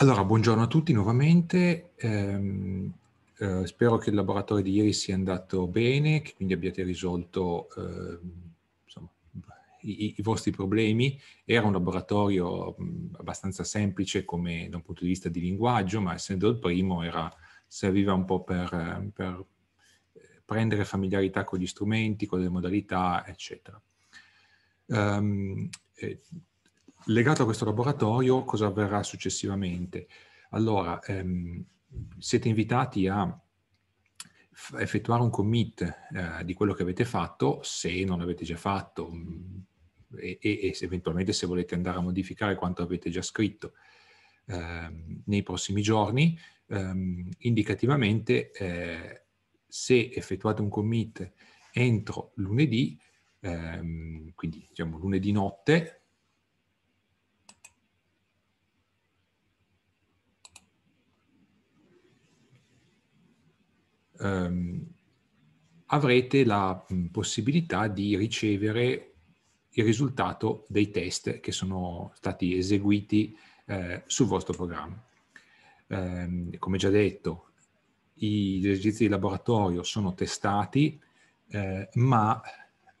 Allora, buongiorno a tutti nuovamente. Eh, eh, spero che il laboratorio di ieri sia andato bene, che quindi abbiate risolto eh, insomma, i, i, vostri problemi. Era un laboratorio mh, abbastanza semplice come da un punto di vista di linguaggio, ma essendo il primo era, serviva un po' per, per eh, prendere familiarità con gli strumenti, con le modalità, eccetera. Um, legato a questo laboratorio cosa avverrà successivamente? Allora, ehm, siete invitati a effettuare un commit eh, di quello che avete fatto, se non l'avete già fatto mm, e, e, e eventualmente se volete andare a modificare quanto avete già scritto ehm, nei prossimi giorni, ehm, indicativamente eh, se effettuate un commit entro lunedì, ehm, quindi diciamo lunedì notte, ehm, avrete la possibilità di ricevere il risultato dei test che sono stati eseguiti eh, sul vostro programma. Eh, come già detto, gli esercizi di laboratorio sono testati, eh, ma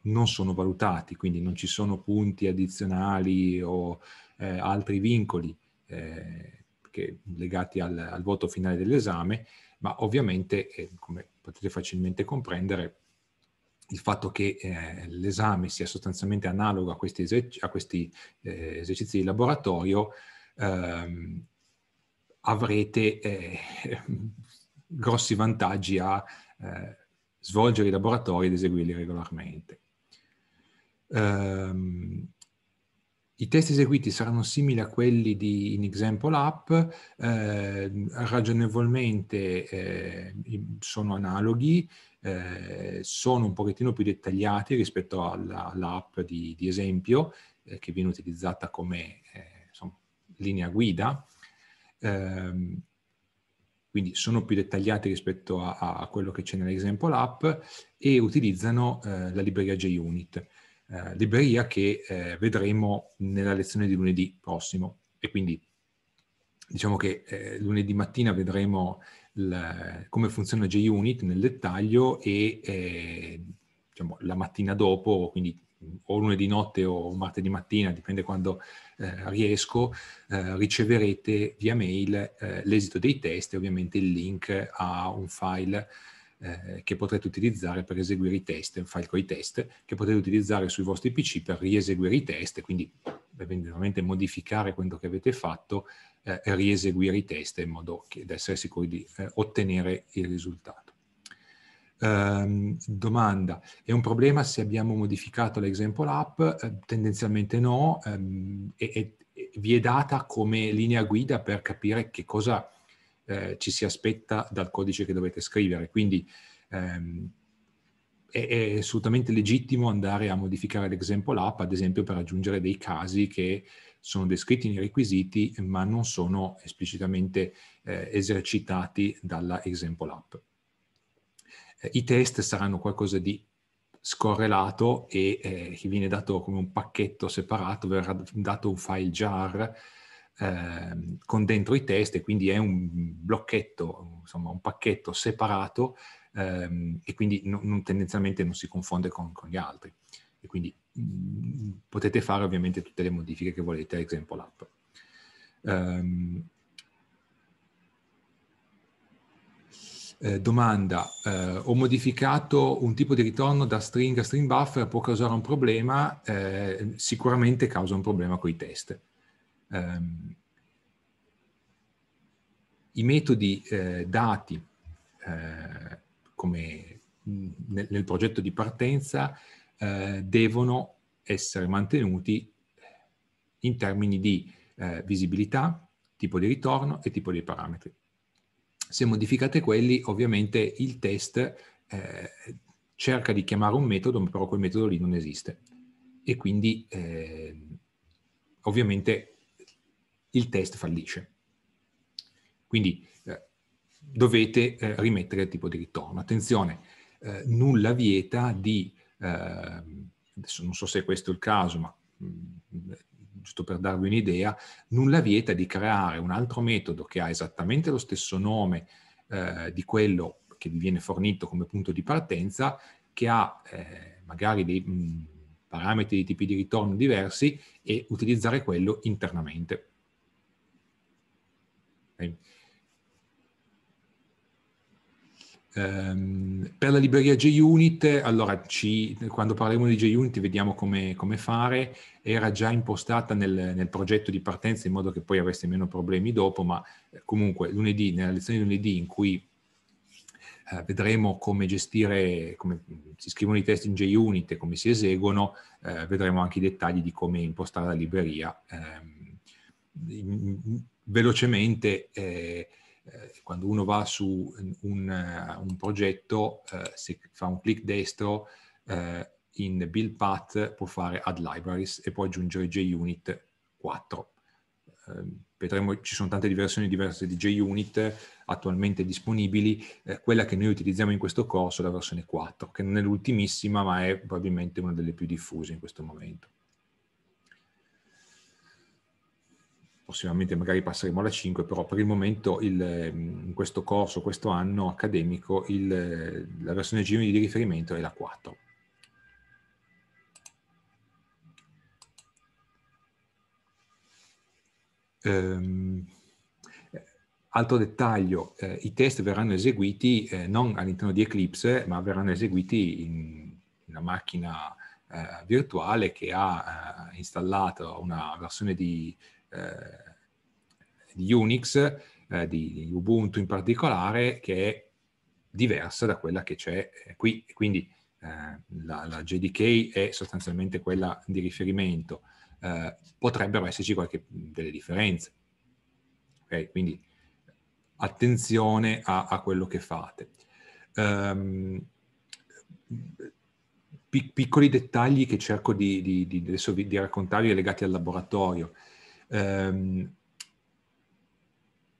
non sono valutati, quindi non ci sono punti addizionali o eh, altri vincoli eh, che, legati al, al voto finale dell'esame, ma ovviamente, eh, come potete facilmente comprendere, il fatto che eh, l'esame sia sostanzialmente analogo a questi, eserci- a questi eh, esercizi di laboratorio, ehm, avrete eh, grossi vantaggi a eh, svolgere i laboratori ed eseguirli regolarmente. Um, i test eseguiti saranno simili a quelli di in example app, eh, ragionevolmente eh, sono analoghi, eh, sono un pochettino più dettagliati rispetto all'app all di, di, esempio eh, che viene utilizzata come eh, insomma, linea guida. Ehm, quindi sono più dettagliati rispetto a, a quello che c'è nell'example app e utilizzano eh, la libreria JUnit eh, libreria che eh, vedremo nella lezione di lunedì prossimo. E quindi diciamo che eh, lunedì mattina vedremo il, come funziona JUnit nel dettaglio e eh, diciamo, la mattina dopo, quindi o lunedì notte o martedì mattina, dipende quando eh, riesco, eh, riceverete via mail eh, l'esito dei test e ovviamente il link a un file eh, che potrete utilizzare per eseguire i test, un file coi test, che potete utilizzare sui vostri PC per rieseguire i test, quindi eventualmente modificare quello che avete fatto eh, e rieseguire i test in modo che, da essere sicuri di eh, ottenere il risultato. Um, domanda, è un problema se abbiamo modificato l'example app? Eh, tendenzialmente no, um, e, e vi è data come linea guida per capire che cosa eh, ci si aspetta dal codice che dovete scrivere. Quindi ehm, è, è, assolutamente legittimo andare a modificare l'example app, ad esempio per aggiungere dei casi che sono descritti nei requisiti ma non sono esplicitamente eh, esercitati dalla example app. Eh, I test saranno qualcosa di scorrelato e eh, che viene dato come un pacchetto separato, verrà dato un file jar Ehm, con dentro i test e quindi è un blocchetto, insomma un pacchetto separato ehm, e quindi non, non, tendenzialmente non si confonde con, con gli altri. E quindi mh, mm, potete fare ovviamente tutte le modifiche che volete, ad esempio l'app. Um, Eh, domanda, eh, ho modificato un tipo di ritorno da string a string buffer, può causare un problema? Eh, sicuramente causa un problema con i test ehm, i metodi eh, dati eh, come nel, nel, progetto di partenza eh, devono essere mantenuti in termini di eh, visibilità, tipo di ritorno e tipo di parametri. Se modificate quelli, ovviamente il test eh, cerca di chiamare un metodo, però quel metodo lì non esiste. E quindi eh, ovviamente il test fallisce. Quindi eh, dovete eh, rimettere il tipo di ritorno. Attenzione, eh, nulla vieta di, eh, adesso non so se questo è il caso, ma mh, mm, giusto per darvi un'idea, nulla vieta di creare un altro metodo che ha esattamente lo stesso nome eh, di quello che vi viene fornito come punto di partenza, che ha eh, magari dei... Mh, mm, parametri di tipi di ritorno diversi e utilizzare quello internamente. Um, per la libreria JUnit, allora ci, quando parleremo di JUnit vediamo come, come, fare, era già impostata nel, nel, progetto di partenza in modo che poi aveste meno problemi dopo, ma eh, comunque lunedì, nella lezione di lunedì in cui eh, vedremo come gestire, come si scrivono i test in JUnit e come si eseguono, eh, vedremo anche i dettagli di come impostare la libreria. Eh, velocemente eh, eh, quando uno va su un, eh, un progetto, eh, se fa un clic destro eh, in Build Path può fare Add Libraries e può aggiungere JUnit 4. Ehm, vedremo, ci sono tante versioni diverse di JUnit attualmente disponibili. Eh, quella che noi utilizziamo in questo corso è la versione 4, che non è l'ultimissima, ma è probabilmente una delle più diffuse in questo momento. prossimamente magari passeremo alla 5, però per il momento il, ehm, in questo corso, questo anno accademico, il, eh, la versione Gmail di riferimento è la 4. Um, ehm, altro dettaglio, eh, i test verranno eseguiti eh, non all'interno di Eclipse, ma verranno eseguiti in una macchina eh, virtuale che ha eh, installato una versione di eh, di Unix, eh, di Ubuntu in particolare, che è diversa da quella che c'è eh, qui. Quindi la, la, JDK è sostanzialmente quella di riferimento. potrebbero esserci qualche, delle differenze. Okay? Quindi attenzione a, a, quello che fate. Um, ehm, pic- piccoli dettagli che cerco di, di, di, di raccontarvi legati al laboratorio ehm,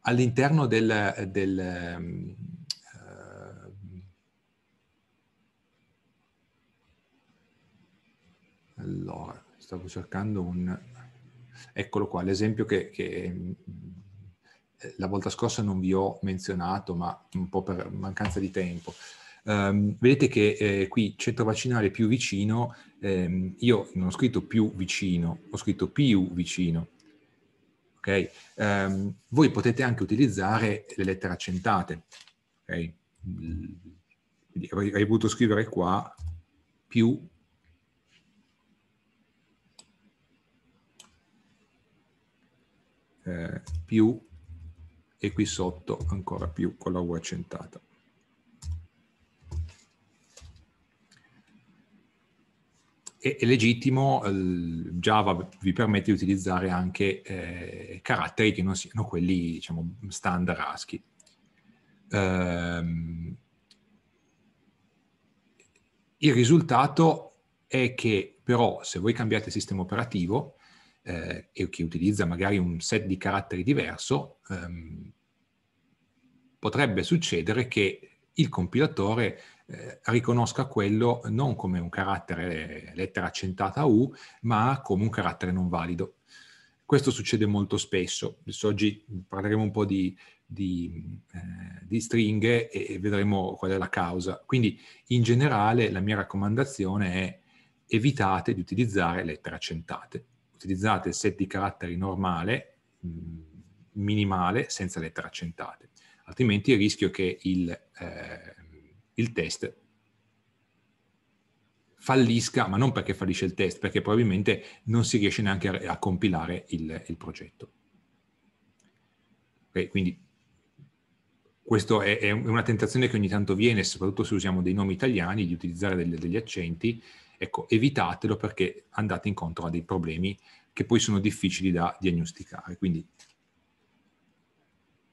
all'interno del, del ehm, ehm, Allora, stavo cercando un... Eccolo qua, l'esempio che, che, eh, la volta scorsa non vi ho menzionato, ma un po' per mancanza di tempo. Um, vedete che eh, qui centro vaccinale più vicino, ehm, io non ho scritto più vicino, ho scritto più vicino. Okay? Um, voi potete anche utilizzare le lettere accentate. Okay? Quindi avrei potuto scrivere qua più eh, più e qui sotto ancora più con la U accentata. è, è legittimo, ehm, Java vi permette di utilizzare anche eh, caratteri che non siano quelli, diciamo, standard ASCII. Eh, il risultato è che però se voi cambiate sistema operativo eh, e che utilizza magari un set di caratteri diverso, ehm, potrebbe succedere che il compilatore eh, riconosca quello non come un carattere eh, lettera accentata U, ma come un carattere non valido. Questo succede molto spesso. Adesso oggi parleremo un po' di, di, eh, di stringhe e vedremo qual è la causa. Quindi, in generale, la mia raccomandazione è evitate di utilizzare lettere accentate. Utilizzate il set di caratteri normale, mm, minimale, senza lettere accentate. Altrimenti il rischio è che il... Eh, il test fallisca, ma non perché fallisce il test, perché probabilmente non si riesce neanche a, a compilare il, il progetto. Okay, quindi questa è, è, una tentazione che ogni tanto viene, soprattutto se usiamo dei nomi italiani, di utilizzare delle, degli accenti. Ecco, evitatelo perché andate incontro a dei problemi che poi sono difficili da diagnosticare. Quindi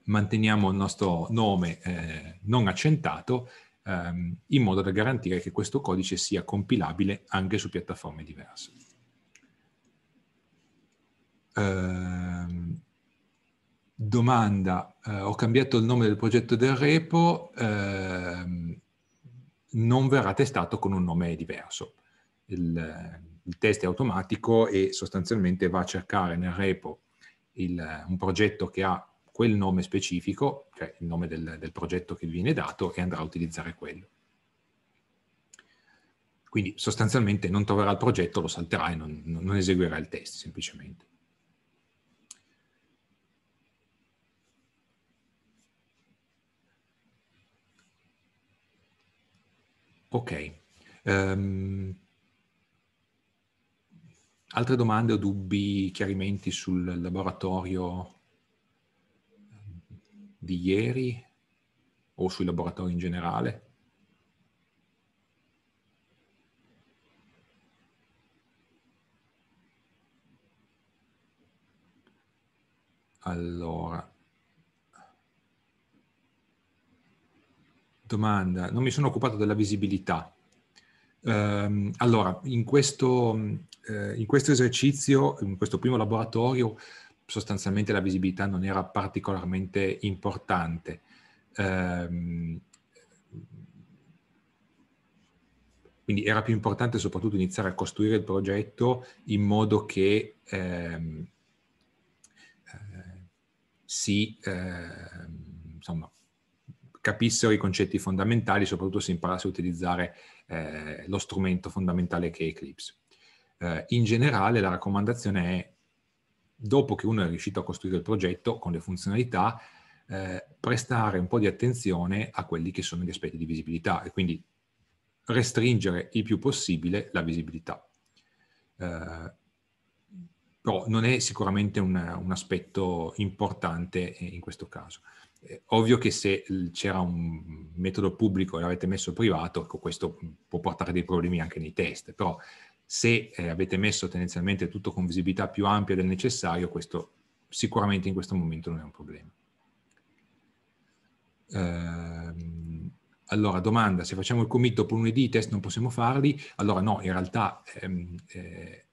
manteniamo il nostro nome eh, non accentato ehm, in modo da garantire che questo codice sia compilabile anche su piattaforme diverse. Ehm, domanda, eh, ho cambiato il nome del progetto del repo, ehm, non verrà testato con un nome diverso. Il, il, test è automatico e sostanzialmente va a cercare nel repo il, un progetto che ha quel nome specifico, cioè il nome del, del progetto che gli viene dato e andrà a utilizzare quello. Quindi sostanzialmente non troverà il progetto, lo salterà e non, non eseguirà il test semplicemente. Ok. Um, altre domande o dubbi, chiarimenti sul laboratorio di ieri o sui laboratori in generale? Allora, domanda, non mi sono occupato della visibilità. Um, allora, in questo, uh, in questo esercizio, in questo primo laboratorio, sostanzialmente la visibilità non era particolarmente importante. Ehm, quindi era più importante soprattutto iniziare a costruire il progetto in modo che ehm, eh, si eh, insomma, capissero i concetti fondamentali, soprattutto si imparasse a utilizzare eh, lo strumento fondamentale che è Eclipse. Eh, in generale la raccomandazione è dopo che uno è riuscito a costruire il progetto con le funzionalità, eh, prestare un po' di attenzione a quelli che sono gli aspetti di visibilità e quindi restringere il più possibile la visibilità. Eh, però non è sicuramente un, un aspetto importante in questo caso. Eh, ovvio che se c'era un metodo pubblico e l'avete messo privato, ecco, questo può portare dei problemi anche nei test, però se eh, avete messo tendenzialmente tutto con visibilità più ampia del necessario, questo sicuramente in questo momento non è un problema. Ehm, allora, domanda, se facciamo il commit dopo lunedì i test non possiamo farli? Allora no, in realtà ehm, eh,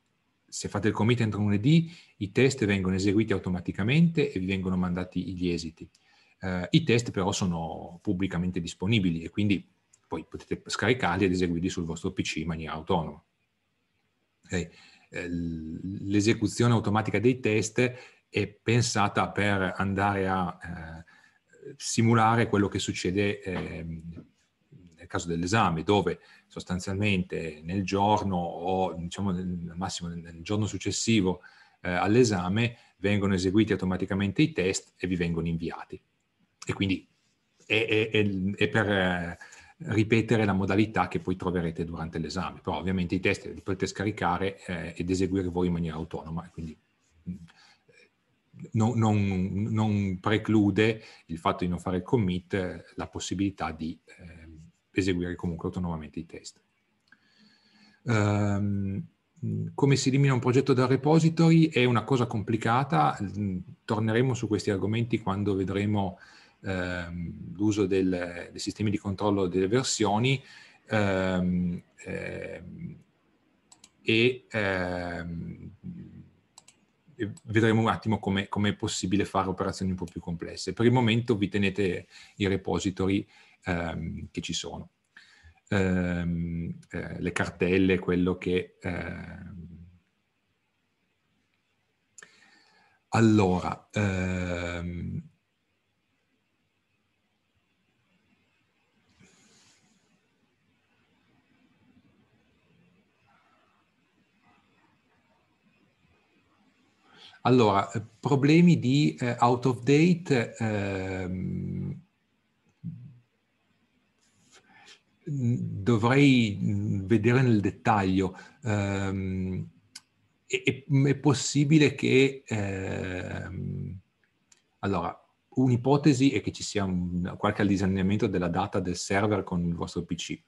se fate il commit entro lunedì i test vengono eseguiti automaticamente e vi vengono mandati gli esiti. Ehm, I test però sono pubblicamente disponibili e quindi poi potete scaricarli ed eseguirli sul vostro PC in maniera autonoma. Eh, l'esecuzione automatica dei test è pensata per andare a eh, simulare quello che succede ehm, nel caso dell'esame, dove sostanzialmente nel giorno o diciamo al massimo nel giorno successivo eh, all'esame vengono eseguiti automaticamente i test e vi vengono inviati. E quindi è, è, è, è per ripetere la modalità che poi troverete durante l'esame. Però ovviamente i test li potete scaricare eh, ed eseguire voi in maniera autonoma, quindi mm, non, non, non, preclude il fatto di non fare il commit la possibilità di eh, eseguire comunque autonomamente i test. Um, come si elimina un progetto dal repository è una cosa complicata, torneremo su questi argomenti quando vedremo ehm, l'uso del, dei sistemi di controllo delle versioni ehm, ehm, ehm, e vedremo un attimo come, come è possibile fare operazioni un po' più complesse. Per il momento vi tenete i repository ehm, che ci sono. Ehm, eh, le cartelle, quello che... Eh... Allora, ehm... Allora, eh, problemi di eh, out of date. Ehm, dovrei mm, vedere nel dettaglio. Eh, è, mm, è, possibile che... Ehm, allora, un'ipotesi è che ci sia un, qualche allineamento della data del server con il vostro PC.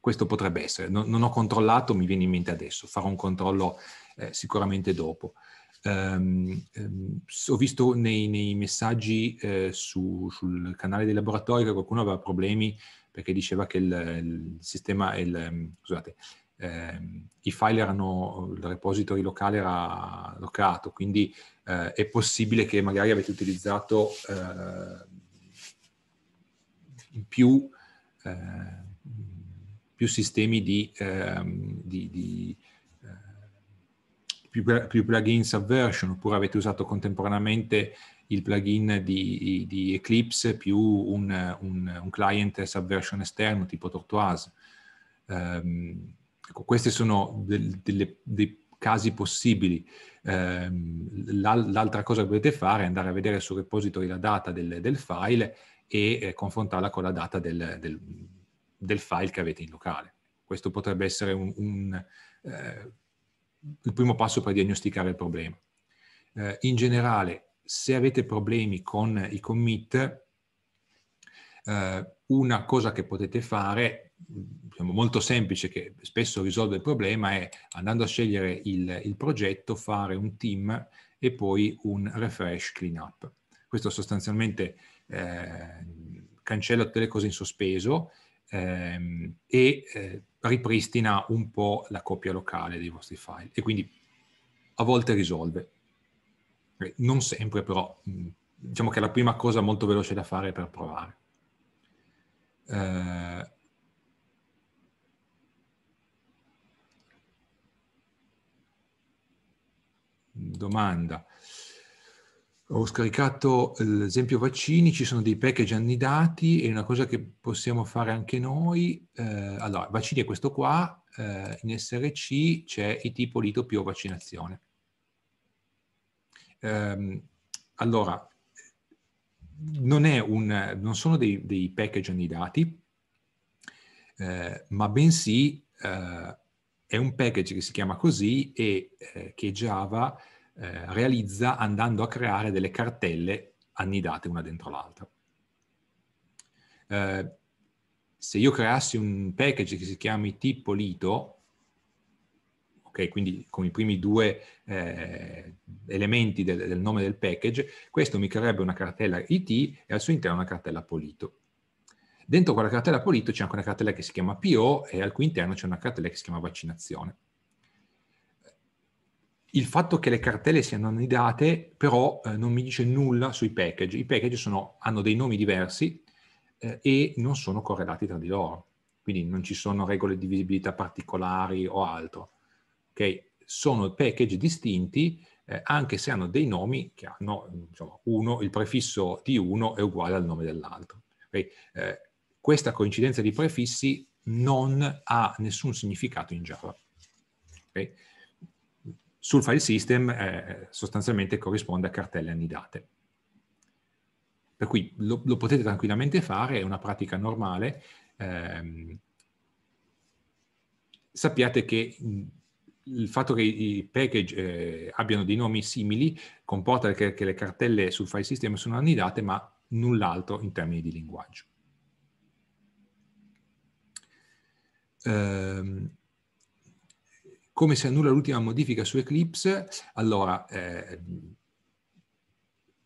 Questo potrebbe essere, non, non ho controllato, mi viene in mente adesso, farò un controllo eh, sicuramente dopo. Um, um, ho visto nei, nei messaggi eh, su, sul canale dei laboratori che qualcuno aveva problemi perché diceva che il, il sistema, il, ehm, scusate, eh, i file erano, il repository locale era locato, quindi eh, è possibile che magari avete utilizzato eh, più, eh, più, sistemi di, di, di più, più plugins a oppure avete usato contemporaneamente il plugin di, di Eclipse più un, un, un client subversion esterno tipo Tortoise. Um, ecco, questi sono del, delle, dei casi possibili. Um, l'altra cosa che potete fare è andare a vedere sul repository la data del, del file e eh, confrontarla con la data del, del, file che avete in locale. Questo potrebbe essere un, un eh, il primo passo per diagnosticare il problema. Eh, in generale, se avete problemi con i commit, eh, una cosa che potete fare, diciamo, molto semplice, che spesso risolve il problema, è andando a scegliere il, il progetto, fare un team e poi un refresh cleanup. Questo sostanzialmente eh, cancella tutte le cose in sospeso ehm, e eh, ripristina un po' la copia locale dei vostri file e quindi a volte risolve. Eh, non sempre però, mm, diciamo che è la prima cosa molto veloce da fare per provare. Eh, domanda ho scaricato eh, l'esempio vaccini, ci sono dei package annidati e una cosa che possiamo fare anche noi, eh, allora vaccini è questo qua, eh, in SRC c'è IT Polito più vaccinazione. Eh, allora, non, un, non, sono dei, dei, package annidati, eh, ma bensì eh, è un package che si chiama così e eh, che Java eh, realizza andando a creare delle cartelle annidate una dentro l'altra. Eh, se io creassi un package che si chiami tipo lito, ok, quindi con i primi due eh, elementi del, del, nome del package, questo mi creerebbe una cartella IT e al suo interno una cartella polito. Dentro quella cartella polito c'è anche una cartella che si chiama PO e al cui interno c'è una cartella che si chiama vaccinazione. Il fatto che le cartelle siano annidate però eh, non mi dice nulla sui package. I package sono, hanno dei nomi diversi eh, e non sono correlati tra di loro, quindi non ci sono regole di visibilità particolari o altro. Okay? Sono package distinti eh, anche se hanno dei nomi che hanno diciamo, uno, il prefisso di uno è uguale al nome dell'altro. Okay? Eh, questa coincidenza di prefissi non ha nessun significato in Java. Okay? sul file system eh, sostanzialmente corrisponde a cartelle annidate. Per cui lo, lo potete tranquillamente fare, è una pratica normale. Eh, sappiate che il fatto che i package eh, abbiano dei nomi simili comporta che, che, le cartelle sul file system sono annidate, ma null'altro in termini di linguaggio. Ehm, come si annulla l'ultima modifica su Eclipse? Allora, eh,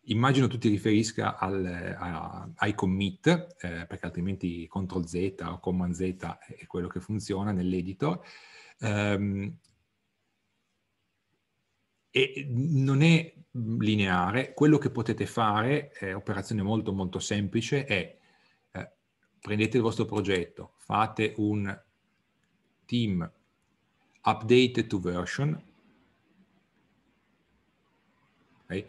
immagino tu ti riferisca al, a, ai commit, eh, perché altrimenti CTRL Z o command Z è quello che funziona nell'editor. Um, e non è lineare, quello che potete fare, è operazione molto molto semplice, è eh, prendete il vostro progetto, fate un team update to version, okay,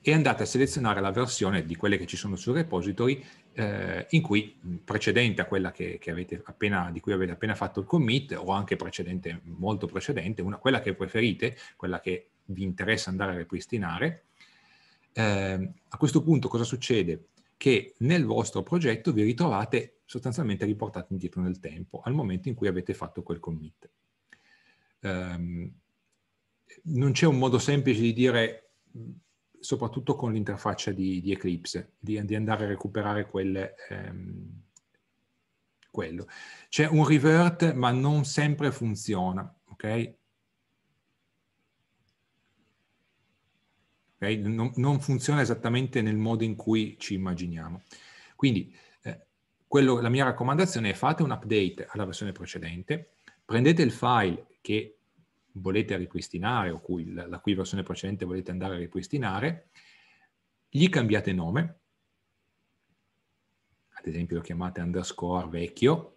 e andate a selezionare la versione di quelle che ci sono sul repository eh, in cui precedente a quella che, che appena, di cui avete appena fatto il commit o anche precedente, molto precedente, una, quella che preferite, quella che vi interessa andare a ripristinare. Eh, a questo punto cosa succede? Che nel vostro progetto vi ritrovate sostanzialmente riportati indietro nel tempo al momento in cui avete fatto quel commit ehm, non c'è un modo semplice di dire, soprattutto con l'interfaccia di, di Eclipse, di, di, andare a recuperare quelle, ehm, quello. C'è un revert, ma non sempre funziona, ok? okay? Non, non, funziona esattamente nel modo in cui ci immaginiamo. Quindi eh, quello, la mia raccomandazione è fate un update alla versione precedente, prendete il file che volete ripristinare o cui, la, la cui versione precedente volete andare a ripristinare, gli cambiate nome, ad esempio lo chiamate underscore vecchio,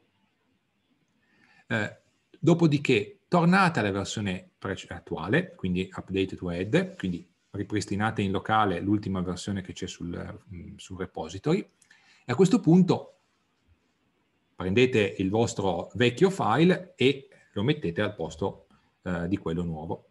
eh, dopodiché tornate alla versione attuale, quindi update to add, quindi ripristinate in locale l'ultima versione che c'è sul, mm, sul repository e a questo punto prendete il vostro vecchio file e lo mettete al posto eh, di quello nuovo.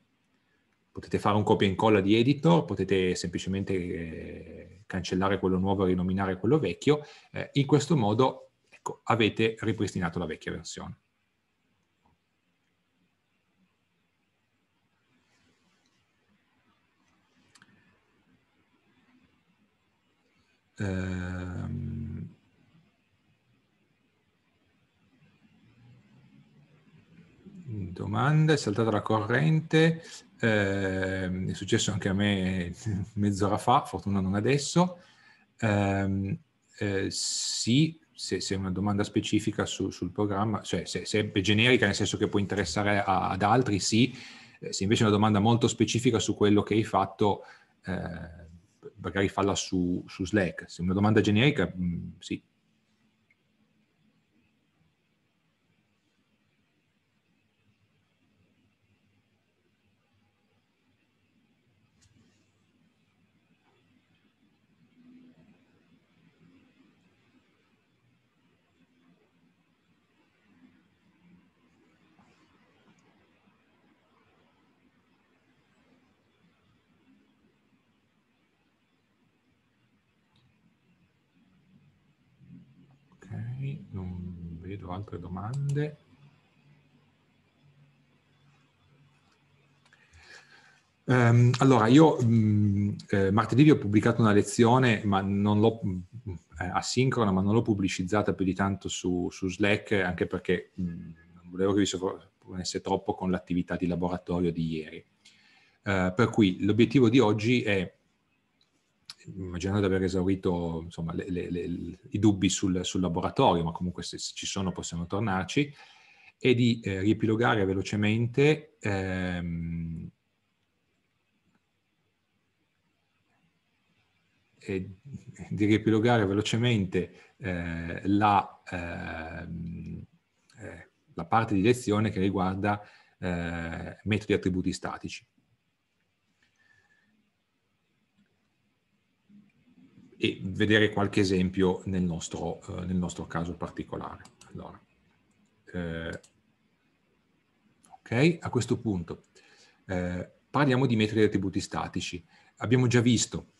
Potete fare un copia e incolla di editor, potete semplicemente eh, cancellare quello nuovo e rinominare quello vecchio. Eh, in questo modo ecco, avete ripristinato la vecchia versione. Uh, domanda, è saltata la corrente, eh, è successo anche a me mezz'ora fa, fortuna non adesso. Eh, eh, sì, se, se, è una domanda specifica su, sul programma, cioè se, se, è generica nel senso che può interessare a, ad altri, sì, eh, se invece è una domanda molto specifica su quello che hai fatto, eh, magari falla su, su Slack, se è una domanda generica, mh, mm, sì, risponde. Um, ehm, allora, io mh, mm, eh, martedì vi ho pubblicato una lezione, ma non l'ho mh, mm, eh, asincrona, ma non l'ho pubblicizzata più di tanto su, su Slack, anche perché mh, mm, non volevo che vi sovraponesse troppo con l'attività di laboratorio di ieri. Uh, per cui l'obiettivo di oggi è immaginando di aver esaurito insomma, le, le, le, i dubbi sul, sul, laboratorio, ma comunque se ci sono possiamo tornarci, e di eh, riepilogare velocemente ehm, e di riepilogare velocemente eh, la, ehm, eh, la, parte di lezione che riguarda eh, metodi attributi statici. e vedere qualche esempio nel nostro, eh, nel nostro caso particolare. Allora, eh, ok, a questo punto eh, parliamo di metri di attributi statici. Abbiamo già visto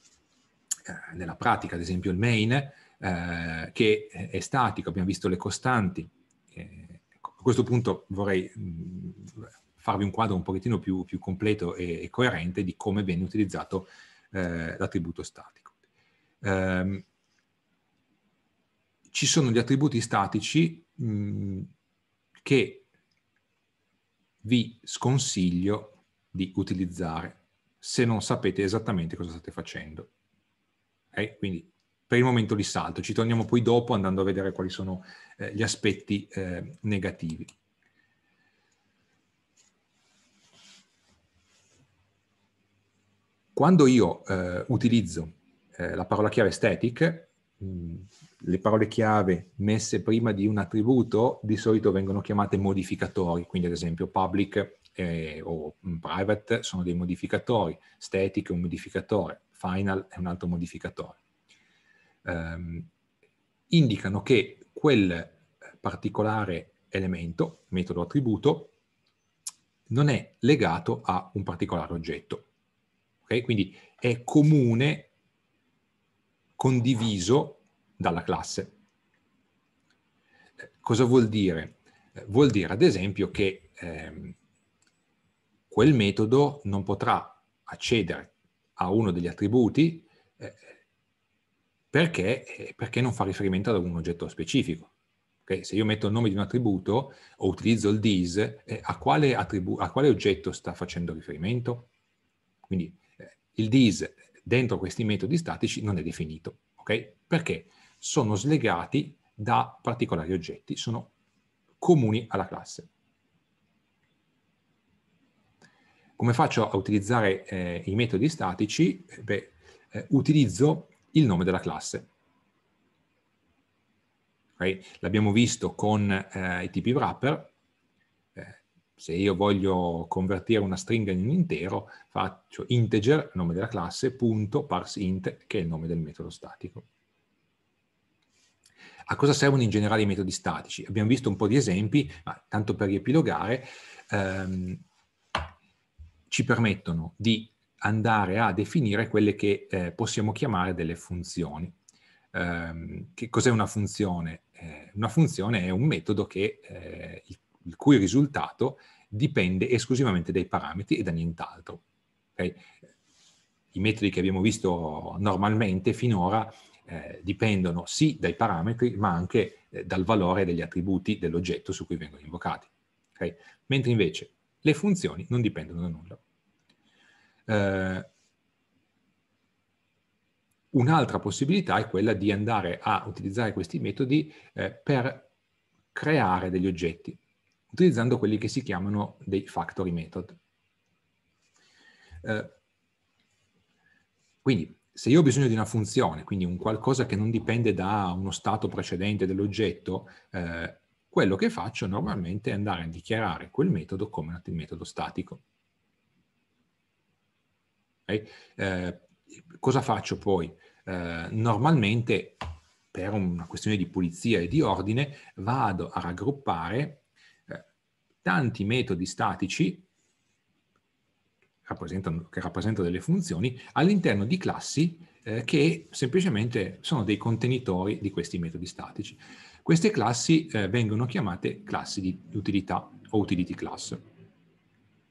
eh, nella pratica, ad esempio, il main, eh, che è statico, abbiamo visto le costanti. Eh, ecco, a questo punto vorrei mh, mm, farvi un quadro un pochettino più, più completo e, e, coerente di come viene utilizzato l'attributo statico eh, ci sono gli attributi statici mh, mm, che vi sconsiglio di utilizzare se non sapete esattamente cosa state facendo. Okay? Quindi per il momento li salto, ci torniamo poi dopo andando a vedere quali sono eh, gli aspetti eh, negativi. Quando io eh, utilizzo eh, la parola chiave aesthetic, mh, mm, le parole chiave messe prima di un attributo di solito vengono chiamate modificatori, quindi ad esempio public eh, o mm, private sono dei modificatori, static è un modificatore, final è un altro modificatore. Um, indicano che quel particolare elemento, metodo attributo, non è legato a un particolare oggetto. Okay? Quindi è comune condiviso dalla classe. Eh, cosa vuol dire? Eh, vuol dire ad esempio che ehm, quel metodo non potrà accedere a uno degli attributi eh, perché, eh, perché, non fa riferimento ad un oggetto specifico. Okay? Se io metto il nome di un attributo o utilizzo il dis, eh, a, quale a, quale oggetto sta facendo riferimento? Quindi eh, il dis dentro questi metodi statici non è definito, ok? Perché sono slegati da particolari oggetti, sono comuni alla classe. Come faccio a utilizzare eh, i metodi statici? Beh, eh, utilizzo il nome della classe. Okay? L'abbiamo visto con eh, i tipi wrapper, se io voglio convertire una stringa in un intero, faccio integer, nome della classe, punto parseInt, che è il nome del metodo statico. A cosa servono in generale i metodi statici? Abbiamo visto un po' di esempi, ma tanto per riepilogare, ehm, ci permettono di andare a definire quelle che eh, possiamo chiamare delle funzioni. Eh, che cos'è una funzione? Eh, una funzione è un metodo che eh, il il cui risultato dipende esclusivamente dai parametri e da nient'altro. Okay? I metodi che abbiamo visto normalmente finora eh, dipendono sì dai parametri, ma anche eh, dal valore degli attributi dell'oggetto su cui vengono invocati. Okay? Mentre invece le funzioni non dipendono da nulla. Eh, Un'altra possibilità è quella di andare a utilizzare questi metodi eh, per creare degli oggetti utilizzando quelli che si chiamano dei factory method. Eh, quindi se io ho bisogno di una funzione, quindi un qualcosa che non dipende da uno stato precedente dell'oggetto, eh, quello che faccio normalmente è andare a dichiarare quel metodo come un metodo statico. Okay? Eh, cosa faccio poi? Eh, normalmente per una questione di pulizia e di ordine vado a raggruppare tanti metodi statici che rappresentano delle funzioni all'interno di classi eh, che semplicemente sono dei contenitori di questi metodi statici. Queste classi eh, vengono chiamate classi di utilità o utility class.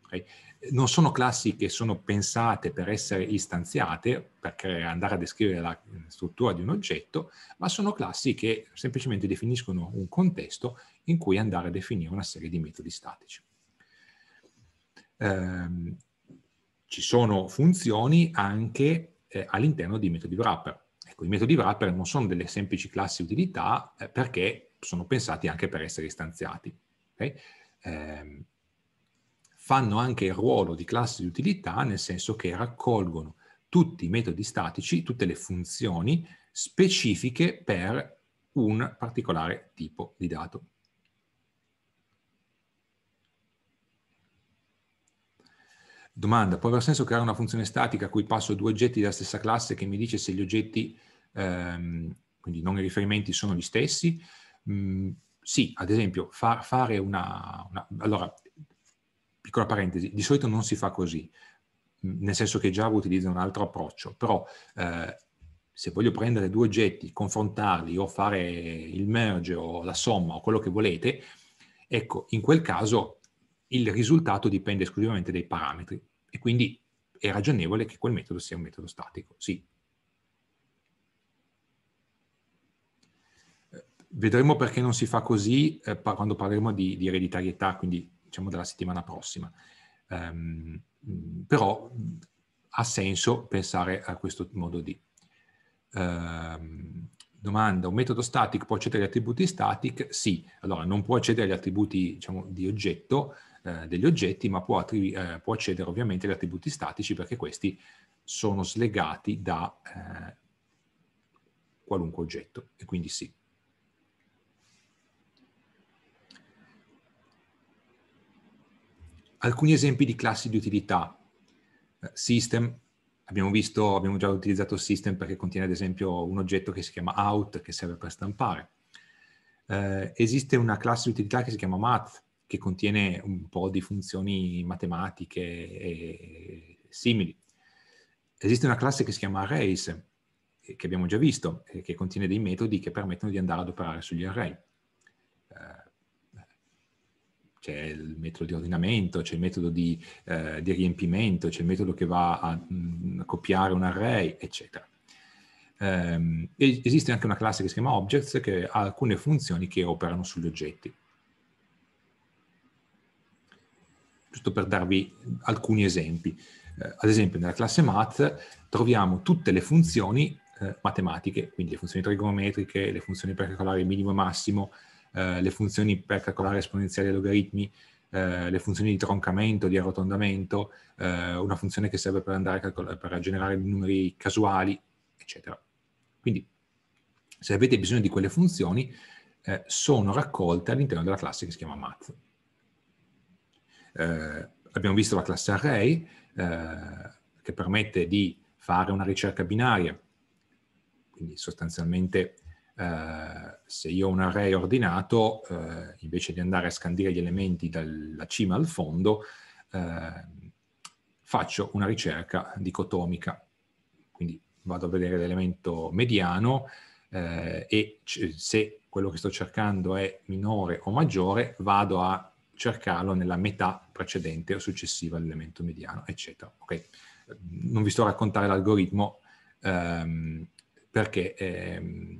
Okay. Non sono classi che sono pensate per essere istanziate, per andare a descrivere la struttura di un oggetto, ma sono classi che semplicemente definiscono un contesto in cui andare a definire una serie di metodi statici. Eh, ci sono funzioni anche eh, all'interno di metodi wrapper. Ecco, I metodi wrapper non sono delle semplici classi utilità eh, perché sono pensati anche per essere istanziati. Okay? Ehm, fanno anche il ruolo di classi di utilità nel senso che raccolgono tutti i metodi statici, tutte le funzioni specifiche per un particolare tipo di dato. Domanda, può aver senso creare una funzione statica a cui passo due oggetti della stessa classe che mi dice se gli oggetti, ehm, quindi non i riferimenti, sono gli stessi? Mm, sì, ad esempio, fa, fare una, una... Allora, piccola parentesi, di solito non si fa così, mm, nel senso che Java utilizza un altro approccio, però eh, se voglio prendere due oggetti, confrontarli o fare il merge o la somma o quello che volete, ecco, in quel caso il risultato dipende esclusivamente dai parametri e quindi è ragionevole che quel metodo sia un metodo statico, sì. Vedremo perché non si fa così eh, quando parleremo di, di, ereditarietà, quindi diciamo della settimana prossima. Um, però ha senso pensare a questo modo di. Um, ehm, domanda, un metodo static può accedere agli attributi static? Sì, allora non può accedere agli attributi diciamo, di oggetto, eh, degli oggetti, ma può, attribu- eh, può, accedere ovviamente agli attributi statici perché questi sono slegati da eh, qualunque oggetto, e quindi sì. Alcuni esempi di classi di utilità. Eh, system, abbiamo visto, abbiamo già utilizzato System perché contiene ad esempio un oggetto che si chiama out, che serve per stampare. Eh, esiste una classe di utilità che si chiama math, che contiene un po' di funzioni matematiche e simili. Esiste una classe che si chiama arrays, eh, che abbiamo già visto, eh, che contiene dei metodi che permettono di andare ad operare sugli array. Eh, c'è il metodo di ordinamento, c'è il metodo di, di riempimento, c'è il metodo che va a, mm, copiare un array, eccetera. Ehm, esiste anche una classe che si chiama objects che ha alcune funzioni che operano sugli oggetti. giusto per darvi alcuni esempi. Eh, ad esempio nella classe math troviamo tutte le funzioni eh, matematiche, quindi le funzioni trigonometriche, le funzioni per calcolare minimo e massimo, eh, le funzioni per calcolare esponenziali e logaritmi, eh, le funzioni di troncamento, di arrotondamento, eh, una funzione che serve per, andare a calcol- per generare numeri casuali, eccetera. Quindi se avete bisogno di quelle funzioni, eh, sono raccolte all'interno della classe che si chiama math. Eh, abbiamo visto la classe array eh, che permette di fare una ricerca binaria, quindi sostanzialmente eh, se io ho un array ordinato, eh, invece di andare a scandire gli elementi dalla cima al fondo, eh, faccio una ricerca dicotomica, quindi vado a vedere l'elemento mediano eh, e se quello che sto cercando è minore o maggiore, vado a cercarlo nella metà precedente o successiva all'elemento mediano, eccetera. Okay. Non vi sto a raccontare l'algoritmo ehm, perché ehm,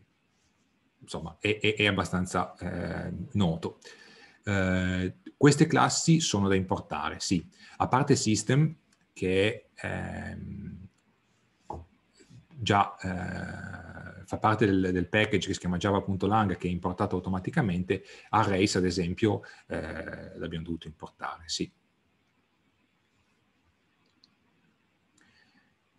insomma, è, è, è abbastanza eh, noto. Eh, queste classi sono da importare, sì. A parte System, che è ehm, già... Eh, fa parte del, del, package che si chiama java.lang che è importato automaticamente, Arrays ad esempio eh, l'abbiamo dovuto importare, sì.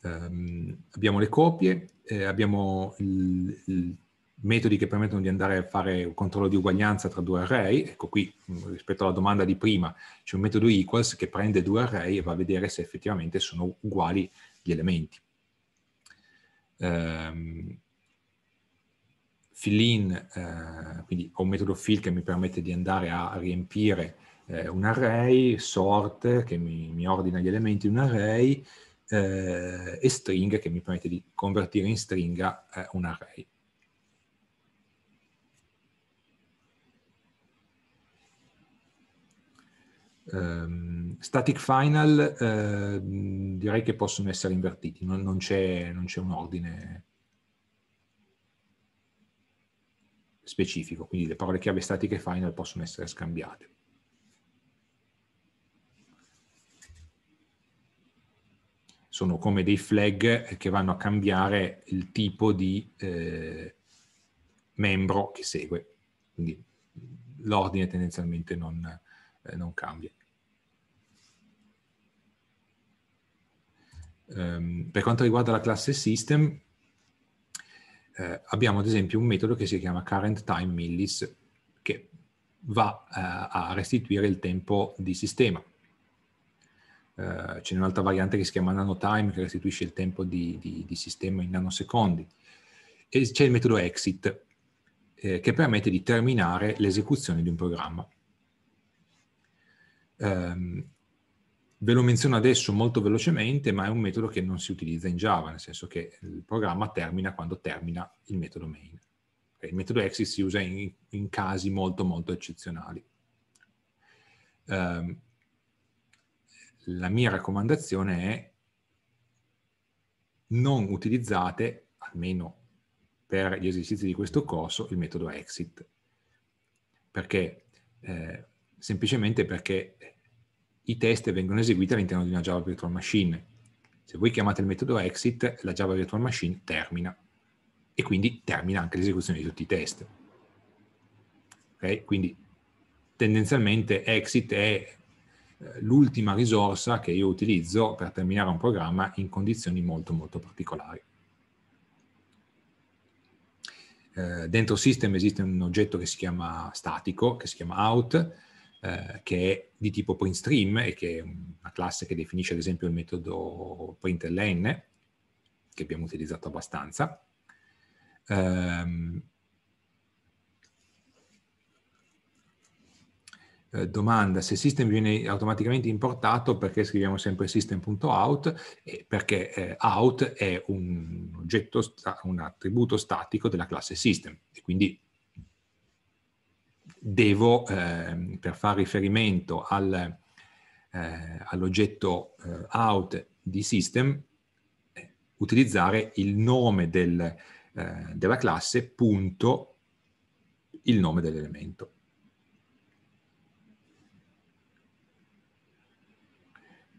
Um, abbiamo le copie, eh, abbiamo il, il metodi che permettono di andare a fare un controllo di uguaglianza tra due array, ecco qui mm, rispetto alla domanda di prima c'è un metodo equals che prende due array e va a vedere se effettivamente sono uguali gli elementi. Um, fill-in, eh, quindi ho un metodo fill che mi permette di andare a riempire eh, un array, sort che mi, mi, ordina gli elementi di un array eh, e string che mi permette di convertire in stringa eh, un array. Um, static final eh, direi che possono essere invertiti, non, non c'è un ordine specifico, quindi le parole chiave statiche final possono essere scambiate. Sono come dei flag che vanno a cambiare il tipo di eh, membro che segue, quindi l'ordine tendenzialmente non, eh, non cambia. Um, per quanto riguarda la classe system, eh, abbiamo ad esempio un metodo che si chiama current time millis che va eh, a restituire il tempo di sistema. Eh, c'è un'altra variante che si chiama nanotime che restituisce il tempo di, di, di sistema in nanosecondi. E c'è il metodo exit eh, che permette di terminare l'esecuzione di un programma. Um, Ve lo menziono adesso molto velocemente, ma è un metodo che non si utilizza in Java, nel senso che il programma termina quando termina il metodo main. Il metodo exit si usa in, in casi molto molto eccezionali. Um, la mia raccomandazione è non utilizzate, almeno per gli esercizi di questo corso, il metodo exit. Perché? Eh, semplicemente perché i test vengono eseguiti all'interno di una Java Virtual Machine. Se voi chiamate il metodo exit, la Java Virtual Machine termina e quindi termina anche l'esecuzione di tutti i test. Okay? Quindi tendenzialmente exit è eh, l'ultima risorsa che io utilizzo per terminare un programma in condizioni molto molto particolari. Eh, dentro system esiste un oggetto che si chiama statico, che si chiama out, eh, che è di tipo PrintStream e che è una classe che definisce ad esempio il metodo println, che abbiamo utilizzato abbastanza. Um, domanda se system viene automaticamente importato perché scriviamo sempre system.out perché eh, out è un oggetto, un attributo statico della classe system e quindi devo, eh, per fare riferimento al, eh, all'oggetto eh, out di system, eh, utilizzare il nome del, eh, della classe punto il nome dell'elemento.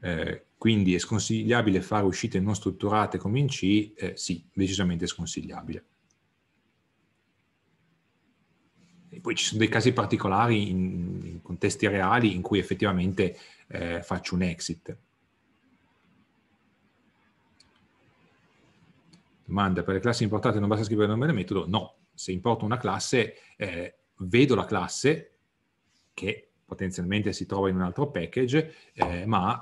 Eh, quindi è sconsigliabile fare uscite non strutturate come in C? sì, decisamente sconsigliabile. poi ci sono dei casi particolari in, in contesti reali in cui effettivamente eh, faccio un exit. Domanda, per le classi importate non basta scrivere il nome del metodo? No, se importo una classe, eh, vedo la classe che potenzialmente si trova in un altro package, eh, ma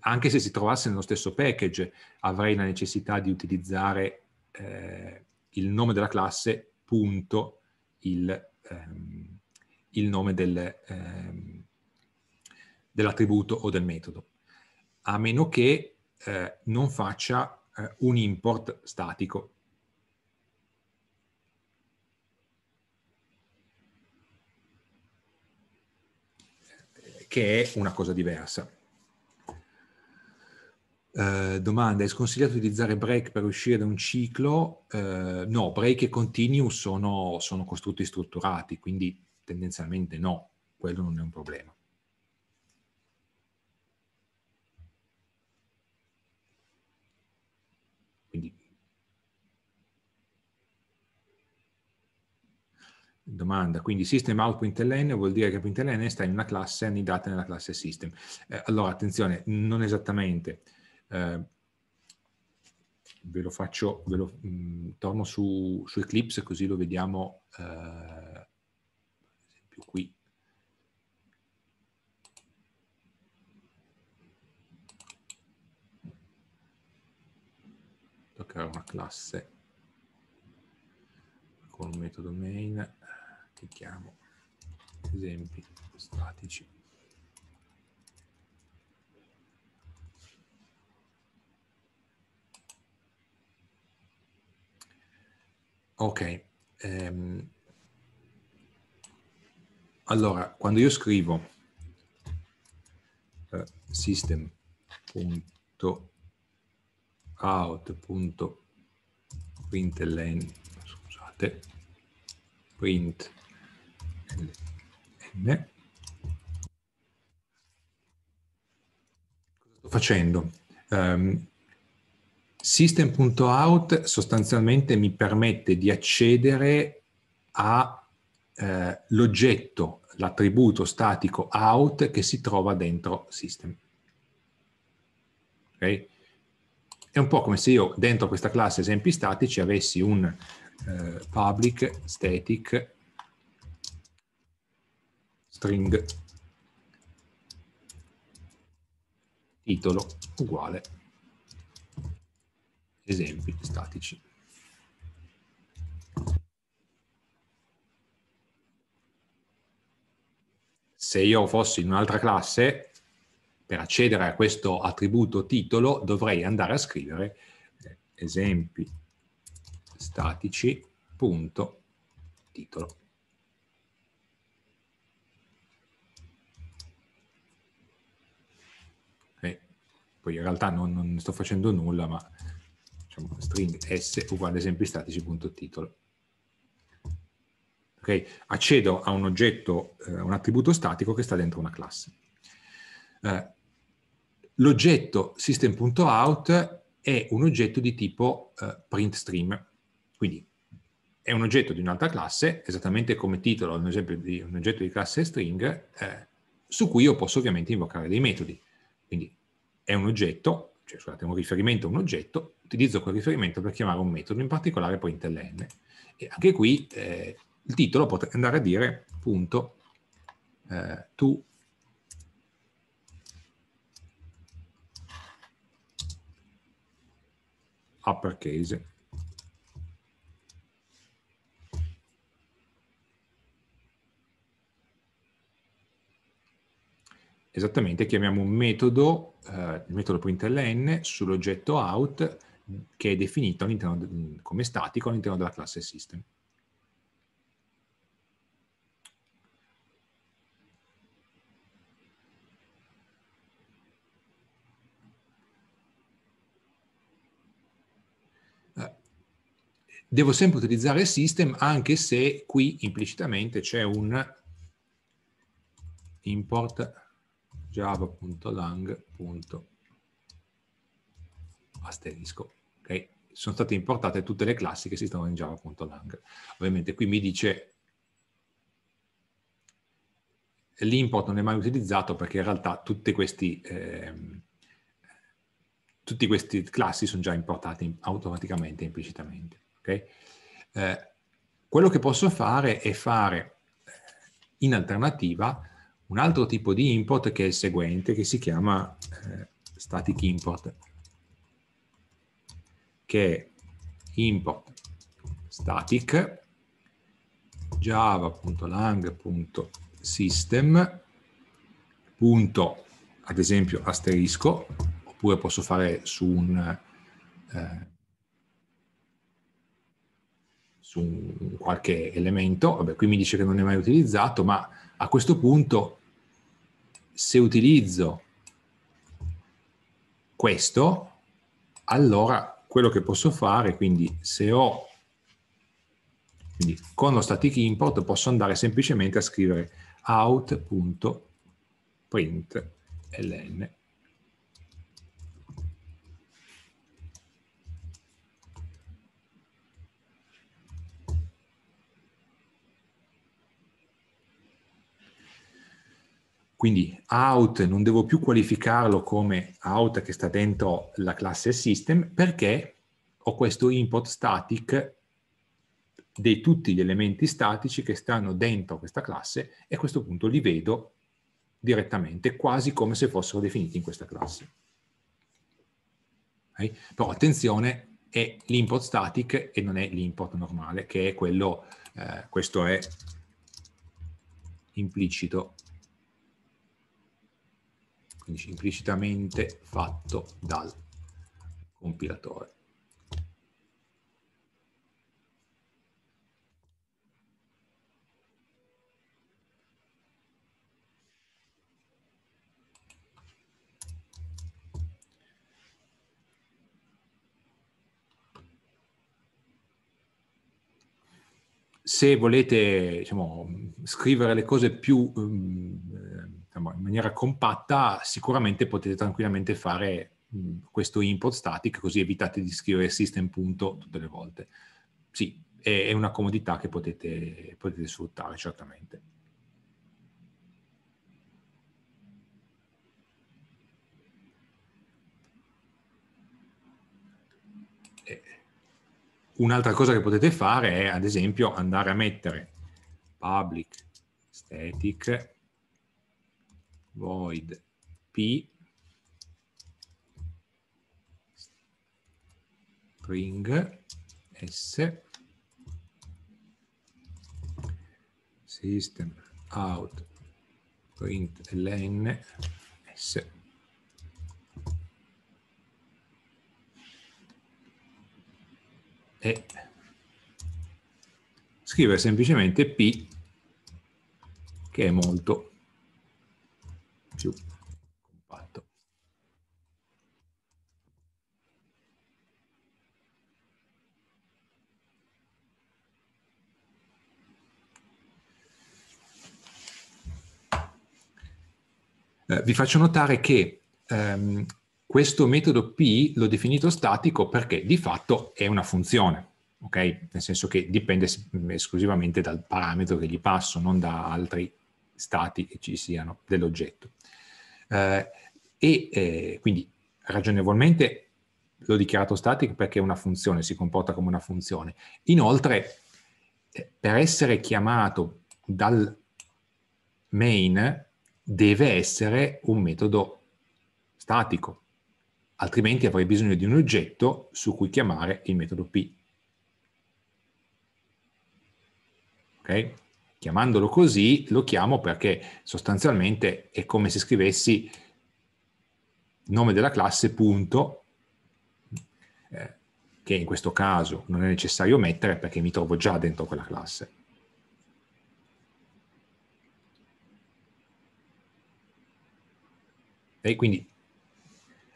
anche se si trovasse nello stesso package avrei la necessità di utilizzare eh, il nome della classe punto il, ehm, il nome del, ehm, dell'attributo o del metodo, a meno che eh, non faccia eh, un import statico. che è una cosa diversa. Eh, domanda, è sconsigliato utilizzare break per uscire da un ciclo? Uh, no, break e continuum sono, sono, costrutti strutturati, quindi tendenzialmente no, quello non è un problema. Domanda, quindi system output ln vuol dire che print sta in una classe annidata nella classe system. Eh, allora, attenzione, non esattamente eh, ve lo faccio, ve lo, mh, mm, torno su, su, Eclipse così lo vediamo eh, esempio qui. Devo una classe con un metodo main, eh, che chiamo esempi statici. Ok. Ehm. Allora, quando io scrivo eh, system.out.println, scusate, print n, cosa sto facendo? Um, System.out sostanzialmente mi permette di accedere all'oggetto, eh, l'attributo statico out che si trova dentro System. Okay? È un po' come se io dentro questa classe esempi statici avessi un eh, public static string titolo uguale esempi statici. Se io fossi in un'altra classe, per accedere a questo attributo titolo dovrei andare a scrivere esempi statici.titolo. Eh, poi in realtà non, non, sto facendo nulla, ma diciamo, string s uguale esempi statici.titolo. Okay? Accedo a un oggetto, eh, un attributo statico che sta dentro una classe. Eh, L'oggetto system.out è un oggetto di tipo eh, print stream, quindi è un oggetto di un'altra classe, esattamente come titolo, un esempio di un oggetto di classe string, eh, su cui io posso ovviamente invocare dei metodi. Quindi è un oggetto cioè scusate, un riferimento a un oggetto, utilizzo quel riferimento per chiamare un metodo, in particolare println. E anche qui eh, il titolo potrei andare a dire appunto eh, to uppercase esattamente chiamiamo un metodo eh, il metodo printLN sull'oggetto out che è definito mm, come statico all'interno della classe system. Eh, devo sempre utilizzare system anche se qui implicitamente c'è un import java.lang. asterisco. Okay. Sono state importate tutte le classi che si trovano in java.lang. Ovviamente qui mi dice l'import non è mai utilizzato perché in realtà tutti questi, eh, tutti questi classi sono già importati automaticamente, implicitamente. Okay? Eh, quello che posso fare è fare in alternativa un altro tipo di import che è il seguente, che si chiama eh, static import, che è import static java.lang.system punto ad esempio asterisco oppure posso fare su un eh, su un qualche elemento vabbè qui mi dice che non è mai utilizzato ma a questo punto, se utilizzo questo, allora quello che posso fare, quindi se ho, quindi con lo static import posso andare semplicemente a scrivere out.println Quindi out non devo più qualificarlo come out che sta dentro la classe system perché ho questo input static di tutti gli elementi statici che stanno dentro questa classe e a questo punto li vedo direttamente, quasi come se fossero definiti in questa classe. Okay? Però attenzione, è l'input static e non è l'input normale, che è quello, eh, questo è implicito quindi implicitamente fatto dal compilatore. se volete diciamo, scrivere le cose più um, in maniera compatta, sicuramente potete tranquillamente fare mm, questo import static, così evitate di scrivere system. tutte le volte. Sì, è una comodità che potete, potete sfruttare certamente. Eh, un'altra cosa che potete fare è, ad esempio, andare a mettere public static void p string s system out print ln s e scrive semplicemente p che è molto più compatto. Eh, vi faccio notare che ehm, questo metodo P l'ho definito statico perché di fatto è una funzione, ok? Nel senso che dipende mm, esclusivamente dal parametro che gli passo, non da altri stati che ci siano dell'oggetto. Eh, e eh, quindi ragionevolmente l'ho dichiarato static perché è una funzione, si comporta come una funzione. Inoltre, eh, per essere chiamato dal main deve essere un metodo statico, altrimenti avrei bisogno di un oggetto su cui chiamare il metodo P. Okay? chiamandolo così, lo chiamo perché sostanzialmente è come se scrivessi nome della classe punto, eh, che in questo caso non è necessario mettere perché mi trovo già dentro quella classe. E quindi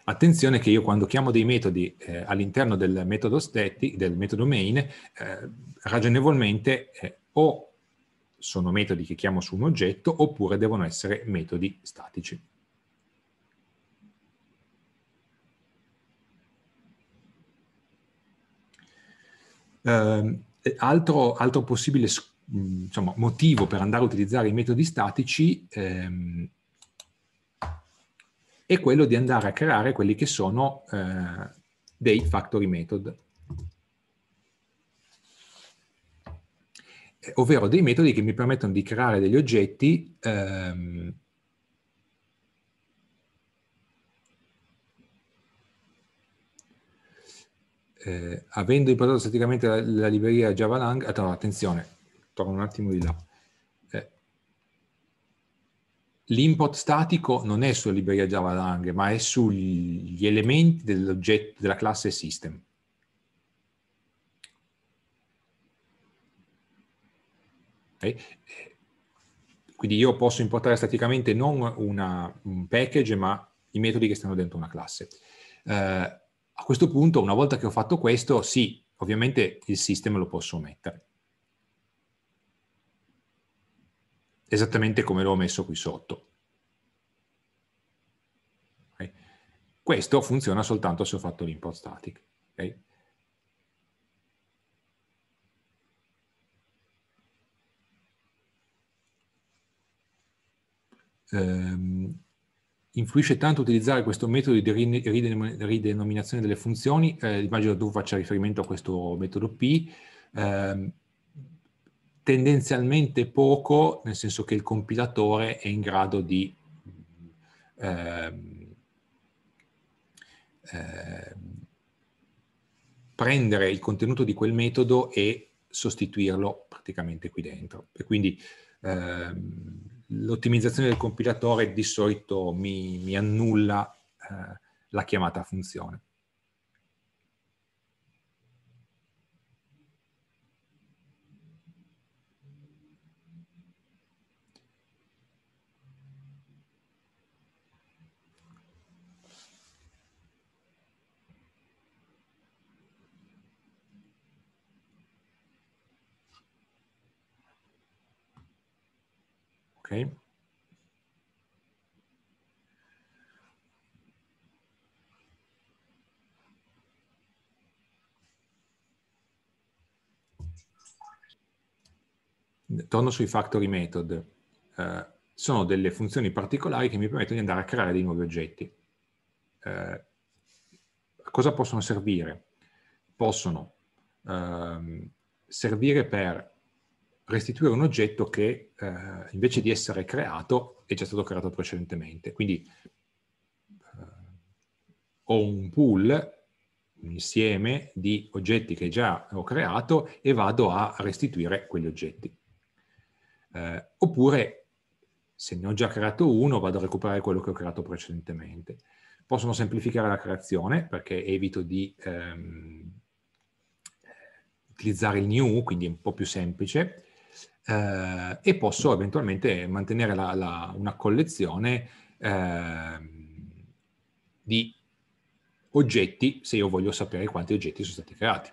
attenzione che io quando chiamo dei metodi eh, all'interno del metodo static, del metodo main, eh, ragionevolmente eh, o sono metodi che chiamo su un oggetto oppure devono essere metodi statici. Eh, altro, altro, possibile mm, insomma, motivo per andare a utilizzare i metodi statici ehm, è quello di andare a creare quelli che sono eh, dei factory method. ovvero dei metodi che mi permettono di creare degli oggetti ehm, eh, avendo importato staticamente la, la libreria JavaLang, allora, ah, attenzione, torno un attimo di là. Eh, L'import statico non è sulla libreria Java Lang, ma è sugli elementi dell'oggetto della classe system. Okay? Eh, quindi io posso importare staticamente non una, un package, ma i metodi che stanno dentro una classe. Uh, a questo punto, una volta che ho fatto questo, sì, ovviamente il sistema lo posso mettere. Esattamente come l'ho messo qui sotto. Okay? Questo funziona soltanto se ho fatto l'import static. Okay? ehm, influisce tanto utilizzare questo metodo di ridenominazione delle funzioni, eh, immagino tu faccia riferimento a questo metodo P, ehm, tendenzialmente poco, nel senso che il compilatore è in grado di ehm, ehm, prendere il contenuto di quel metodo e sostituirlo praticamente qui dentro. E quindi ehm, l'ottimizzazione del compilatore di solito mi, mi annulla eh, la chiamata funzione. Ok. Torno sui factory method. Uh, sono delle funzioni particolari che mi permettono di andare a creare dei nuovi oggetti. Uh, eh, a cosa possono servire? Possono uh, servire per restituire un oggetto che eh, invece di essere creato è già stato creato precedentemente. Quindi eh, ho un pool, un insieme di oggetti che già ho creato e vado a restituire quegli oggetti. Eh, oppure se ne ho già creato uno vado a recuperare quello che ho creato precedentemente. Possono semplificare la creazione perché evito di ehm, utilizzare il new, quindi è un po' più semplice, eh, e posso eventualmente mantenere la, la, una collezione eh, di oggetti se io voglio sapere quanti oggetti sono stati creati.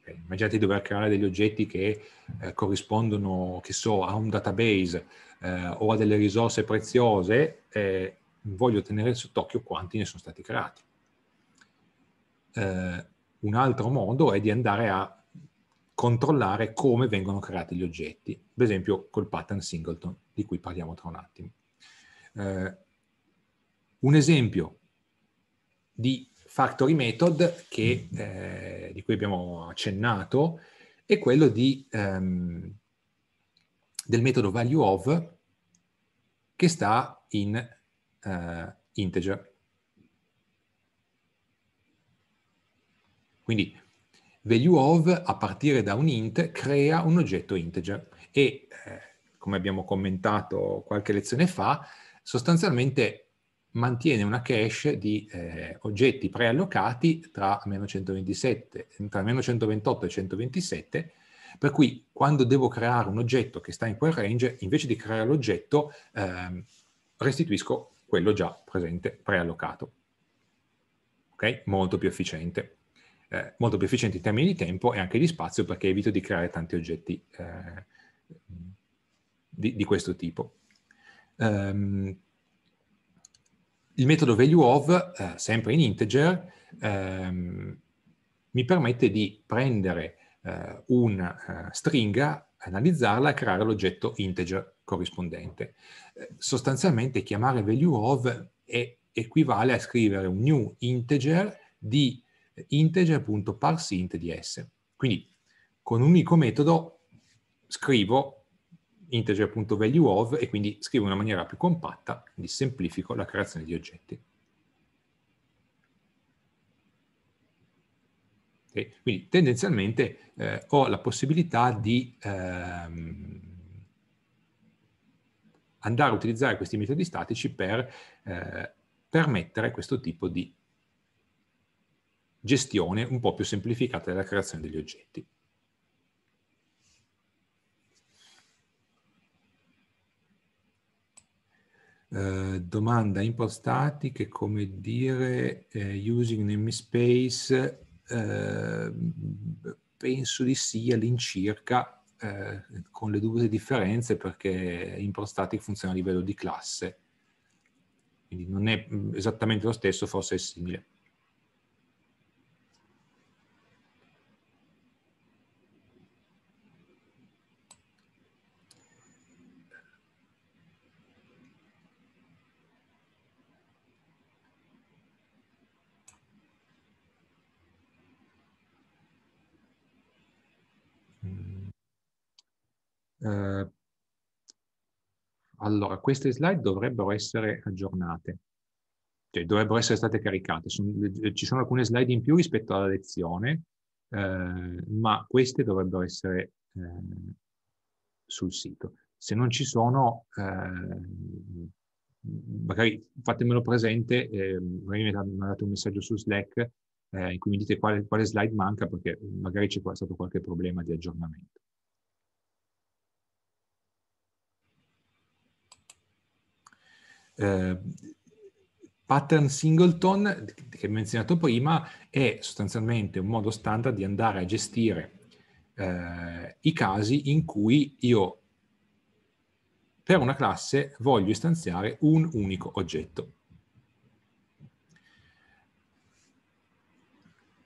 Okay. Immaginate di dover creare degli oggetti che eh, corrispondono, che so, a un database eh, o a delle risorse preziose, eh, voglio tenere sott'occhio quanti ne sono stati creati. Eh, un altro modo è di andare a controllare come vengono creati gli oggetti, per esempio col pattern singleton, di cui parliamo tra un attimo. Eh, un esempio di factory method che, eh, di cui abbiamo accennato è quello di, ehm, del metodo value of che sta in eh, integer. Quindi value of a partire da un int crea un oggetto integer e eh, come abbiamo commentato qualche lezione fa sostanzialmente mantiene una cache di eh, oggetti preallocati tra meno, 128 e 127 per cui quando devo creare un oggetto che sta in quel range invece di creare l'oggetto eh, restituisco quello già presente preallocato ok molto più efficiente eh, molto più efficiente in termini di tempo e anche di spazio perché evito di creare tanti oggetti eh, di, di, questo tipo. Um, il metodo value of, eh, sempre in integer, ehm, mi permette di prendere eh, una uh, eh, stringa, analizzarla e creare l'oggetto integer corrispondente. Eh, sostanzialmente chiamare value of equivale a scrivere un new integer di integer.parseInt di S. Quindi con un unico metodo scrivo integer.valueOf e quindi scrivo in una maniera più compatta, quindi semplifico la creazione di oggetti. Okay? Quindi tendenzialmente eh, ho la possibilità di ehm, andare a utilizzare questi metodi statici per eh, permettere questo tipo di gestione un po' più semplificata della creazione degli oggetti. Uh, domanda import static come dire uh, using namespace uh, eh, penso di sì all'incirca con le dovute differenze perché import static funziona a livello di classe quindi non è mm, esattamente lo stesso forse è simile Eh, allora, queste slide dovrebbero essere aggiornate, cioè dovrebbero essere state caricate. Sono, eh, ci sono alcune slide in più rispetto alla lezione, eh, ma queste dovrebbero essere eh, sul sito. Se non ci sono, eh, magari fatemelo presente, ehm, magari mi mandate un messaggio su Slack eh, in cui mi dite quale, quale slide manca perché magari c'è stato qualche problema di aggiornamento. eh, pattern singleton che ho menzionato prima è sostanzialmente un modo standard di andare a gestire eh, i casi in cui io per una classe voglio istanziare un unico oggetto.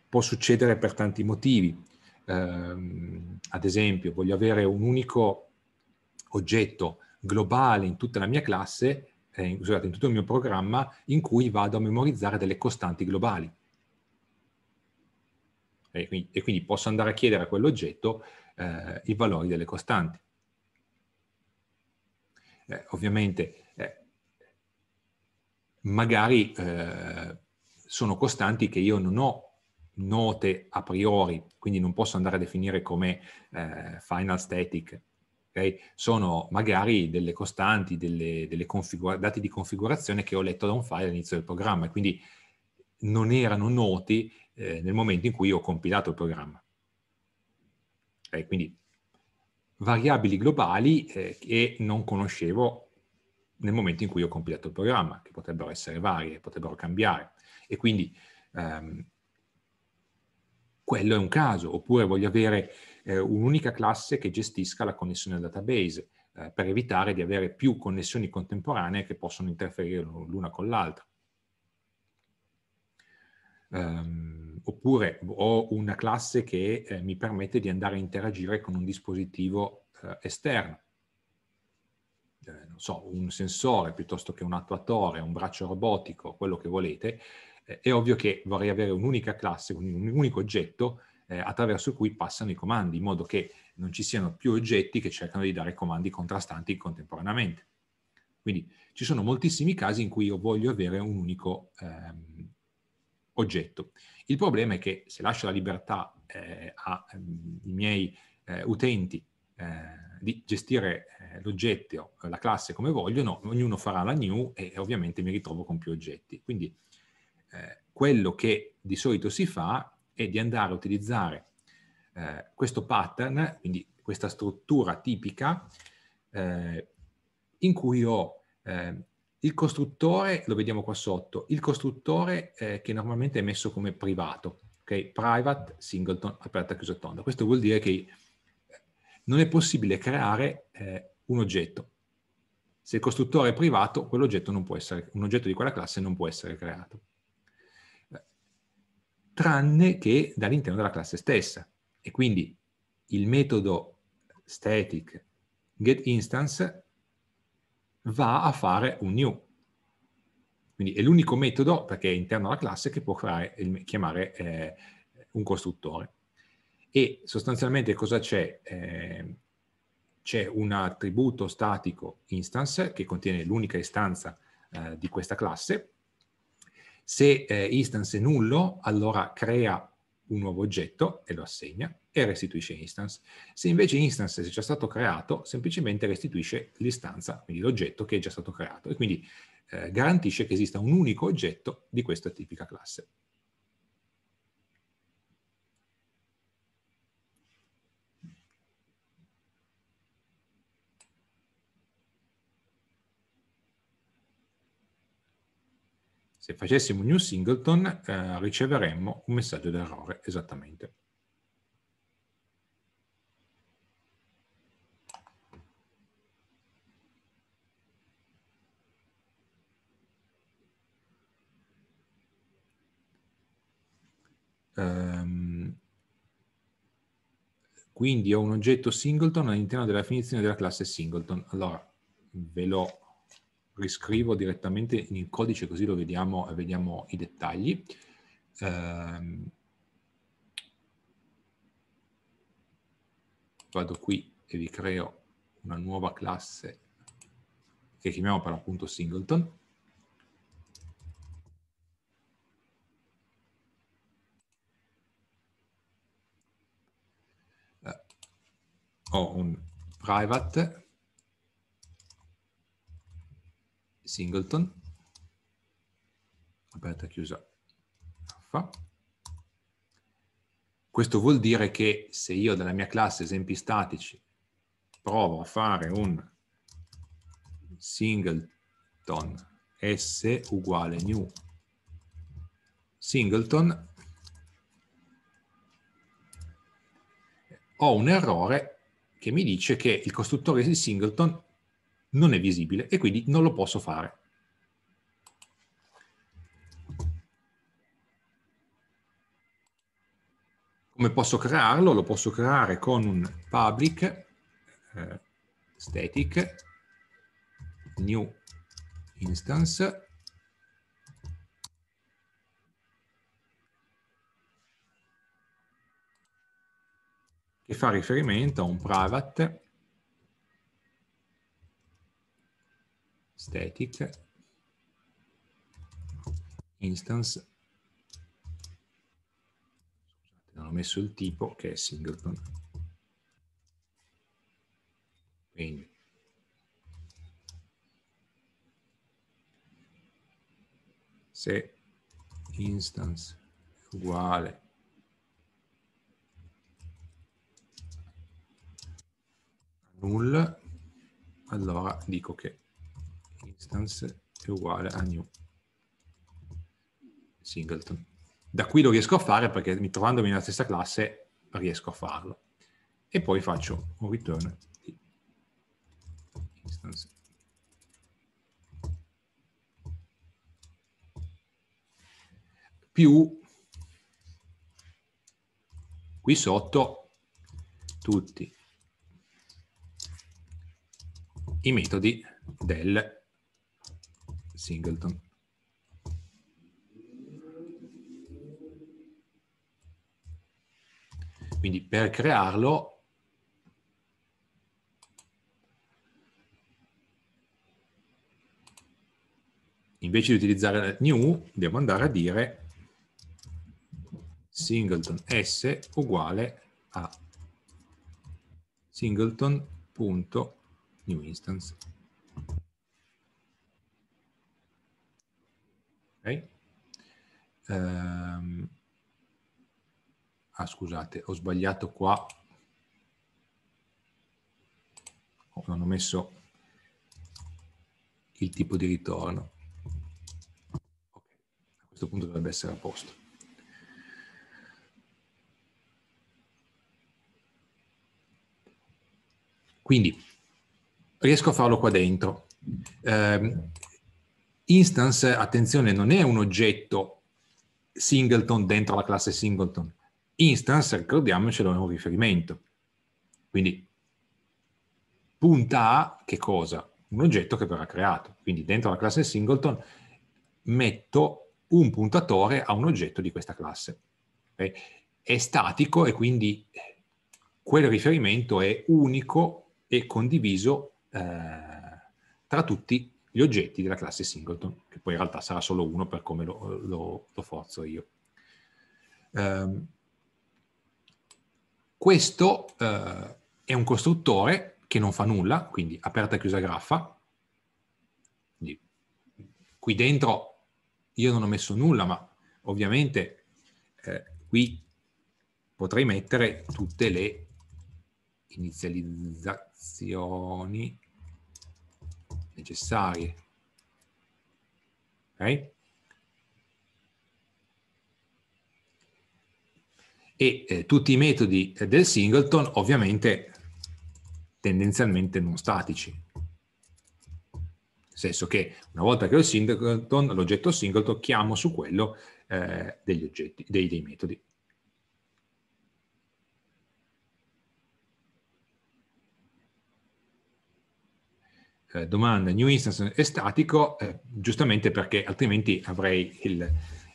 Può succedere per tanti motivi. Eh, ad esempio, voglio avere un unico oggetto globale in tutta la mia classe eh, scusate, in tutto il mio programma in cui vado a memorizzare delle costanti globali. E quindi, e quindi posso andare a chiedere a quell'oggetto eh, i valori delle costanti. Eh, ovviamente eh, magari eh, sono costanti che io non ho note a priori, quindi non posso andare a definire come eh, final static Okay? Sono magari delle costanti, delle, delle configura- dati di configurazione che ho letto da un file all'inizio del programma, e quindi non erano noti eh, nel momento in cui ho compilato il programma. Okay? Quindi variabili globali eh, che non conoscevo nel momento in cui ho compilato il programma, che potrebbero essere varie, potrebbero cambiare. E quindi ehm, quello è un caso, oppure voglio avere eh, un'unica classe che gestisca la connessione al database eh, per evitare di avere più connessioni contemporanee che possono interferire l'una con l'altra. Um, oppure ho una classe che eh, mi permette di andare a interagire con un dispositivo eh, esterno. Eh, non So, un sensore piuttosto che un attuatore, un braccio robotico, quello che volete, eh, è ovvio che vorrei avere un'unica classe, un unico oggetto eh, attraverso cui passano i comandi, in modo che non ci siano più oggetti che cercano di dare comandi contrastanti contemporaneamente. Quindi ci sono moltissimi casi in cui io voglio avere un unico ehm, oggetto. Il problema è che se lascio la libertà eh, ai ehm, miei eh, utenti eh, di gestire eh, l'oggetto, la classe come vogliono, ognuno farà la new e ovviamente mi ritrovo con più oggetti. Quindi eh, quello che di solito si fa è di andare a utilizzare eh, questo pattern, quindi questa struttura tipica, eh, in cui ho eh, il costruttore, lo vediamo qua sotto, il costruttore eh, che normalmente è messo come privato, ok? Private singleton aperta chiusa tonda. Questo vuol dire che eh, non è possibile creare eh, un oggetto. Se il costruttore è privato, quell'oggetto non può essere, un oggetto di quella classe non può essere creato tranne che dall'interno della classe stessa. E quindi il metodo static getInstance va a fare un new. Quindi è l'unico metodo, perché è interno alla classe, che può fare, chiamare eh, un costruttore. E sostanzialmente cosa c'è? Eh, c'è un attributo statico instance che contiene l'unica istanza eh, di questa classe se eh, instance è nullo, allora crea un nuovo oggetto e lo assegna e restituisce instance. Se invece instance è già stato creato, semplicemente restituisce l'istanza, quindi l'oggetto che è già stato creato e quindi eh, garantisce che esista un unico oggetto di questa tipica classe. Se facessimo new singleton eh, riceveremmo un messaggio d'errore esattamente. Um, quindi ho un oggetto singleton all'interno della definizione della classe singleton. Allora, ve lo riscrivo direttamente in il codice così lo vediamo, vediamo i dettagli. Eh, vado qui e vi creo una nuova classe che chiamiamo per l'appunto singleton. Eh, ho un private singleton, aperta chiusa alfa. Questo vuol dire che se io dalla mia classe esempi statici provo a fare un singleton s uguale new singleton, ho un errore che mi dice che il costruttore di singleton non è visibile e quindi non lo posso fare. Come posso crearlo? Lo posso creare con un public eh, static new instance che fa riferimento a un private static instance non ho messo il tipo che è singleton quindi se instance uguale null allora dico che instance è uguale a new singleton. Da qui lo riesco a fare perché trovandomi nella stessa classe riesco a farlo. E poi faccio un return di instance. Più qui sotto tutti i metodi del Singleton. Quindi per crearlo invece di utilizzare new devo andare a dire singleton s uguale a singleton.newInstance. Um, ah, scusate, ho sbagliato qua. Oh, non ho messo il tipo di ritorno. Okay. A questo punto dovrebbe essere a posto. Quindi riesco a farlo qua dentro. Um, Instance, attenzione, non è un oggetto singleton dentro la classe singleton. Instance, ricordiamocelo, è un riferimento. Quindi punta a che cosa? Un oggetto che verrà creato. Quindi dentro la classe singleton metto un puntatore a un oggetto di questa classe. Okay? È statico e quindi quel riferimento è unico e condiviso eh, tra tutti gli oggetti della classe singleton, che poi in realtà sarà solo uno per come lo, lo, lo forzo io. Um, questo uh, è un costruttore che non fa nulla, quindi aperta e chiusa graffa. Quindi, qui dentro io non ho messo nulla, ma ovviamente eh, qui potrei mettere tutte le inizializzazioni necessarie. Okay? E eh, tutti i metodi del singleton ovviamente tendenzialmente non statici. Nel senso che una volta che ho il singleton, l'oggetto singleton, chiamo su quello eh, degli oggetti, dei, dei metodi. eh, domanda new instance è statico, eh, giustamente perché altrimenti avrei il,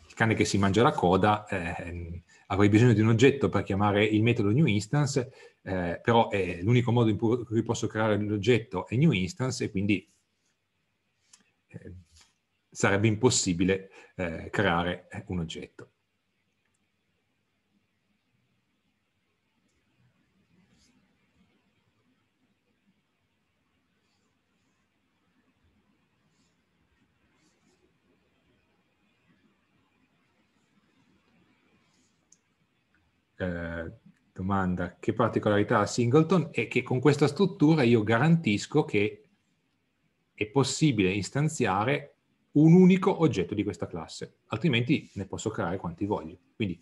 il, cane che si mangia la coda, eh, avrei bisogno di un oggetto per chiamare il metodo new instance, eh, però l'unico modo in cui posso creare l'oggetto è new instance e quindi eh, sarebbe impossibile eh, creare un oggetto. Eh, domanda, che particolarità ha Singleton è che con questa struttura io garantisco che è possibile istanziare un unico oggetto di questa classe, altrimenti ne posso creare quanti voglio. Quindi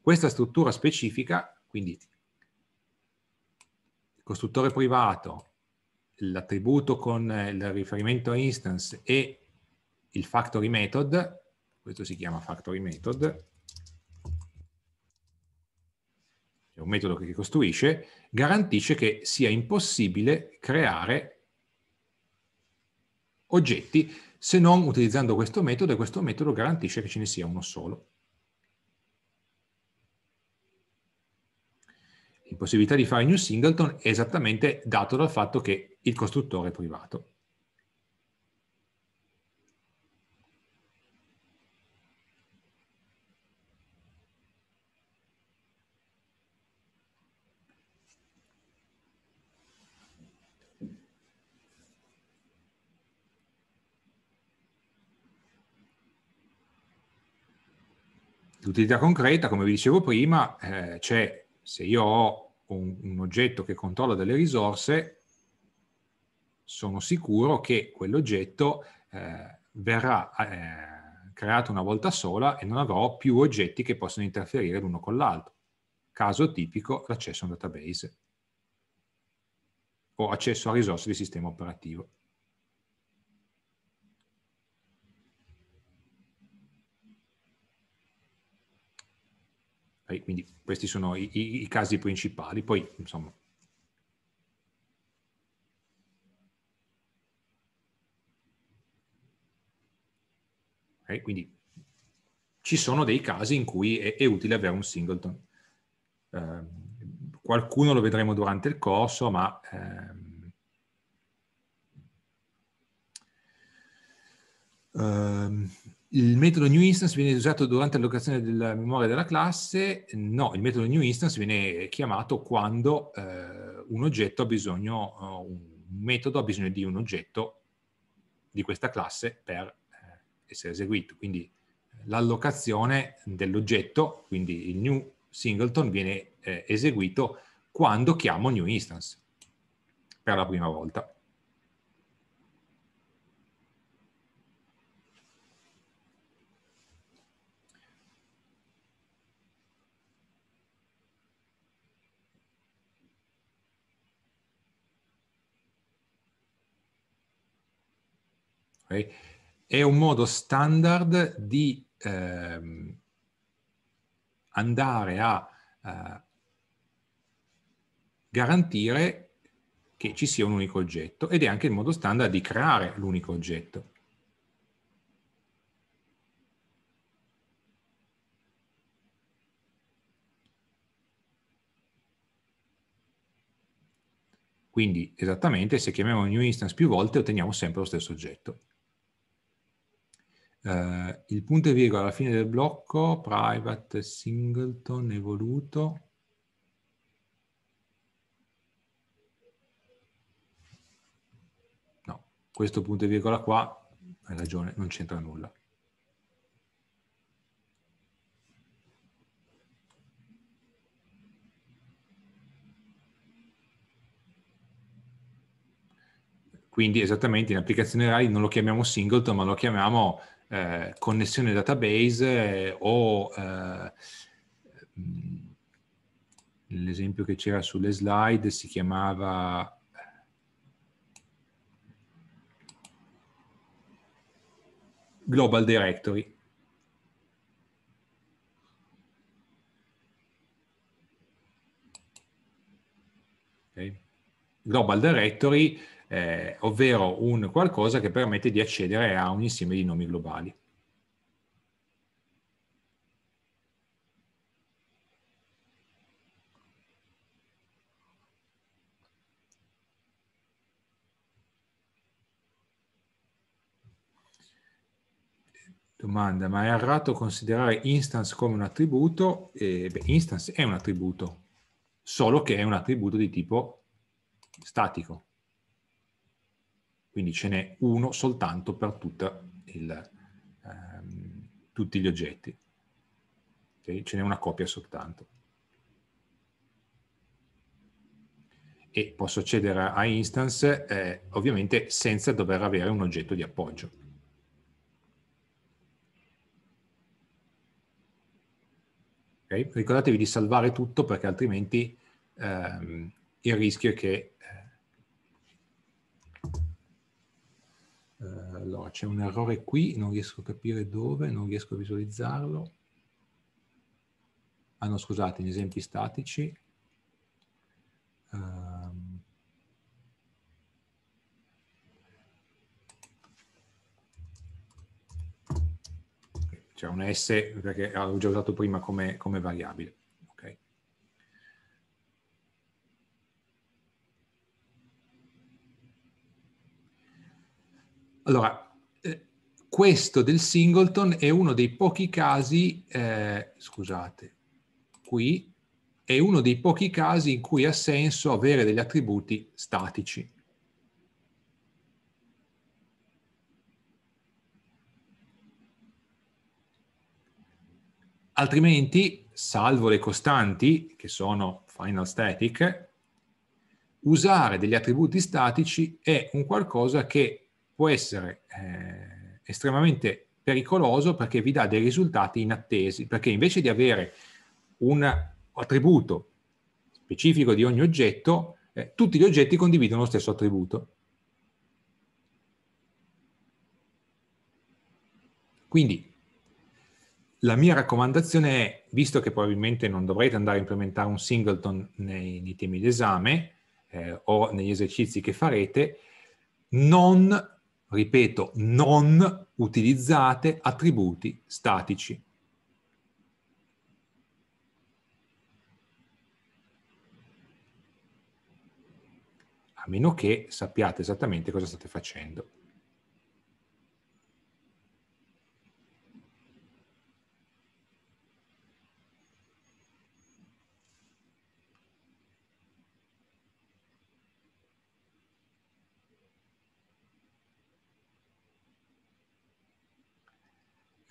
questa struttura specifica, quindi il costruttore privato, l'attributo con eh, il riferimento a instance e il factory method, questo si chiama factory method, è un metodo che costruisce, garantisce che sia impossibile creare oggetti se non utilizzando questo metodo e questo metodo garantisce che ce ne sia uno solo. L'impossibilità di fare new singleton è esattamente dato dal fatto che il costruttore è privato. L'utilità concreta, come vi dicevo prima, eh, c'è cioè, se io ho un, un oggetto che controlla delle risorse, sono sicuro che quell'oggetto eh, verrà eh, creato una volta sola e non avrò più oggetti che possono interferire l'uno con l'altro. Caso tipico, l'accesso a un database o accesso a risorse di sistema operativo. quindi questi sono i, i, i, casi principali, poi insomma... Okay, quindi ci sono dei casi in cui è, è utile avere un singleton. Eh, qualcuno lo vedremo durante il corso, ma... Ehm, Um, il metodo new instance viene usato durante l'allocazione della memoria della classe? No, il metodo new instance viene chiamato quando eh, un oggetto ha bisogno, eh, un metodo ha bisogno di un oggetto di questa classe per eh, essere eseguito. Quindi l'allocazione dell'oggetto, quindi il new singleton, viene eh, eseguito quando chiamo new instance per la prima volta. Okay? È un modo standard di ehm, andare a eh, garantire che ci sia un unico oggetto ed è anche il modo standard di creare l'unico oggetto. Quindi esattamente se chiamiamo new instance più volte otteniamo sempre lo stesso oggetto. Eh, il punto e virgola alla fine del blocco, private singleton evoluto. No, questo punto e virgola qua, hai ragione, non c'entra nulla. Quindi esattamente in applicazione RAI non lo chiamiamo singleton, ma lo chiamiamo eh, connessione database eh, o eh, mm, l'esempio che c'era sulle slide si chiamava Global Directory. Global Directory eh, ovvero un qualcosa che permette di accedere a un insieme di nomi globali. Domanda, ma è errato considerare instance come un attributo? Eh, beh, instance è un attributo, solo che è un attributo di tipo statico quindi ce n'è uno soltanto per il, ehm, tutti gli oggetti. Okay? Ce n'è una copia soltanto. E posso accedere a instance eh, ovviamente senza dover avere un oggetto di appoggio. Okay? Ricordatevi di salvare tutto perché altrimenti ehm, il rischio è che eh, Eh, allora c'è un errore qui, non riesco a capire dove, non riesco a visualizzarlo. Ah no, scusate, in esempi statici. Um, c'è un S perché avevo già usato prima come, come variabile. Allora, eh, questo del singleton è uno dei pochi casi, eh, scusate, qui è uno dei pochi casi in cui ha senso avere degli attributi statici. Altrimenti, salvo le costanti, che sono final static, usare degli attributi statici è un qualcosa che può essere eh, estremamente pericoloso perché vi dà dei risultati inattesi, perché invece di avere un attributo specifico di ogni oggetto, eh, tutti gli oggetti condividono lo stesso attributo. Quindi la mia raccomandazione è, visto che probabilmente non dovrete andare a implementare un singleton nei, nei temi d'esame eh, o negli esercizi che farete, non ripeto, non utilizzate attributi statici. A meno che sappiate esattamente cosa state facendo.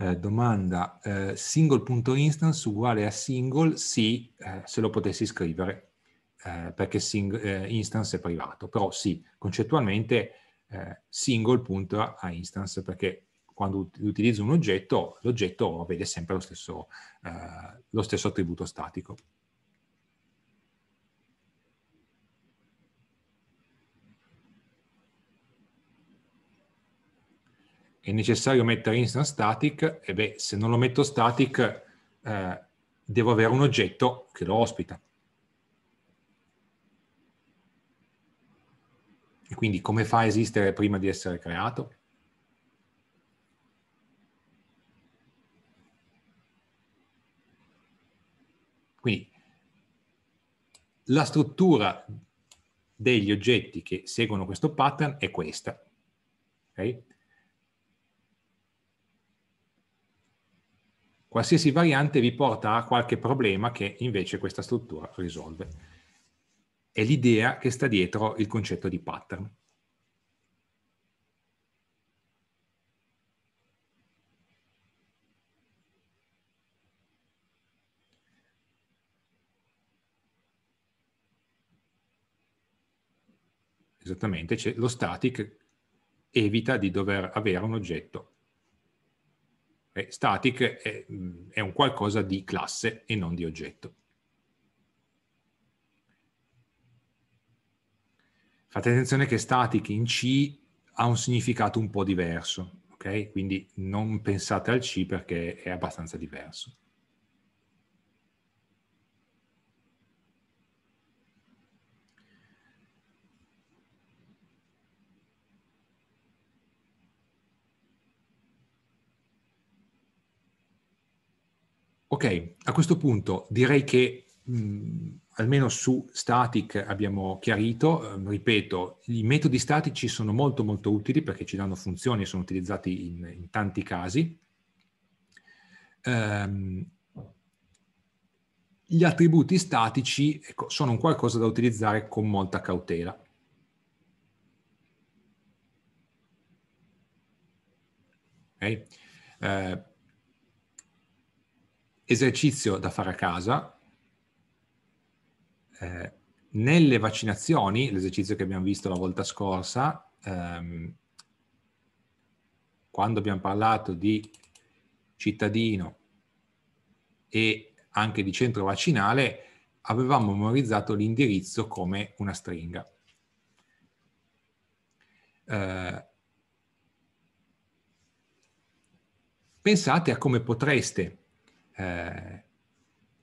eh, domanda eh, single.instance uguale a single sì, eh, se lo potessi scrivere, eh, perché sing, eh, instance è privato, però sì, concettualmente eh, single punta a instance, perché quando utilizzo un oggetto, l'oggetto vede sempre lo stesso, lo stesso attributo statico. è necessario mettere instance static, e beh, se non lo metto static eh, devo avere un oggetto che lo ospita. E quindi come fa a esistere prima di essere creato? Quindi la struttura degli oggetti che seguono questo pattern è questa. Okay? Qualsiasi variante vi porta a qualche problema che invece questa struttura risolve. È l'idea che sta dietro il concetto di pattern. esattamente, cioè lo static evita di dover avere un oggetto e static è, mm, è un qualcosa di classe e non di oggetto. Fate attenzione che static in C ha un significato un po' diverso, ok? Quindi non pensate al C perché è abbastanza diverso. Ok, a questo punto direi che mh, mm, almeno su static abbiamo chiarito, ehm, ripeto, i metodi statici sono molto molto utili perché ci danno funzioni, e sono utilizzati in, in tanti casi. Um, gli attributi statici ecco, sono un qualcosa da utilizzare con molta cautela. Okay? Eh, esercizio da fare a casa, eh, nelle vaccinazioni, l'esercizio che abbiamo visto la volta scorsa, ehm, quando abbiamo parlato di cittadino e anche di centro vaccinale, avevamo memorizzato l'indirizzo come una stringa. Eh, pensate a come potreste eh,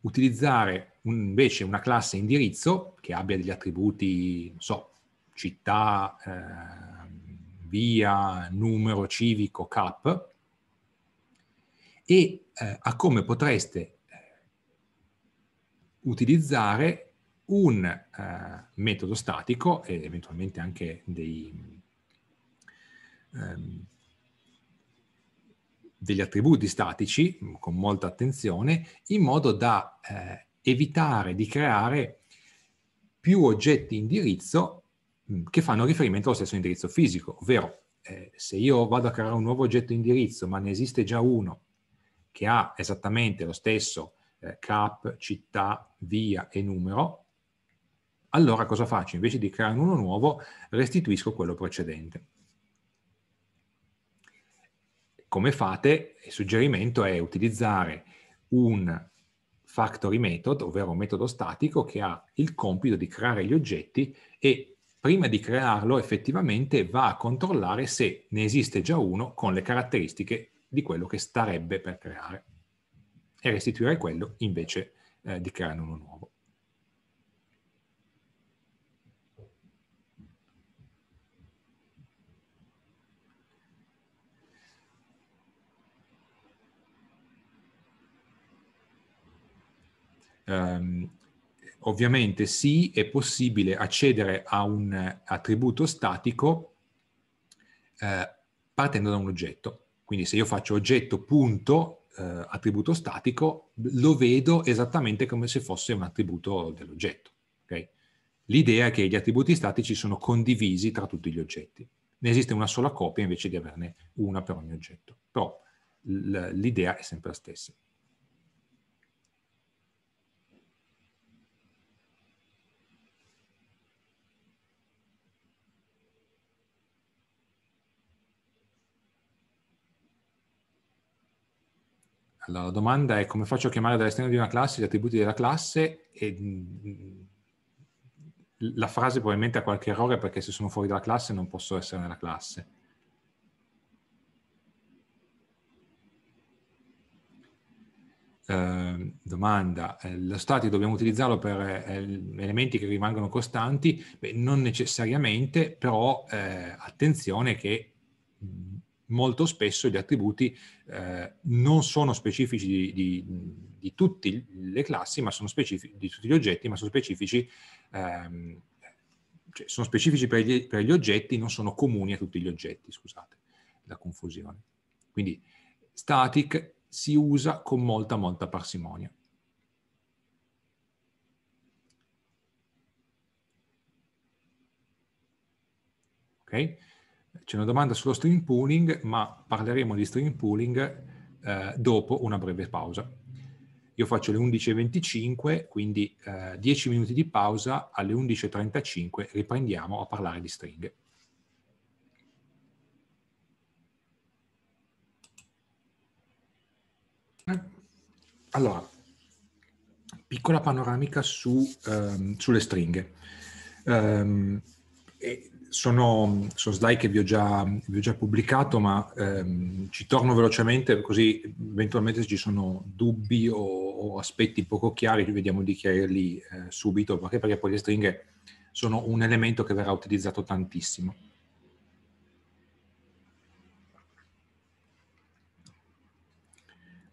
utilizzare un, invece una classe indirizzo che abbia degli attributi, non so, città, eh, via, numero civico, cap, e eh, a come potreste eh, utilizzare un eh, metodo statico e eventualmente anche dei, ehm, degli attributi statici con molta attenzione in modo da eh, evitare di creare più oggetti indirizzo mm, che fanno riferimento allo stesso indirizzo fisico, ovvero eh, se io vado a creare un nuovo oggetto indirizzo ma ne esiste già uno che ha esattamente lo stesso eh, cap, città, via e numero, allora cosa faccio? Invece di creare uno nuovo restituisco quello precedente come fate, il suggerimento è utilizzare un factory method, ovvero un metodo statico che ha il compito di creare gli oggetti e prima di crearlo effettivamente va a controllare se ne esiste già uno con le caratteristiche di quello che starebbe per creare e restituire quello invece eh, di creare uno nuovo. Um, ovviamente sì, è possibile accedere a un eh, attributo statico eh, partendo da un oggetto. Quindi se io faccio oggetto punto eh, attributo statico, lo vedo esattamente come se fosse un attributo dell'oggetto. Okay? L'idea è che gli attributi statici sono condivisi tra tutti gli oggetti. Ne esiste una sola copia invece di averne una per ogni oggetto. Però l'idea è sempre la stessa. Allora, la domanda è come faccio a chiamare dall'esterno di una classe gli attributi della classe e mm, la frase probabilmente ha qualche errore perché se sono fuori dalla classe non posso essere nella classe. Eh, domanda, eh, lo stati dobbiamo utilizzarlo per eh, elementi che rimangono costanti? Beh, non necessariamente, però eh, attenzione che mm, molto spesso gli attributi eh, non sono specifici di, di, di, tutte le classi, ma sono specifici di tutti gli oggetti, ma sono specifici, ehm, cioè sono specifici per, gli, per, gli, oggetti, non sono comuni a tutti gli oggetti, scusate la confusione. Quindi static si usa con molta, molta parsimonia. Okay? C'è una domanda sullo stream pooling, ma parleremo di stream pooling eh, dopo una breve pausa. Io faccio le 11.25, quindi eh, 10 minuti di pausa, alle 11.35 riprendiamo a parlare di stringhe. Allora, piccola panoramica su, um, sulle stringhe. Um, sono, sono, slide che vi ho già, vi ho già pubblicato, ma ehm, ci torno velocemente così eventualmente se ci sono dubbi o, o aspetti poco chiari vediamo di chiarirli eh, subito, perché, perché poi le stringhe sono un elemento che verrà utilizzato tantissimo.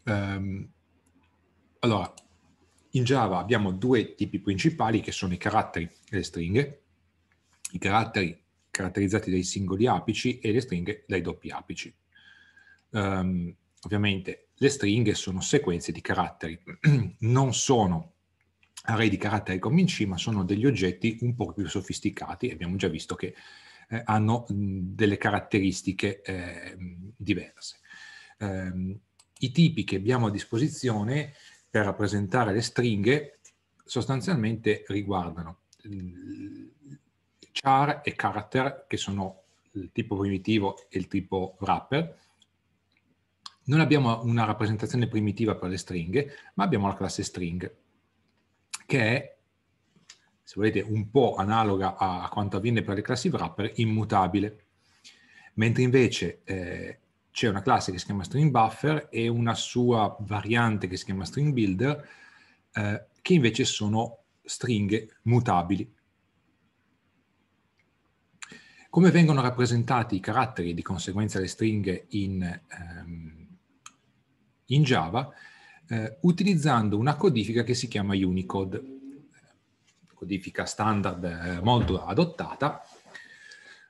Um, allora, in Java abbiamo due tipi principali che sono i caratteri e le stringhe. I caratteri caratterizzati dai singoli apici e le stringhe dai doppi apici. Um, ovviamente le stringhe sono sequenze di caratteri, non sono array di caratteri come in C, ma sono degli oggetti un po' più sofisticati e abbiamo già visto che eh, hanno delle caratteristiche eh, diverse. Um, I tipi che abbiamo a disposizione per rappresentare le stringhe sostanzialmente riguardano char e character, che sono il tipo primitivo e il tipo wrapper. Non abbiamo una rappresentazione primitiva per le stringhe, ma abbiamo la classe string, che è, se volete, un po' analoga a quanto avviene per le classi wrapper, immutabile. Mentre invece eh, c'è una classe che si chiama string buffer e una sua variante che si chiama string builder, eh, che invece sono stringhe mutabili. Come vengono rappresentati i caratteri, di conseguenza le stringhe in, um, in Java, eh, utilizzando una codifica che si chiama Unicode, codifica standard eh, molto adottata.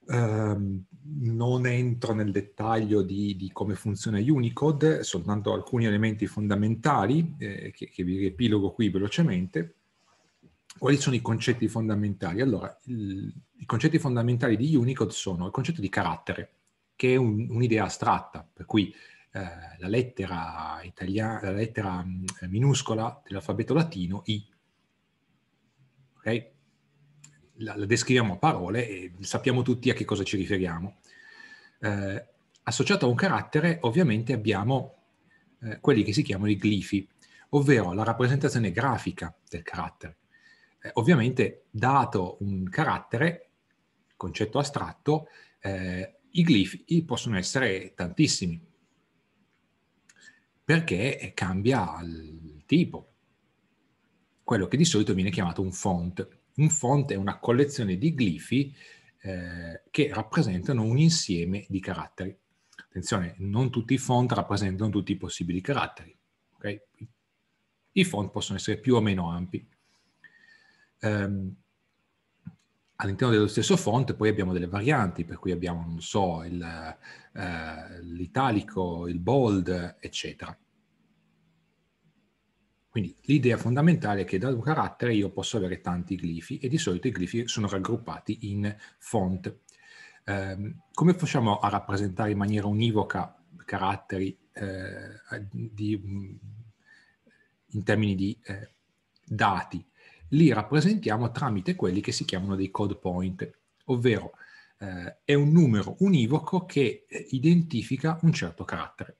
Um, non entro nel dettaglio di, di, come funziona Unicode, soltanto alcuni elementi fondamentali eh, che, che vi riepilogo qui velocemente quali sono i concetti fondamentali? Allora, il, i concetti fondamentali di Unicode sono il concetto di carattere, che è un, un'idea astratta, per cui eh, la lettera, italiana, la lettera mh, mm, minuscola dell'alfabeto latino, I, okay? la, la, descriviamo a parole e sappiamo tutti a che cosa ci riferiamo. Eh, associato a un carattere, ovviamente, abbiamo eh, quelli che si chiamano i glifi, ovvero la rappresentazione grafica del carattere eh, ovviamente dato un carattere, concetto astratto, eh, i glifi eh, possono essere tantissimi, perché eh, cambia il tipo, quello che di solito viene chiamato un font. Un font è una collezione di glifi eh, che rappresentano un insieme di caratteri. Attenzione, non tutti i font rappresentano tutti i possibili caratteri. Okay? I font possono essere più o meno ampi. Ehm, all'interno dello stesso font poi abbiamo delle varianti, per cui abbiamo, non so, il, eh, l'italico, il bold, eccetera. Quindi l'idea fondamentale è che da un carattere io posso avere tanti glifi e di solito i glifi sono raggruppati in font. Eh, come facciamo a rappresentare in maniera univoca caratteri eh, di, in termini di eh, dati? li rappresentiamo tramite quelli che si chiamano dei code point, ovvero eh, è un numero univoco che eh, identifica un certo carattere.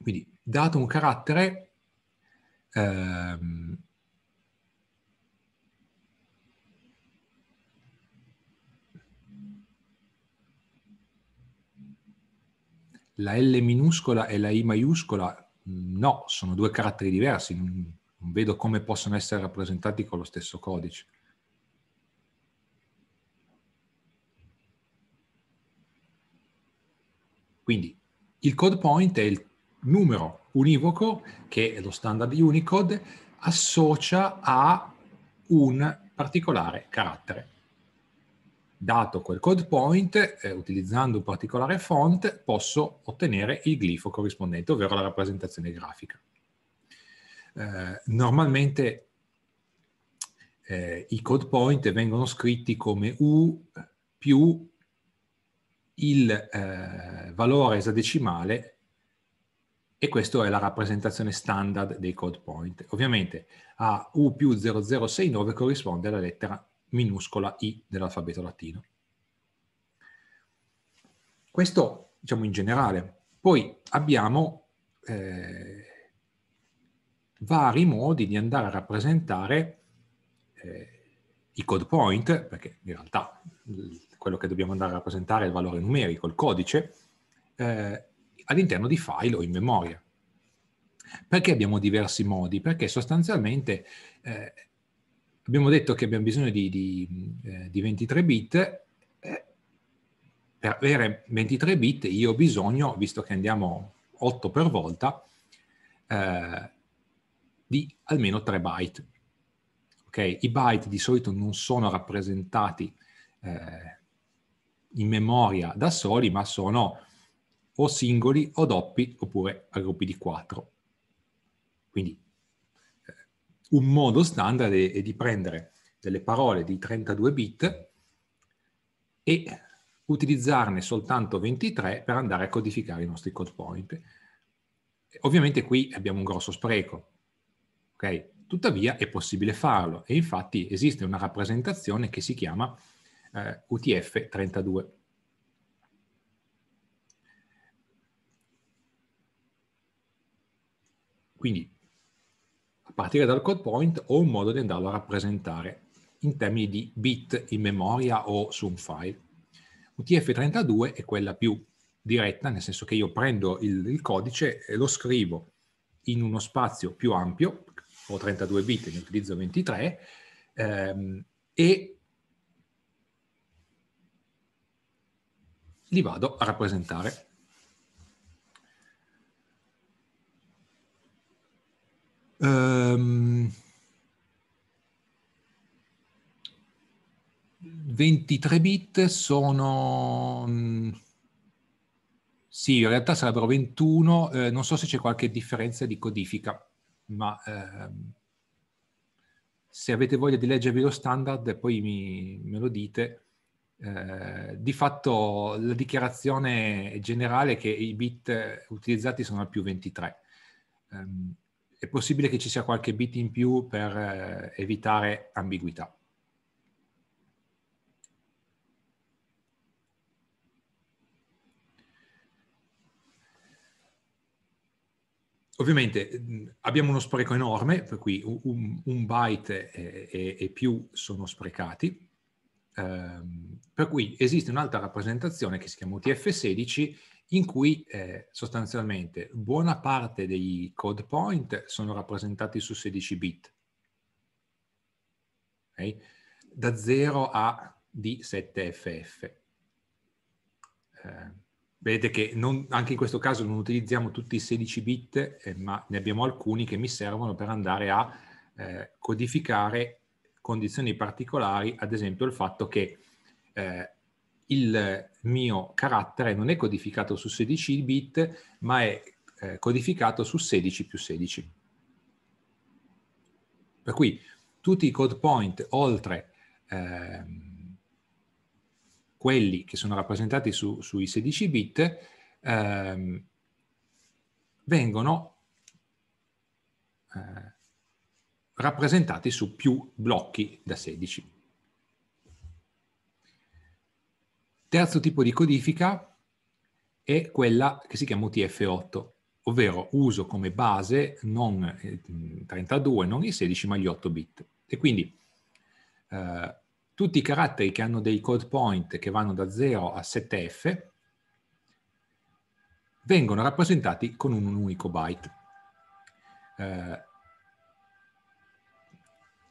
Quindi, dato un carattere, ehm, la L minuscola e la I maiuscola, no, sono due caratteri diversi, non vedo come possono essere rappresentati con lo stesso codice. Quindi il code point è il numero univoco che è lo standard Unicode associa a un particolare carattere. Dato quel code point, eh, utilizzando un particolare font, posso ottenere il glifo corrispondente, ovvero la rappresentazione grafica eh, normalmente eh, i code point vengono scritti come U più il eh, valore esadecimale e questa è la rappresentazione standard dei code point. Ovviamente a U più 0069 corrisponde alla lettera minuscola I dell'alfabeto latino. Questo diciamo in generale. Poi abbiamo eh, vari modi di andare a rappresentare eh, i code point, perché in realtà quello che dobbiamo andare a rappresentare è il valore numerico, il codice, eh, all'interno di file o in memoria. Perché abbiamo diversi modi? Perché sostanzialmente eh, abbiamo detto che abbiamo bisogno di, di, eh, di 23 bit. Eh, per avere 23 bit io ho bisogno, visto che andiamo 8 per volta, eh, di almeno 3 byte. Okay? I byte di solito non sono rappresentati eh, in memoria da soli, ma sono o singoli o doppi oppure a gruppi di 4. Quindi eh, un modo standard è, è di prendere delle parole di 32 bit e utilizzarne soltanto 23 per andare a codificare i nostri code point. Ovviamente qui abbiamo un grosso spreco, Okay? Tuttavia è possibile farlo e infatti esiste una rappresentazione che si chiama eh, UTF-32. Quindi a partire dal code point ho un modo di andarlo a rappresentare in termini di bit in memoria o su un file. UTF-32 è quella più diretta, nel senso che io prendo il, il codice e lo scrivo in uno spazio più ampio, o 32 bit, ne utilizzo 23, ehm, e li vado a rappresentare. Um, ehm, 23 bit sono... Mm, sì, in realtà sarebbero 21, eh, non so se c'è qualche differenza di codifica ma ehm, se avete voglia di leggervi lo standard poi mi, me lo dite. Eh, di fatto la dichiarazione generale è che i bit utilizzati sono al più 23. Eh, è possibile che ci sia qualche bit in più per eh, evitare ambiguità. ovviamente abbiamo uno spreco enorme, per cui un, un byte e, e, e, più sono sprecati, ehm, per cui esiste un'altra rappresentazione che si chiama UTF-16 in cui eh, sostanzialmente buona parte dei code point sono rappresentati su 16 bit, okay? da 0 a D7FF. Eh, Vedete che non, anche in questo caso non utilizziamo tutti i 16 bit, eh, ma ne abbiamo alcuni che mi servono per andare a eh, codificare condizioni particolari, ad esempio il fatto che eh, il mio carattere non è codificato su 16 bit, ma è eh, codificato su 16 più 16. Per cui tutti i code point oltre... Ehm, quelli che sono rappresentati su, sui 16 bit ehm, vengono eh, rappresentati su più blocchi da 16. Terzo tipo di codifica è quella che si chiama UTF-8, ovvero uso come base non 32, eh, non i 16, ma gli 8 bit. E quindi eh, tutti i caratteri che hanno dei code point che vanno da 0 a 7F vengono rappresentati con un unico byte. Eh,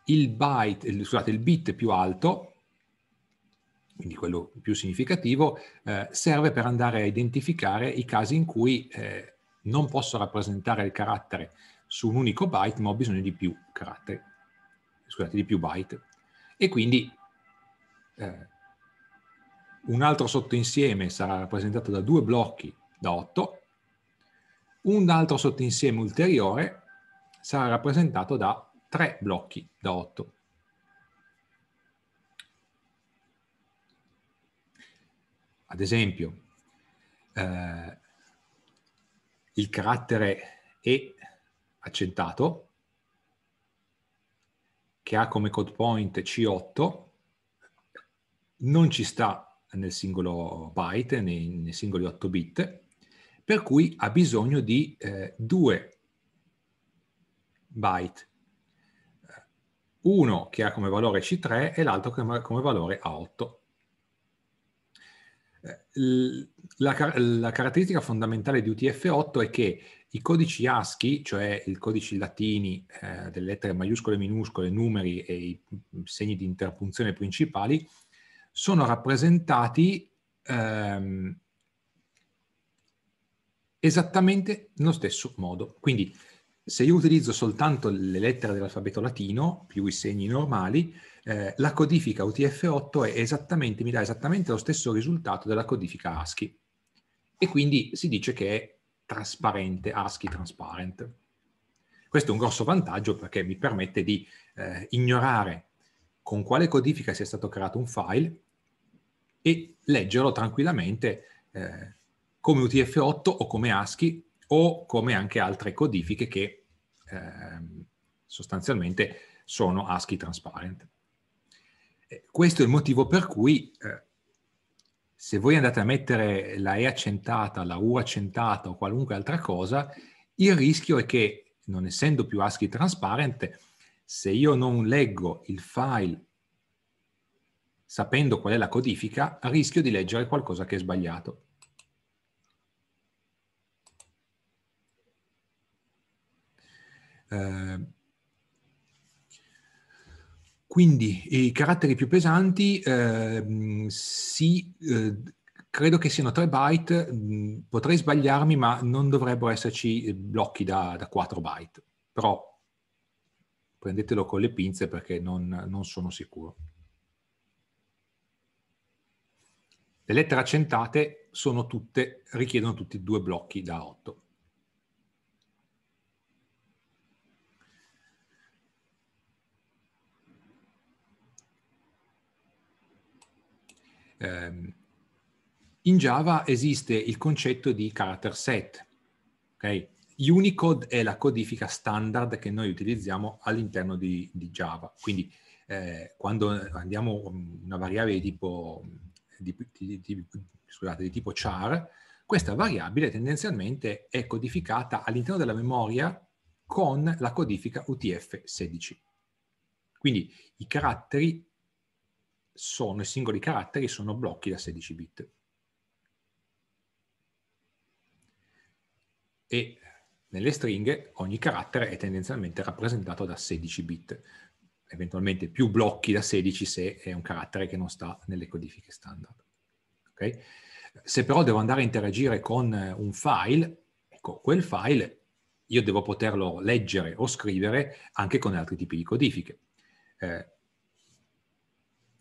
il, byte scusate, il bit più alto, quindi quello più significativo, eh, serve per andare a identificare i casi in cui eh, non posso rappresentare il carattere su un unico byte, ma ho bisogno di più caratteri, scusate, di più byte. E quindi eh, un altro sottoinsieme sarà rappresentato da due blocchi da 8, un altro sottoinsieme ulteriore sarà rappresentato da tre blocchi da 8. Ad esempio, eh, il carattere E accentato, che ha come code point C8, non ci sta nel singolo byte, nei, nei singoli 8 bit, per cui ha bisogno di eh, due byte, uno che ha come valore C3 e l'altro che ha come valore A8. Eh, la, la, caratteristica fondamentale di UTF-8 è che i codici ASCII, cioè i codici latini eh, delle lettere maiuscole e minuscole, numeri e i segni di interpunzione principali, sono rappresentati ehm, esattamente nello stesso modo. Quindi se io utilizzo soltanto le lettere dell'alfabeto latino più i segni normali, eh, la codifica UTF8 è esattamente, mi dà esattamente lo stesso risultato della codifica ASCII e quindi si dice che è trasparente, ASCII transparent. Questo è un grosso vantaggio perché mi permette di eh, ignorare con quale codifica sia stato creato un file e leggerlo tranquillamente eh, come UTF-8 o come ASCII o come anche altre codifiche che eh, sostanzialmente sono ASCII transparent. Eh, questo è il motivo per cui eh, se voi andate a mettere la E accentata, la U accentata o qualunque altra cosa, il rischio è che, non essendo più ASCII transparent, se io non leggo il file sapendo qual è la codifica, rischio di leggere qualcosa che è sbagliato. Eh, quindi i caratteri più pesanti eh, si, eh, credo che siano 3 byte, mm, potrei sbagliarmi ma non dovrebbero esserci eh, blocchi da, da 4 byte, però prendetelo con le pinze perché non, non sono sicuro. Le lettere accentate sono tutte, richiedono tutti due blocchi da 8. Ehm, in Java esiste il concetto di character set. Okay? Unicode è la codifica standard che noi utilizziamo all'interno di, di Java. Quindi eh, quando andiamo mm, una variabile di tipo di, di, di, scusate, di tipo char, questa variabile tendenzialmente è codificata all'interno della memoria con la codifica UTF-16. Quindi i caratteri sono, i singoli caratteri sono blocchi da 16 bit. E nelle stringhe ogni carattere è tendenzialmente rappresentato da 16 bit eventualmente più blocchi da 16 se è un carattere che non sta nelle codifiche standard. Okay? Se però devo andare a interagire con eh, un file, ecco, quel file io devo poterlo leggere o scrivere anche con altri tipi di codifiche, eh,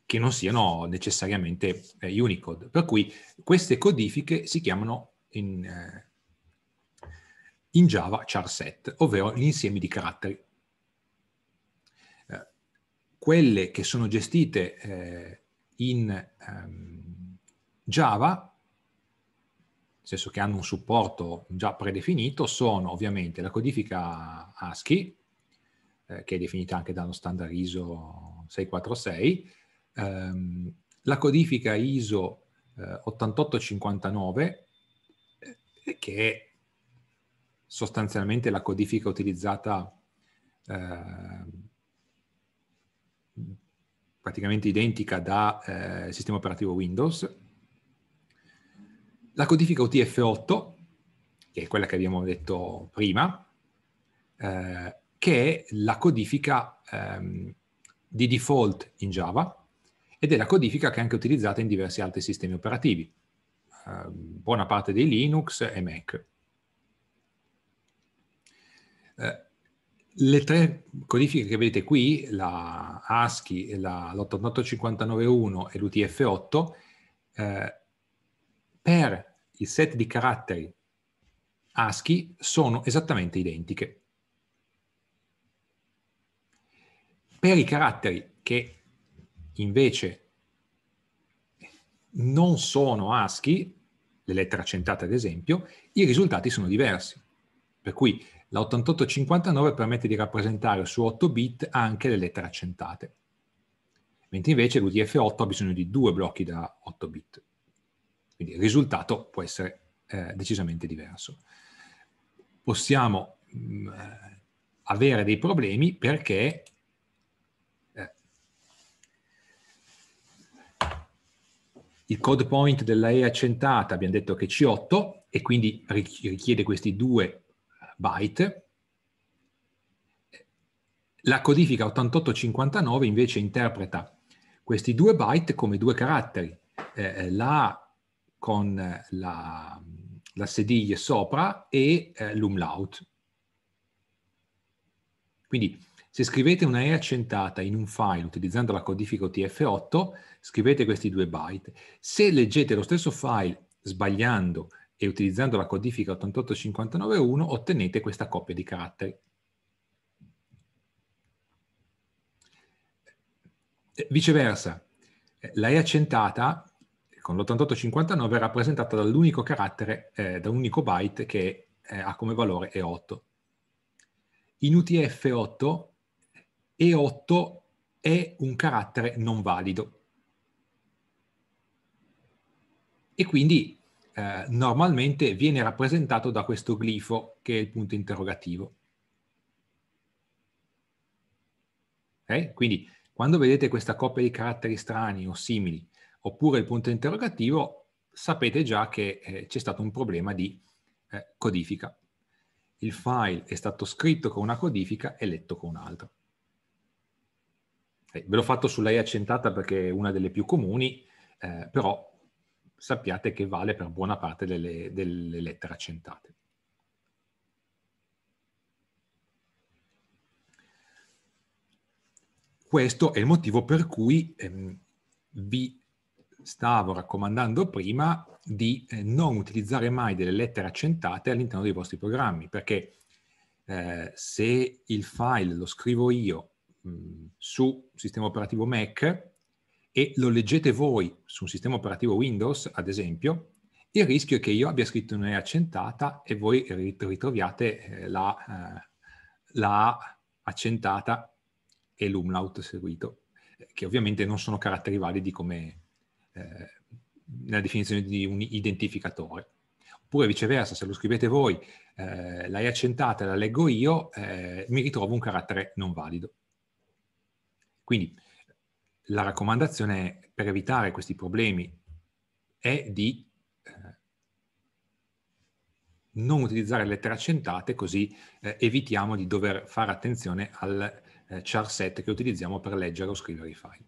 che non siano necessariamente eh, Unicode. Per cui queste codifiche si chiamano in, eh, in Java charset, ovvero l'insieme di caratteri quelle che sono gestite eh, in um, Java nel senso che hanno un supporto già predefinito, sono ovviamente la codifica ASCII, eh, che è definita anche dallo standard ISO 646, ehm, la codifica ISO eh, 8859, eh, che è sostanzialmente la codifica utilizzata ehm, praticamente identica da eh, sistema operativo Windows. La codifica UTF-8, che è quella che abbiamo detto prima, eh, che è la codifica ehm, di default in Java ed è la codifica che è anche utilizzata in diversi altri sistemi operativi, eh, buona parte dei Linux e Mac. Eh, le tre codifiche che vedete qui, la ASCII, l'88591 e l'UTF8, eh, per il set di caratteri ASCII sono esattamente identiche. Per i caratteri che invece non sono ASCII, le lettere accentate ad esempio, i risultati sono diversi. Per cui la 8859 permette di rappresentare su 8 bit anche le lettere accentate, mentre invece l'UTF-8 ha bisogno di due blocchi da 8 bit. Quindi il risultato può essere eh, decisamente diverso. Possiamo mh, mm, eh, avere dei problemi perché eh, il code point della E accentata abbiamo detto che è C8 e quindi richiede questi due byte. La codifica 8859 invece interpreta questi due byte come due caratteri, eh, la con la, la sediglia sopra e eh, l'umlaut. Quindi se scrivete una E accentata in un file utilizzando la codifica OTF8, scrivete questi due byte. Se leggete lo stesso file sbagliando e utilizzando la codifica 88591 ottenete questa coppia di caratteri. Viceversa, eh, la E accentata con l'8859 è rappresentata dall'unico carattere, eh, da un unico byte che eh, ha come valore E8. In UTF-8 E8 è un carattere non valido. E quindi eh, normalmente viene rappresentato da questo glifo che è il punto interrogativo. Okay? Quindi quando vedete questa coppia di caratteri strani o simili, oppure il punto interrogativo, sapete già che eh, c'è stato un problema di eh, codifica. Il file è stato scritto con una codifica e letto con un'altra. Eh, ve l'ho fatto sulla E accentata perché è una delle più comuni, eh, però sappiate che vale per buona parte delle, delle lettere accentate. Questo è il motivo per cui ehm, vi stavo raccomandando prima di eh, non utilizzare mai delle lettere accentate all'interno dei vostri programmi, perché eh, se il file lo scrivo io mh, mm, su sistema operativo Mac, e lo leggete voi su un sistema operativo Windows, ad esempio, il rischio è che io abbia scritto un'E accentata e voi ritroviate eh, la, eh, la A accentata e l'umlaut seguito, che ovviamente non sono caratteri validi come eh, nella definizione di un identificatore. Oppure viceversa, se lo scrivete voi, eh, l'hai accentata e la leggo io, eh, mi ritrovo un carattere non valido. Quindi la raccomandazione per evitare questi problemi è di eh, non utilizzare lettere accentate così eh, evitiamo di dover fare attenzione al eh, char set che utilizziamo per leggere o scrivere i file.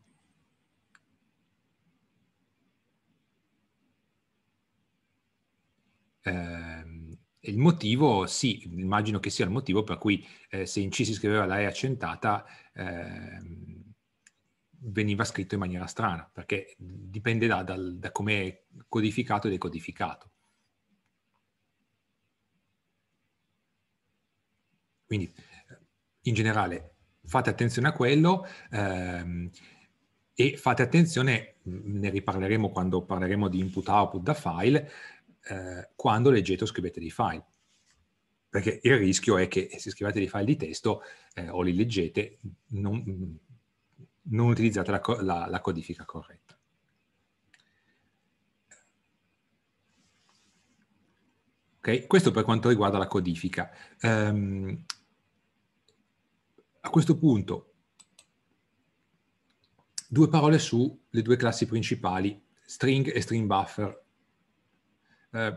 Ehm, il motivo, sì, immagino che sia il motivo per cui eh, se in C si scriveva la E accentata ehm, veniva scritto in maniera strana, perché dipende dal, da come è codificato e decodificato. Quindi, in generale, fate attenzione a quello ehm, e fate attenzione, ne riparleremo quando parleremo di input-output da file, eh, quando leggete o scrivete dei file. Perché il rischio è che se scrivete dei file di testo eh, o li leggete, non, non utilizzate la, la, la codifica corretta. Ok, Questo per quanto riguarda la codifica. Um, a questo punto, due parole sulle due classi principali, string e string buffer. Uh,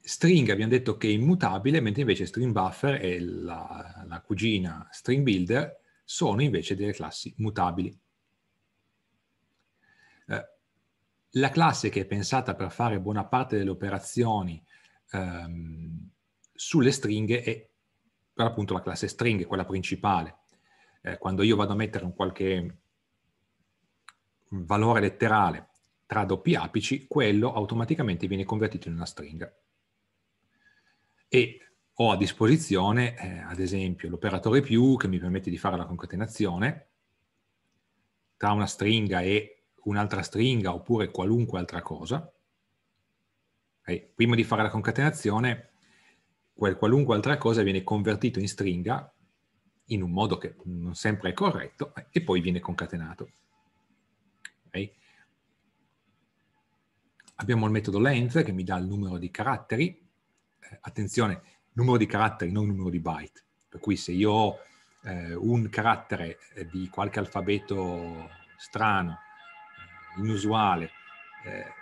string abbiamo detto che è immutabile, mentre invece string buffer è la, la cugina string builder sono invece delle classi mutabili. Eh, la classe che è pensata per fare buona parte delle operazioni ehm, sulle stringhe è per appunto la classe stringhe, quella principale. Eh, quando io vado a mettere un qualche valore letterale tra doppi apici, quello automaticamente viene convertito in una stringa. E ho a disposizione, eh, ad esempio, l'operatore più che mi permette di fare la concatenazione tra una stringa e un'altra stringa oppure qualunque altra cosa. Eh, prima di fare la concatenazione, quel qualunque altra cosa viene convertito in stringa in un modo che non sempre è corretto eh, e poi viene concatenato. Okay. Abbiamo il metodo length che mi dà il numero di caratteri. Eh, attenzione, numero di caratteri, non numero di byte. Per cui se io ho eh, un carattere eh, di qualche alfabeto strano, eh, inusuale, eh,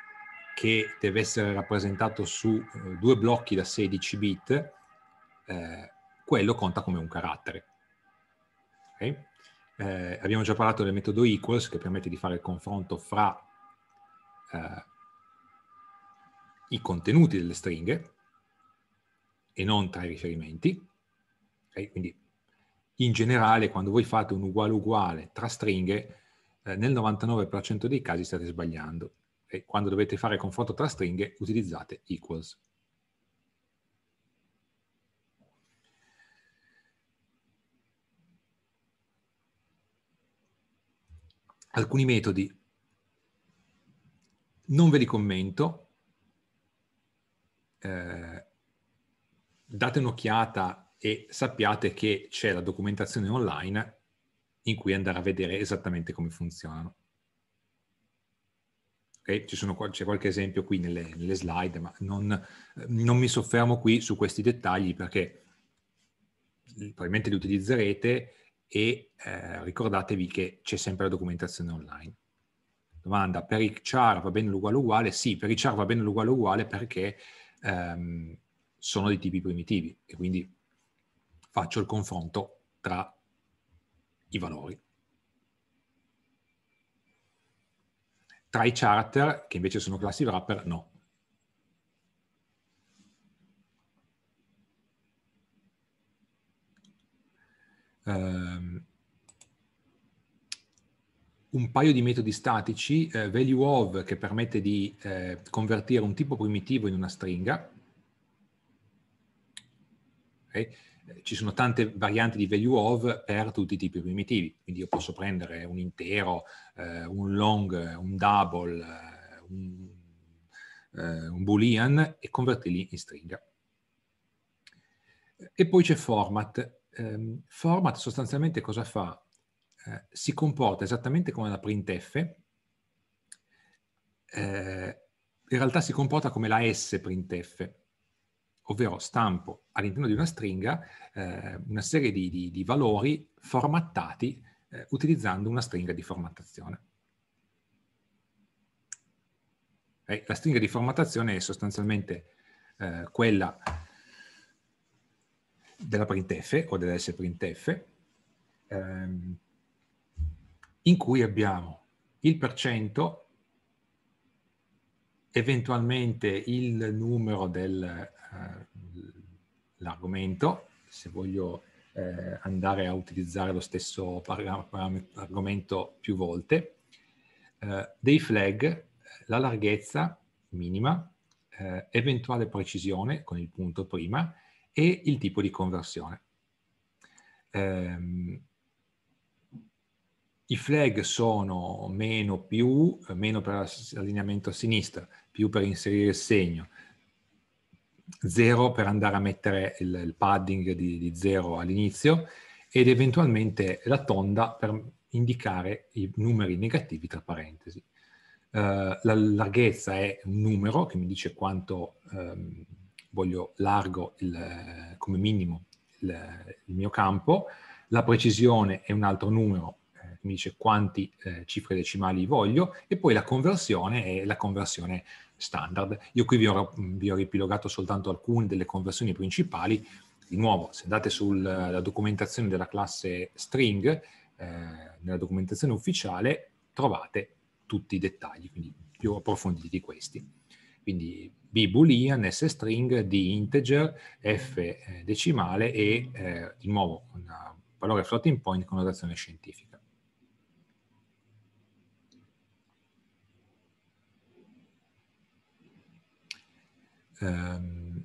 che deve essere rappresentato su eh, due blocchi da 16 bit, eh, quello conta come un carattere. Okay? abbiamo già parlato del metodo equals che permette di fare il confronto fra i contenuti delle stringhe e non tra i riferimenti. Okay? Quindi in generale quando voi fate un uguale uguale tra stringhe, eh, nel 99% dei casi state sbagliando. E quando dovete fare confronto tra stringhe utilizzate equals. Alcuni metodi non ve li commento, eh, date un'occhiata e sappiate che c'è la documentazione online in cui andare a vedere esattamente come funzionano. Okay? Sono, c'è qualche esempio qui nelle, nelle slide, ma non, non, mi soffermo qui su questi dettagli perché probabilmente li utilizzerete e eh, ricordatevi che c'è sempre la documentazione online. Domanda, per i char va bene l'uguale uguale? Sì, per i char va bene l'uguale uguale perché ehm, sono di tipi primitivi e quindi faccio il confronto tra i valori. Tra i charter, che invece sono classi wrapper, no. Um, un paio di metodi statici, eh, value of che permette di eh, convertire un tipo primitivo in una stringa, Okay? Eh, ci sono tante varianti di value of per tutti i tipi primitivi, quindi io posso prendere un intero, eh, un long, un double, eh, un, eh, un boolean e convertirli in stringa. E poi c'è format. Ehm, format sostanzialmente cosa fa? Eh, si comporta esattamente come la printf, eh, in realtà si comporta come la S printf, ovvero stampo all'interno di una stringa eh, una serie di, di, di valori formattati eh, utilizzando una stringa di formattazione. Eh, la stringa di formattazione è sostanzialmente eh, quella della printf o dell'sprintf ehm, in cui abbiamo il percento eventualmente il numero del eh, l'argomento, se voglio eh, andare a utilizzare lo stesso argomento più volte, eh, dei flag, la larghezza minima, eh, eventuale precisione con il punto prima e il tipo di conversione. Ehm, I flag sono meno più, meno per allineamento a sinistra, più per inserire il segno, 0 per andare a mettere il, il padding di, 0 all'inizio ed eventualmente la tonda per indicare i numeri negativi tra parentesi. Uh, la larghezza è un numero che mi dice quanto um, voglio largo il, come minimo il, il, mio campo, la precisione è un altro numero eh, che mi dice quanti eh, cifre decimali voglio e poi la conversione è la conversione standard. Io qui vi ho, vi ho ripilogato soltanto alcune delle conversioni principali. Di nuovo, se andate sulla documentazione della classe string, eh, nella documentazione ufficiale, trovate tutti i dettagli, quindi più approfonditi questi. Quindi B boolean, S string, D integer, F eh, decimale e eh, di nuovo un valore floating point con notazione scientifica. Um,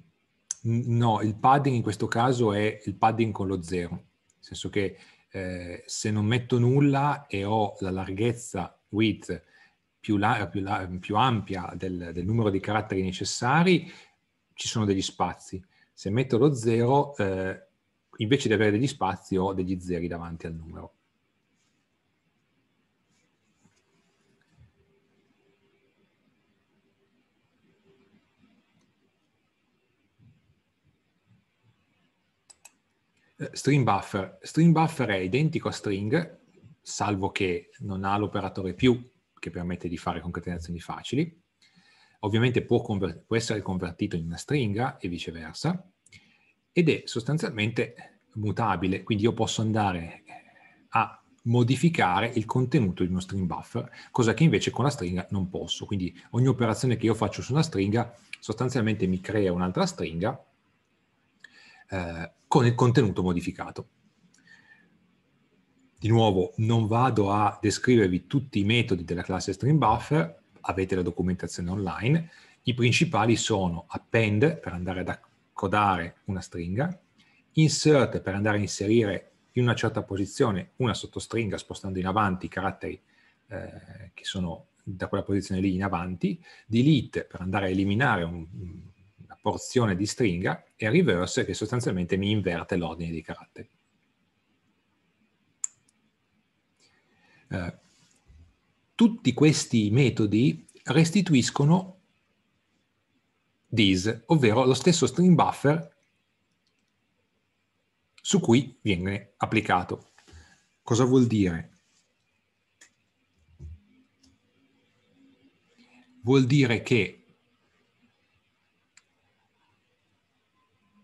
no, il padding in questo caso è il padding con lo zero, nel senso che eh, se non metto nulla e ho la larghezza width più, la, più, la, più ampia del, del, numero di caratteri necessari, ci sono degli spazi. Se metto lo zero, eh, invece di avere degli spazi ho degli zeri davanti al numero. String buffer. String buffer è identico a string, salvo che non ha l'operatore più che permette di fare concatenazioni facili. Ovviamente può, conver- può essere convertito in una stringa e viceversa ed è sostanzialmente mutabile, quindi io posso andare a modificare il contenuto di uno string buffer, cosa che invece con la stringa non posso. Quindi ogni operazione che io faccio su una stringa sostanzialmente mi crea un'altra stringa eh, con il contenuto modificato. Di nuovo, non vado a descrivervi tutti i metodi della classe string avete la documentazione online. I principali sono append per andare ad accodare una stringa, insert per andare a inserire in una certa posizione una sottostringa spostando in avanti i caratteri eh, che sono da quella posizione lì in avanti, delete per andare a eliminare un, porzione di stringa e reverse che sostanzialmente mi inverte l'ordine di caratteri. Eh, tutti questi metodi restituiscono this, ovvero lo stesso string buffer su cui viene applicato. Cosa vuol dire? Vuol dire che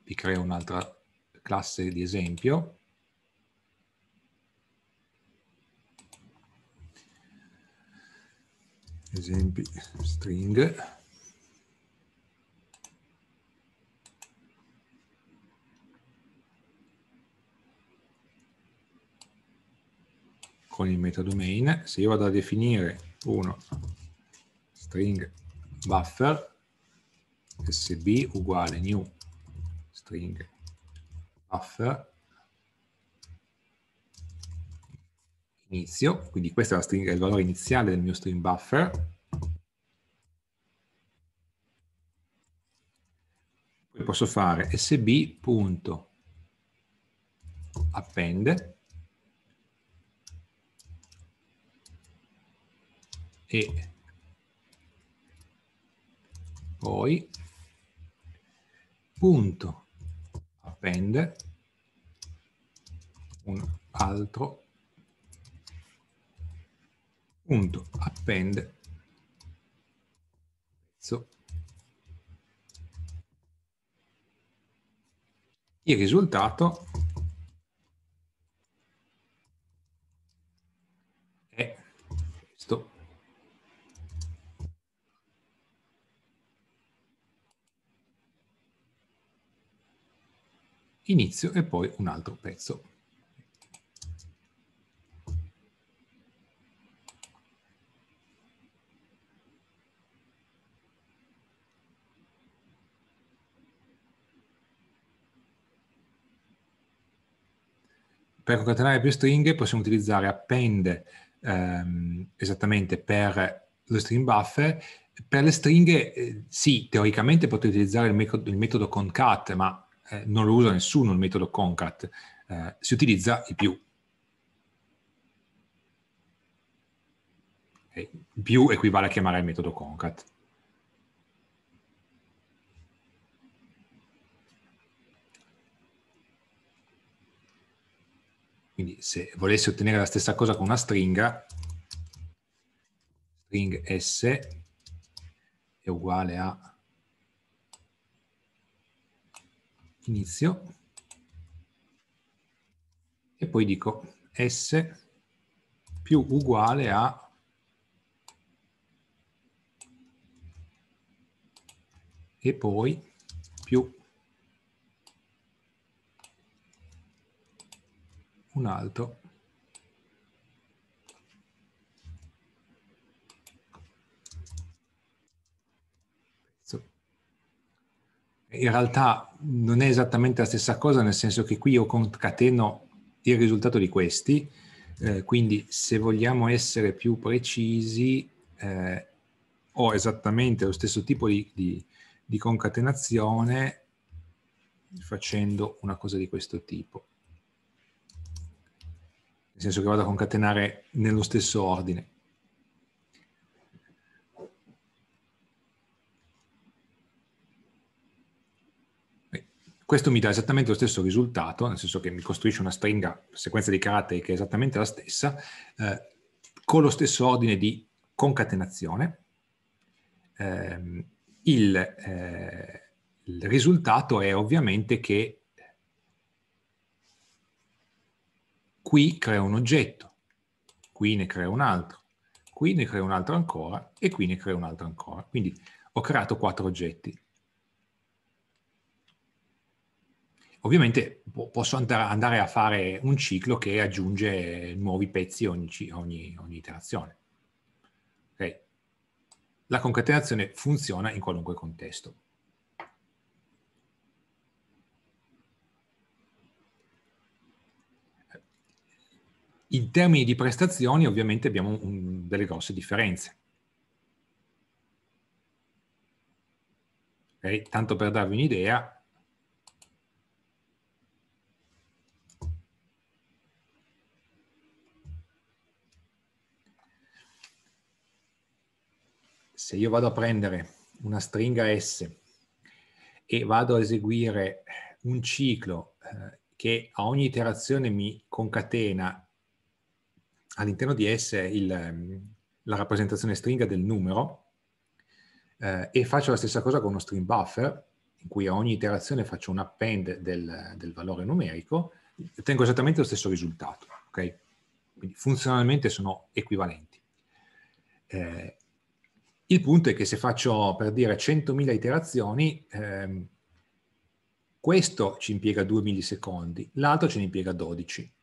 ti creo un'altra classe di esempio. Esempi string. con il metadomain, se io vado a definire uno string buffer sb uguale new string buffer inizio, quindi questa è la stringa, il valore iniziale del mio string buffer. Poi posso fare sb.append e poi punto append un altro punto appende pezzo il risultato inizio e poi un altro pezzo. Per concatenare più stringhe possiamo utilizzare append ehm, esattamente per lo string buffer. Per le stringhe eh, sì, teoricamente potete utilizzare il metodo, il metodo concat, ma eh, non lo usa nessuno il metodo concat, eh, si utilizza il più. Okay. Eh, più equivale a chiamare il metodo concat. Quindi se volessi ottenere la stessa cosa con una stringa, string s è uguale a inizio e poi dico s più uguale a e poi più un altro in realtà non è esattamente la stessa cosa, nel senso che qui io concateno il risultato di questi, eh, quindi se vogliamo essere più precisi, eh, ho esattamente lo stesso tipo di, di, di concatenazione facendo una cosa di questo tipo. Nel senso che vado a concatenare nello stesso ordine. Questo mi dà esattamente lo stesso risultato, nel senso che mi costruisce una stringa, sequenza di caratteri che è esattamente la stessa, eh, con lo stesso ordine di concatenazione. Eh, il, eh, il risultato è ovviamente che qui crea un oggetto, qui ne crea un altro, qui ne crea un altro ancora e qui ne crea un altro ancora. Quindi ho creato quattro oggetti Ovviamente posso andare a fare un ciclo che aggiunge nuovi pezzi ogni, ogni, ogni iterazione. Okay. La concatenazione funziona in qualunque contesto. In termini di prestazioni ovviamente abbiamo un, delle grosse differenze. Okay. Tanto per darvi un'idea, se io vado a prendere una stringa S e vado a eseguire un ciclo eh, che a ogni iterazione mi concatena all'interno di S il, la rappresentazione stringa del numero eh, e faccio la stessa cosa con uno string buffer in cui a ogni iterazione faccio un append del, del valore numerico ottengo esattamente lo stesso risultato okay? quindi funzionalmente sono equivalenti eh, il punto è che se faccio, per dire, 100.000 iterazioni, ehm, questo ci impiega 2 millisecondi, l'altro ce ne impiega 12.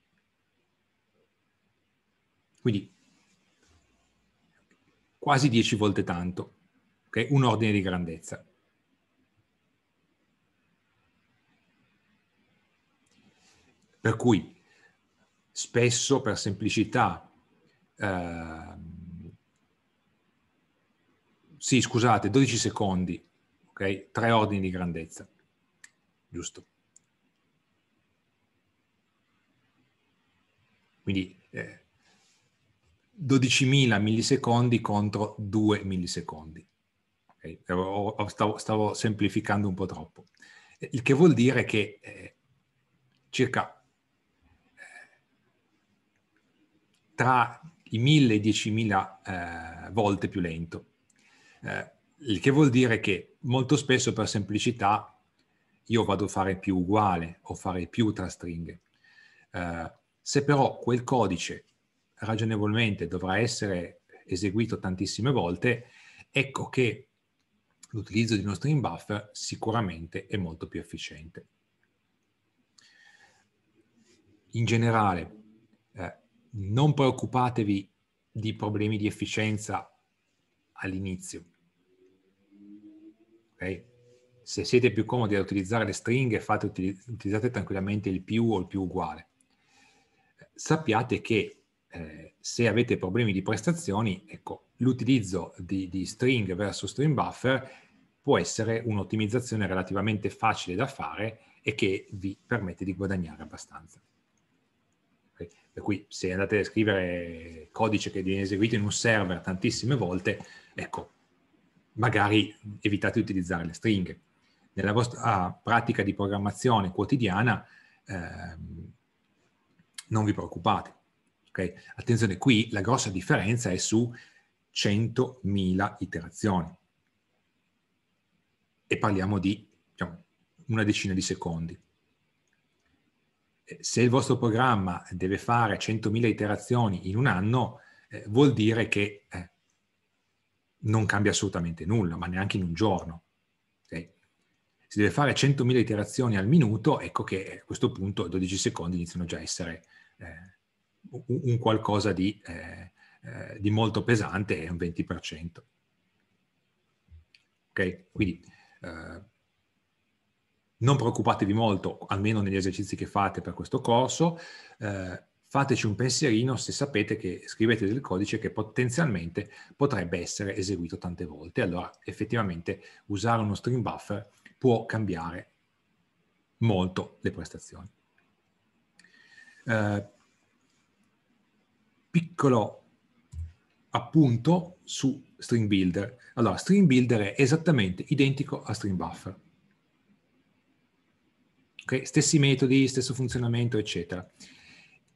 Quindi quasi 10 volte tanto, okay? un ordine di grandezza. Per cui spesso per semplicità eh, sì, scusate, 12 secondi, ok? Tre ordini di grandezza, giusto? Quindi eh, 12.000 millisecondi contro 2 millisecondi. Okay? Stavo, stavo, semplificando un po' troppo. Il che vuol dire che eh, circa eh, tra i 1000 e i 10.000 eh, volte più lento. Eh, il che vuol dire che molto spesso per semplicità io vado a fare più uguale o fare più tra stringhe. Eh, se però quel codice ragionevolmente dovrà essere eseguito tantissime volte, ecco che l'utilizzo di uno string buffer sicuramente è molto più efficiente. In generale, eh, non preoccupatevi di problemi di efficienza all'inizio. Okay? Se siete più comodi ad utilizzare le stringhe, fate, utilizzate tranquillamente il più o il più uguale. Sappiate che eh, se avete problemi di prestazioni, ecco, l'utilizzo di, di string verso string buffer può essere un'ottimizzazione relativamente facile da fare e che vi permette di guadagnare abbastanza. Okay? Per cui se andate a scrivere codice che viene eseguito in un server tantissime volte, Ecco, magari evitate di utilizzare le stringhe. Nella vostra ah, pratica di programmazione quotidiana ehm, non vi preoccupate. Okay? Attenzione, qui la grossa differenza è su 100.000 iterazioni e parliamo di diciamo, una decina di secondi. Eh, se il vostro programma deve fare 100.000 iterazioni in un anno, eh, vuol dire che eh, non cambia assolutamente nulla, ma neanche in un giorno. Okay? Si deve fare 100.000 iterazioni al minuto, ecco che a questo punto 12 secondi iniziano già a essere eh, un qualcosa di, eh, eh, di, molto pesante, è un 20%. Okay? Quindi eh, non preoccupatevi molto, almeno negli esercizi che fate per questo corso, eh, fateci un pensierino se sapete che scrivete del codice che potenzialmente potrebbe essere eseguito tante volte. Allora effettivamente usare uno string buffer può cambiare molto le prestazioni. Eh, piccolo appunto su string builder. Allora, string builder è esattamente identico a string buffer. Okay? Stessi metodi, stesso funzionamento, eccetera.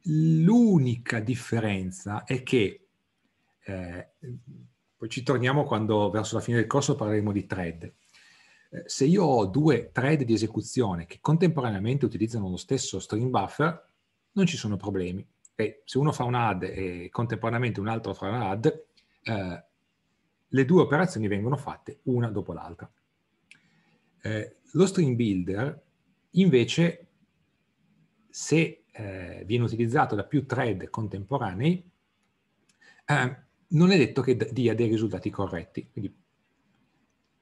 L'unica differenza è che, eh, poi ci torniamo quando verso la fine del corso parleremo di thread, eh, se io ho due thread di esecuzione che contemporaneamente utilizzano lo stesso string buffer, non ci sono problemi. E se uno fa un add e contemporaneamente un altro fa un add, eh, le due operazioni vengono fatte una dopo l'altra. Eh, lo stream builder invece, se eh, viene utilizzato da più thread contemporanei, eh, non è detto che dia dei risultati corretti. Quindi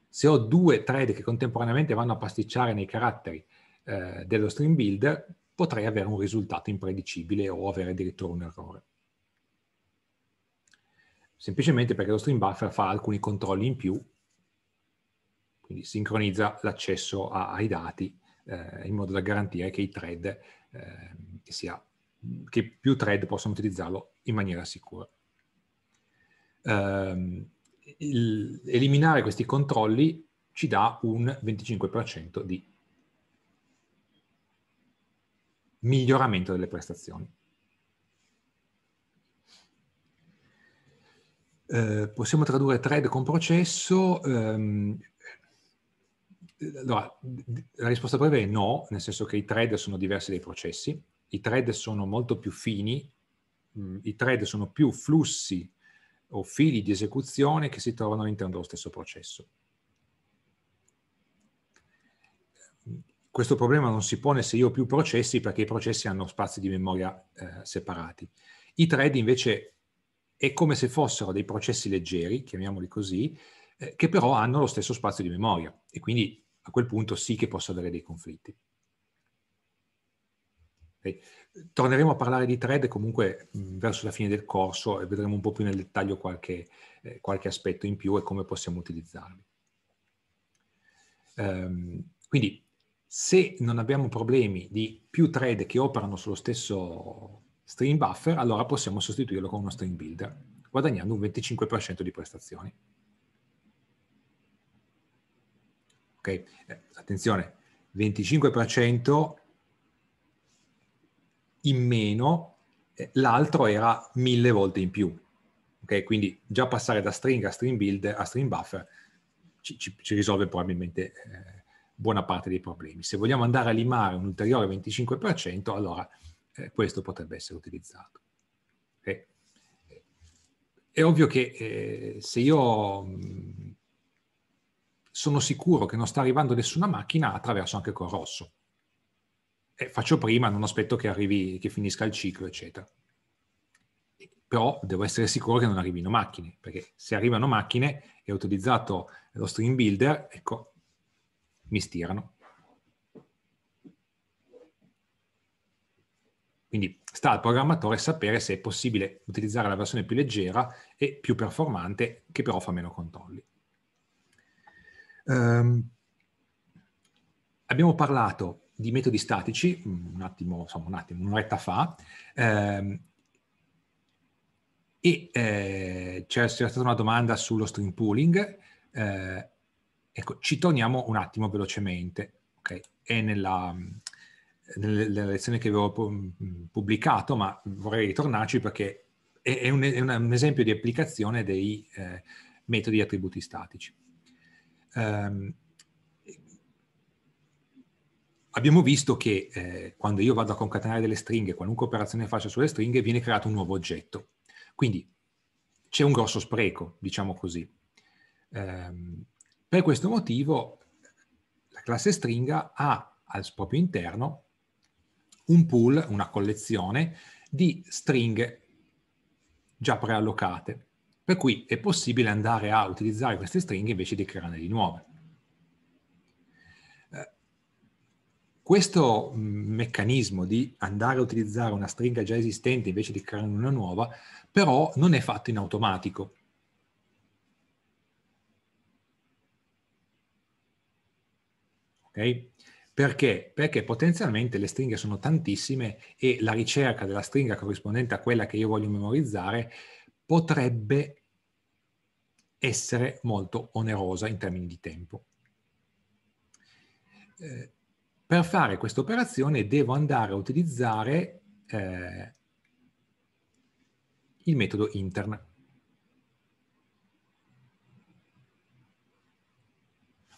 se ho due thread che contemporaneamente vanno a pasticciare nei caratteri eh, dello stream builder, potrei avere un risultato impredicibile o avere addirittura un errore. Semplicemente perché lo stream buffer fa alcuni controlli in più, quindi sincronizza l'accesso ai dati eh, in modo da garantire che i thread eh, che, sia, mm, che più thread possano utilizzarlo in maniera sicura. Um, il, eliminare questi controlli ci dà un 25% di miglioramento delle prestazioni. Eh, possiamo tradurre thread con processo? Ehm, allora, la risposta breve è no, nel senso che i thread sono diversi dai processi i thread sono molto più fini, mm, i thread sono più flussi o fili di esecuzione che si trovano all'interno dello stesso processo. Questo problema non si pone se io ho più processi perché i processi hanno spazi di memoria eh, separati. I thread invece è come se fossero dei processi leggeri, chiamiamoli così, eh, che però hanno lo stesso spazio di memoria e quindi a quel punto sì che posso avere dei conflitti. Okay. Torneremo a parlare di thread comunque mh, mm, verso la fine del corso e vedremo un po' più nel dettaglio qualche, eh, qualche aspetto in più e come possiamo utilizzarli. Um, quindi se non abbiamo problemi di più thread che operano sullo stesso stream buffer, allora possiamo sostituirlo con uno stream builder, guadagnando un 25% di prestazioni. Ok, eh, attenzione, 25% in meno, eh, l'altro era mille volte in più. Okay? Quindi già passare da string a string build a string buffer ci, ci, ci risolve probabilmente eh, buona parte dei problemi. Se vogliamo andare a limare un ulteriore 25%, allora eh, questo potrebbe essere utilizzato. Okay? È ovvio che eh, se io mh, mm, sono sicuro che non sta arrivando nessuna macchina, attraverso anche col rosso eh, faccio prima, non aspetto che arrivi, che finisca il ciclo, eccetera. Però devo essere sicuro che non arrivino macchine, perché se arrivano macchine e ho utilizzato lo stream builder, ecco, mi stirano. Quindi sta al programmatore sapere se è possibile utilizzare la versione più leggera e più performante, che però fa meno controlli. Um, abbiamo parlato di metodi statici, mm, un attimo, insomma, un attimo, un'oretta fa, ehm, e eh, c'era, c'era, stata una domanda sullo string pooling. Eh, ecco, ci torniamo un attimo velocemente. Okay? È nella, mm, nella, lezione che avevo mm, pubblicato, ma vorrei ritornarci perché è, è, un, è un, esempio di applicazione dei eh, metodi e attributi statici. Um, abbiamo visto che eh, quando io vado a concatenare delle stringhe, qualunque operazione faccia sulle stringhe, viene creato un nuovo oggetto. Quindi c'è un grosso spreco, diciamo così. Ehm, per questo motivo la classe stringa ha al proprio interno un pool, una collezione di stringhe già preallocate, per cui è possibile andare a utilizzare queste stringhe invece di crearne di nuove. Questo meccanismo di andare a utilizzare una stringa già esistente invece di creare una nuova, però non è fatto in automatico. Ok? Perché? Perché potenzialmente le stringhe sono tantissime e la ricerca della stringa corrispondente a quella che io voglio memorizzare potrebbe essere molto onerosa in termini di tempo. Eh, per fare questa operazione devo andare a utilizzare eh, il metodo intern.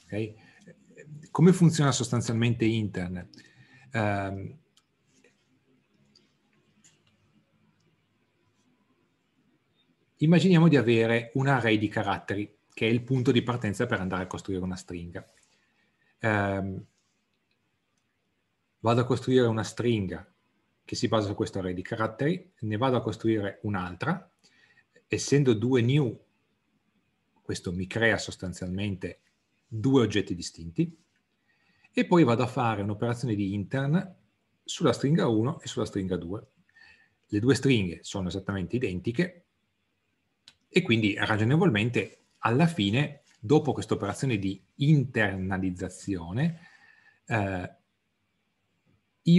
Okay? Come funziona sostanzialmente intern? Eh, immaginiamo di avere un array di caratteri, che è il punto di partenza per andare a costruire una stringa. Eh, vado a costruire una stringa che si basa su questo array di caratteri, ne vado a costruire un'altra, essendo due new, questo mi crea sostanzialmente due oggetti distinti, e poi vado a fare un'operazione di intern sulla stringa 1 e sulla stringa 2. Le due stringhe sono esattamente identiche e quindi ragionevolmente alla fine, dopo questa operazione di internalizzazione, eh,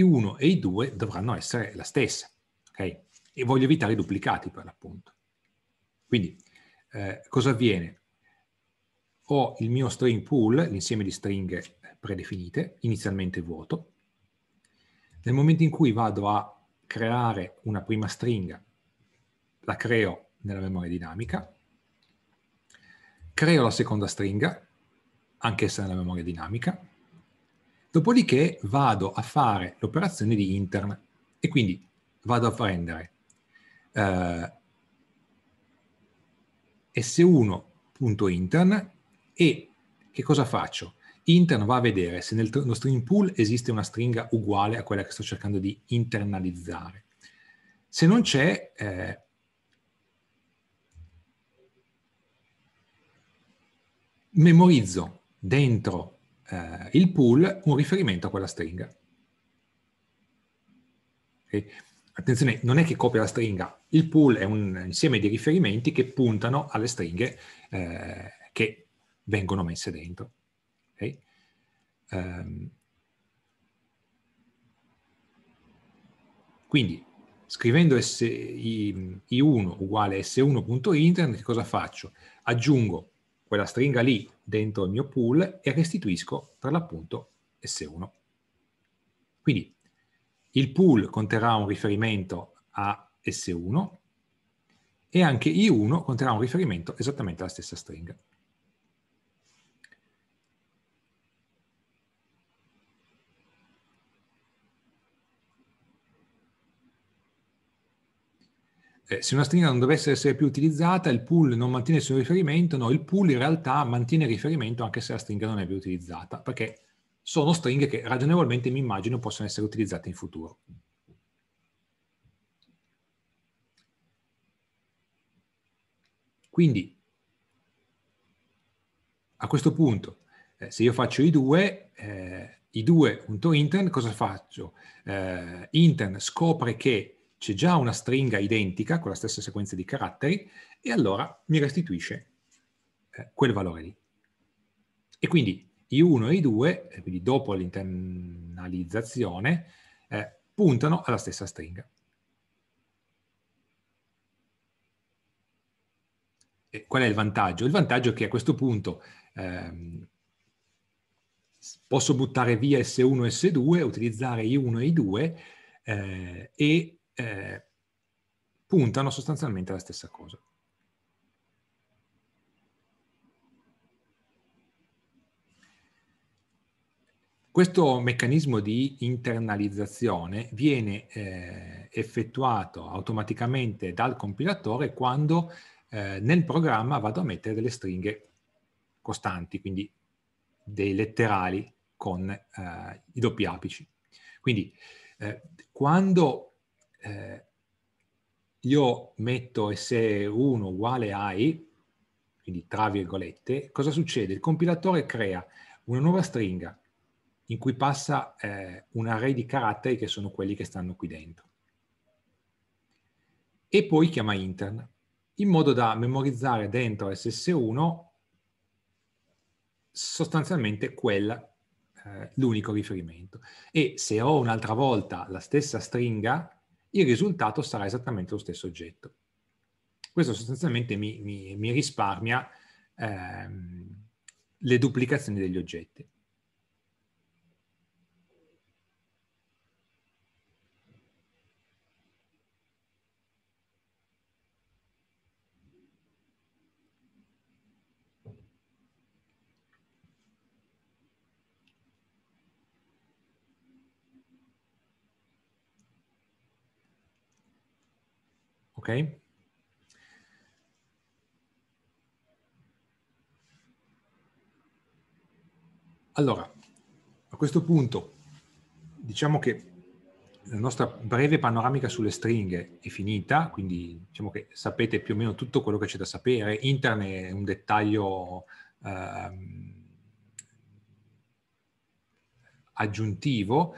i1 e I2 dovranno essere la stessa, ok? E voglio evitare i duplicati per l'appunto. Quindi, eh, cosa avviene? Ho il mio string pool, l'insieme di stringhe predefinite, inizialmente vuoto. Nel momento in cui vado a creare una prima stringa, la creo nella memoria dinamica, creo la seconda stringa, anch'essa nella memoria dinamica, Dopodiché vado a fare l'operazione di intern e quindi vado a prendere eh, s1.intern e che cosa faccio? Intern va a vedere se nel nello string pool esiste una stringa uguale a quella che sto cercando di internalizzare. Se non c'è, eh, memorizzo dentro eh, il pool un riferimento a quella stringa. Okay? Attenzione, non è che copia la stringa, il pool è un insieme di riferimenti che puntano alle stringhe eh, che vengono messe dentro. Okay? Um, quindi scrivendo S, I, I1 uguale S1.internet, che cosa faccio? Aggiungo quella stringa lì dentro il mio pool e restituisco per l'appunto S1. Quindi il pool conterrà un riferimento a S1 e anche I1 conterrà un riferimento esattamente alla stessa stringa. eh, se una stringa non dovesse essere più utilizzata, il pool non mantiene nessun riferimento, no, il pool in realtà mantiene riferimento anche se la stringa non è più utilizzata, perché sono stringhe che ragionevolmente mi immagino possono essere utilizzate in futuro. Quindi, a questo punto, eh, se io faccio i due, eh, i due.intern, cosa faccio? Eh, intern scopre che c'è già una stringa identica con la stessa sequenza di caratteri e allora mi restituisce eh, quel valore lì. E quindi I1 e I2, eh, quindi dopo l'internalizzazione, eh, puntano alla stessa stringa. E qual è il vantaggio? Il vantaggio è che a questo punto ehm, posso buttare via S1 e S2, utilizzare I1 e I2 eh, e eh, puntano sostanzialmente alla stessa cosa. Questo meccanismo di internalizzazione viene eh, effettuato automaticamente dal compilatore quando eh, nel programma vado a mettere delle stringhe costanti, quindi dei letterali con eh, i doppi apici. Quindi eh, quando eh, io metto SE1 uguale AI, quindi tra virgolette, cosa succede? Il compilatore crea una nuova stringa in cui passa eh, un array di caratteri che sono quelli che stanno qui dentro. E poi chiama intern, in modo da memorizzare dentro SS1 sostanzialmente quella eh, l'unico riferimento. E se ho un'altra volta la stessa stringa, il risultato sarà esattamente lo stesso oggetto. Questo sostanzialmente mi, mi, mi risparmia ehm, le duplicazioni degli oggetti. Ok? Allora, a questo punto diciamo che la nostra breve panoramica sulle stringhe è finita, quindi diciamo che sapete più o meno tutto quello che c'è da sapere. Interne è un dettaglio eh, aggiuntivo,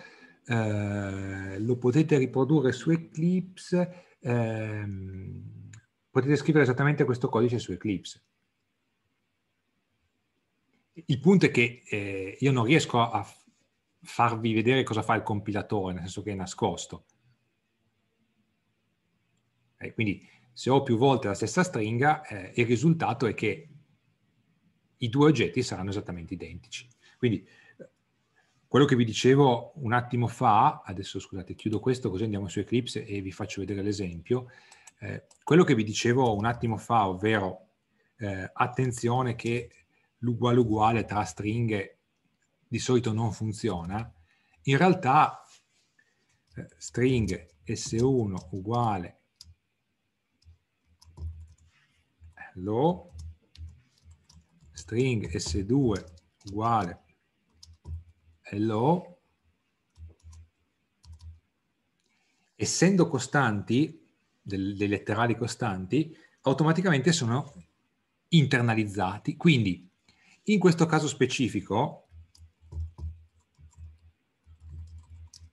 eh, lo potete riprodurre su Eclipse ehm, potete scrivere esattamente questo codice su Eclipse. Il punto è che eh, io non riesco a farvi vedere cosa fa il compilatore, nel senso che è nascosto. Eh, quindi se ho più volte la stessa stringa, eh, il risultato è che i due oggetti saranno esattamente identici. Quindi quello che vi dicevo un attimo fa, adesso scusate, chiudo questo così andiamo su Eclipse e vi faccio vedere l'esempio. Eh, quello che vi dicevo un attimo fa, ovvero eh, attenzione che l'uguale uguale tra stringhe di solito non funziona, in realtà eh, string s1 uguale hello, string s2 uguale hello, essendo costanti, del, dei letterali costanti, automaticamente sono internalizzati. Quindi, in questo caso specifico,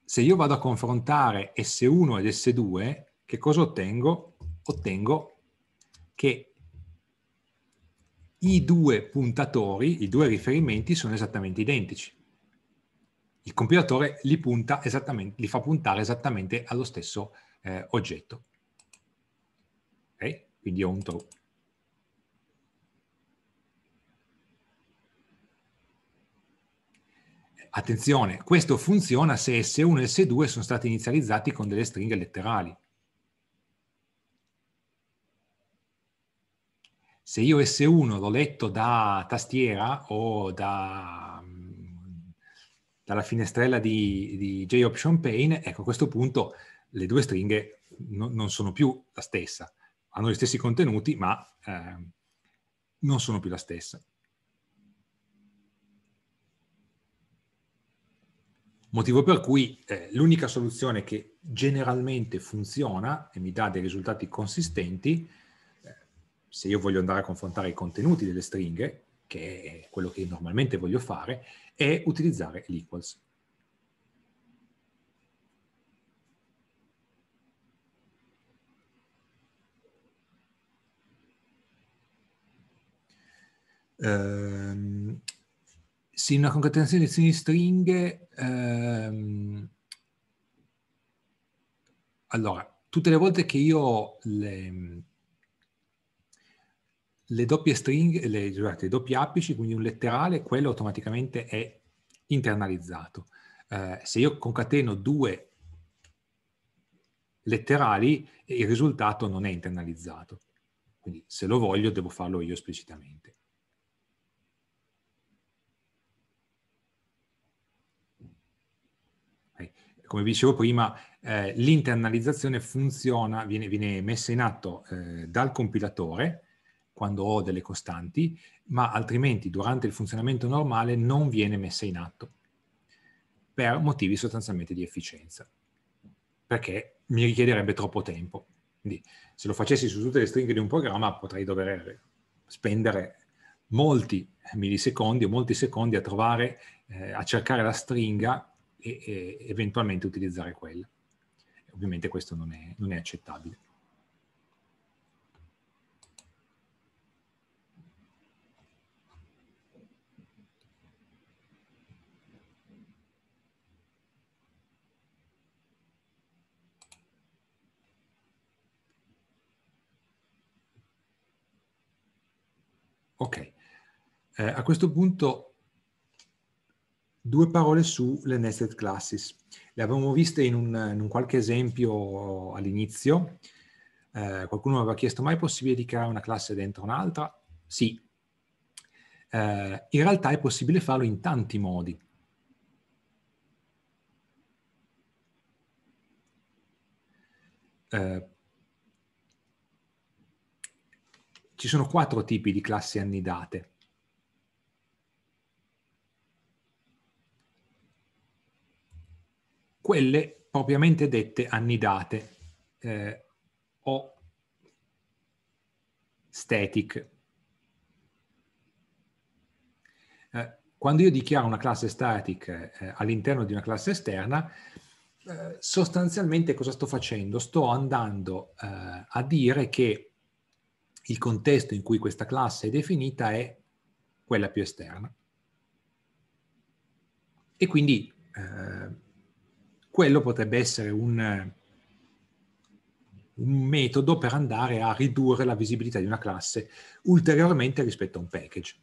se io vado a confrontare S1 ed S2, che cosa ottengo? Ottengo che i due puntatori, i due riferimenti sono esattamente identici il compilatore li, punta esattamente, li fa puntare esattamente allo stesso eh, oggetto. Okay? Quindi ho un true. Attenzione, questo funziona se S1 e S2 sono stati inizializzati con delle stringhe letterali. Se io S1 l'ho letto da tastiera o da dalla finestrella di, di J-Op Champagne, ecco a questo punto le due stringhe no, non sono più la stessa, hanno gli stessi contenuti ma eh, non sono più la stessa. Motivo per cui eh, l'unica soluzione che generalmente funziona e mi dà dei risultati consistenti, eh, se io voglio andare a confrontare i contenuti delle stringhe, che è quello che normalmente voglio fare, e utilizzare l'equals. Ehm, sì, una concatenazione di stringhe. Ehm, allora, tutte le volte che io le, le doppie stringhe, le, scusate, i doppi apici, quindi un letterale, quello automaticamente è internalizzato. Eh, se io concateno due letterali, il risultato non è internalizzato. Quindi se lo voglio devo farlo io esplicitamente. come vi dicevo prima, eh, l'internalizzazione funziona, viene, viene, messa in atto eh, dal compilatore quando ho delle costanti, ma altrimenti durante il funzionamento normale non viene messa in atto per motivi sostanzialmente di efficienza, perché mi richiederebbe troppo tempo. Quindi se lo facessi su tutte le stringhe di un programma potrei dover spendere molti millisecondi o molti secondi a trovare, eh, a cercare la stringa e, e eventualmente utilizzare quella. Ovviamente questo non è, non è accettabile. Ok, eh, a questo punto due parole sulle nested classes. Le avevamo viste in un, in un qualche esempio all'inizio. Eh, qualcuno aveva chiesto, ma è possibile di creare una classe dentro un'altra? Sì. Eh, in realtà è possibile farlo in tanti modi. Eh, Ci sono quattro tipi di classi annidate. Quelle propriamente dette annidate eh, o static. Eh, quando io dichiaro una classe static eh, all'interno di una classe esterna, eh, sostanzialmente cosa sto facendo? Sto andando eh, a dire che il contesto in cui questa classe è definita è quella più esterna. E quindi eh, quello potrebbe essere un, un metodo per andare a ridurre la visibilità di una classe ulteriormente rispetto a un package.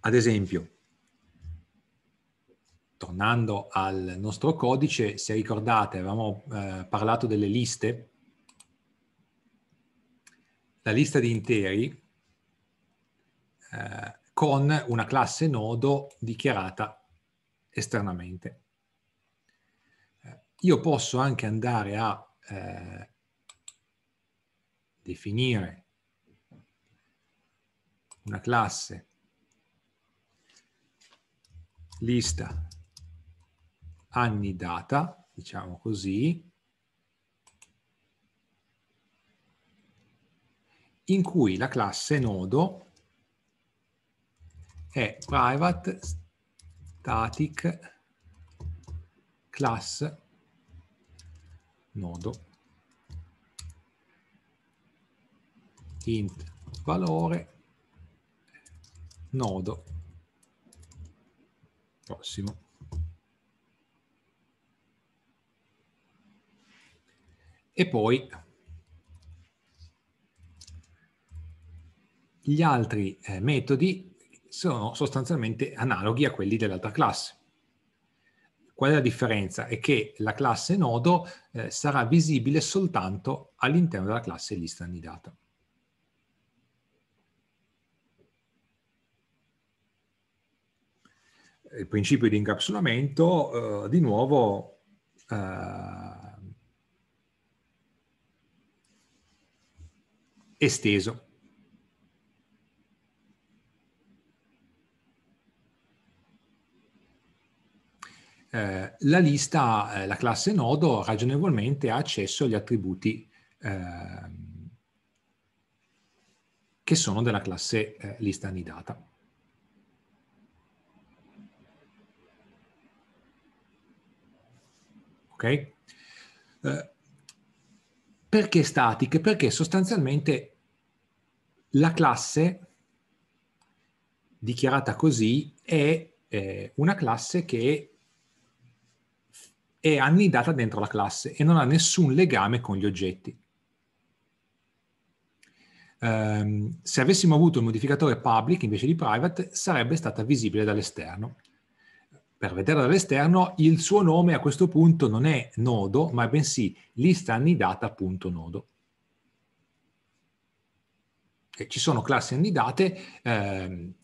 Ad esempio, tornando al nostro codice, se ricordate avevamo eh, parlato delle liste, la lista di interi eh, con una classe nodo dichiarata esternamente. Eh, io posso anche andare a eh, definire una classe lista anni data, diciamo così, in cui la classe nodo è private static class nodo int valore nodo prossimo E poi gli altri eh, metodi sono sostanzialmente analoghi a quelli dell'altra classe. Qual è la differenza? È che la classe nodo eh, sarà visibile soltanto all'interno della classe lista annidata. Il principio di incapsulamento, eh, di nuovo, eh, esteso. Eh, la lista, eh, la classe nodo ragionevolmente ha accesso agli attributi ehm, che sono della classe eh, lista annidata. Ok? perché statiche? Perché sostanzialmente la classe, dichiarata così, è eh, una classe che è annidata dentro la classe e non ha nessun legame con gli oggetti. Um, se avessimo avuto il modificatore public invece di private, sarebbe stata visibile dall'esterno. Per vederla dall'esterno, il suo nome a questo punto non è nodo, ma bensì lista annidata.nodo ci sono classi annidate eh,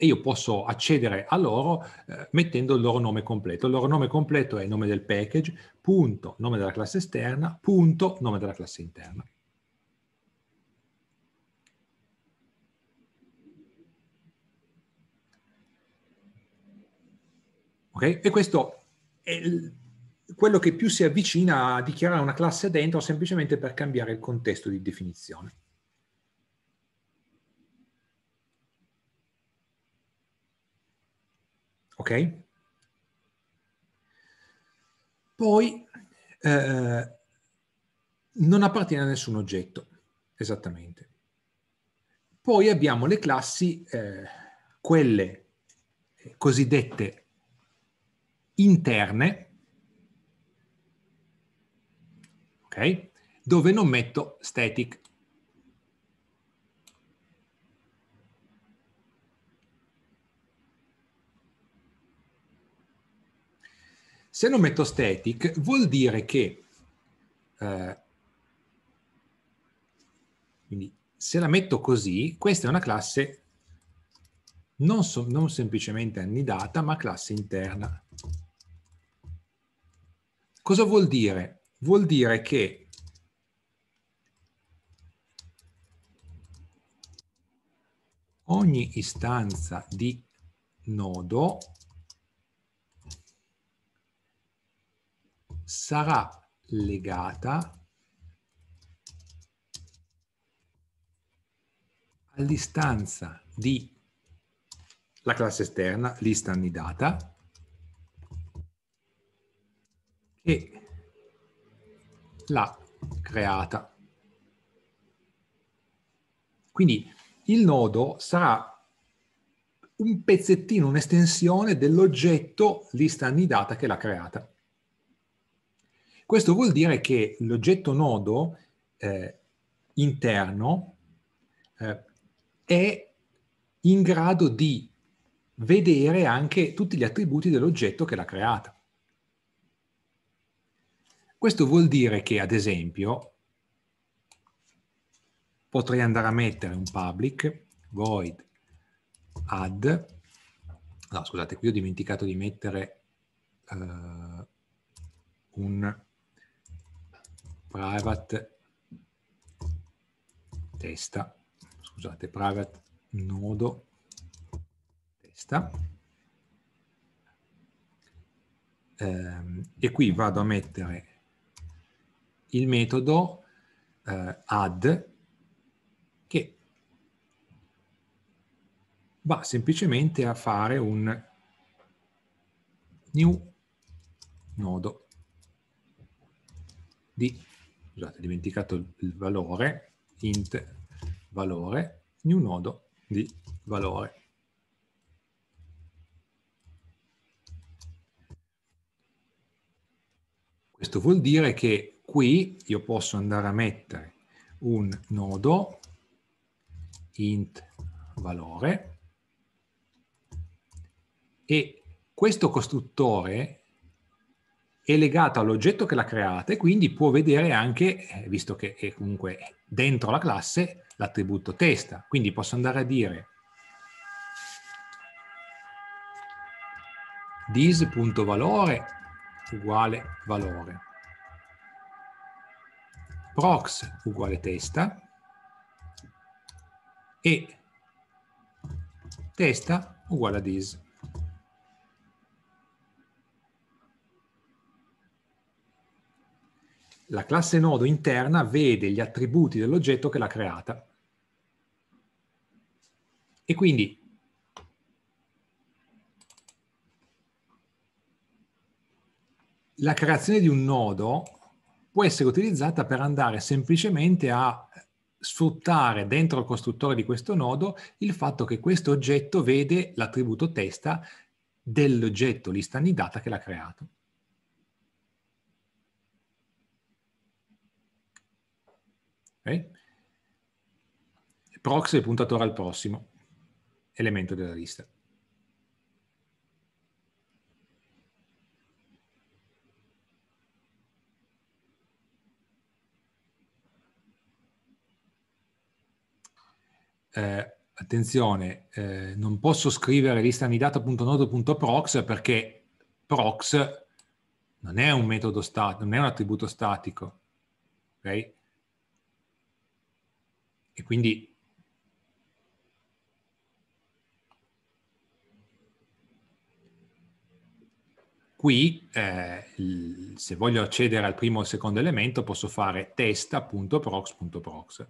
e io posso accedere a loro eh, mettendo il loro nome completo. Il loro nome completo è il nome del package, punto, nome della classe esterna, punto, nome della classe interna. Okay? E questo è il, quello che più si avvicina a dichiarare una classe dentro semplicemente per cambiare il contesto di definizione. Ok? Poi eh, non appartiene a nessun oggetto, esattamente. Poi abbiamo le classi, eh, quelle cosiddette interne, ok? Dove non metto static Se non metto static vuol dire che eh, quindi se la metto così, questa è una classe non, so, non semplicemente annidata, ma classe interna. Cosa vuol dire? Vuol dire che ogni istanza di nodo sarà legata all'istanza di la classe esterna, lista annidata, che l'ha creata. Quindi il nodo sarà un pezzettino, un'estensione dell'oggetto lista annidata che l'ha creata. Questo vuol dire che l'oggetto nodo eh, interno eh, è in grado di vedere anche tutti gli attributi dell'oggetto che l'ha creata. Questo vuol dire che, ad esempio, potrei andare a mettere un public void add, no scusate, qui ho dimenticato di mettere uh, un private testa, scusate, private nodo testa. Ehm, e qui vado a mettere il metodo eh, add che va semplicemente a fare un new nodo di scusate, ho dimenticato il valore, int valore, new nodo di valore. Questo vuol dire che qui io posso andare a mettere un nodo int valore e questo costruttore è legata all'oggetto che l'ha creata e quindi può vedere anche, eh, visto che è comunque dentro la classe, l'attributo testa. Quindi posso andare a dire dis.valore uguale valore, prox uguale testa e testa uguale a this. la classe nodo interna vede gli attributi dell'oggetto che l'ha creata. E quindi la creazione di un nodo può essere utilizzata per andare semplicemente a sfruttare dentro il costruttore di questo nodo il fatto che questo oggetto vede l'attributo testa dell'oggetto lista annidata che l'ha creato. Okay? Prox è puntatore al prossimo elemento della lista. Eh, attenzione, eh, non posso scrivere lista annidata.nodo.prox perché prox non è un metodo statico, non è un attributo statico. Okay? E quindi qui, eh, se voglio accedere al primo o al secondo elemento, posso fare testa.prox.prox.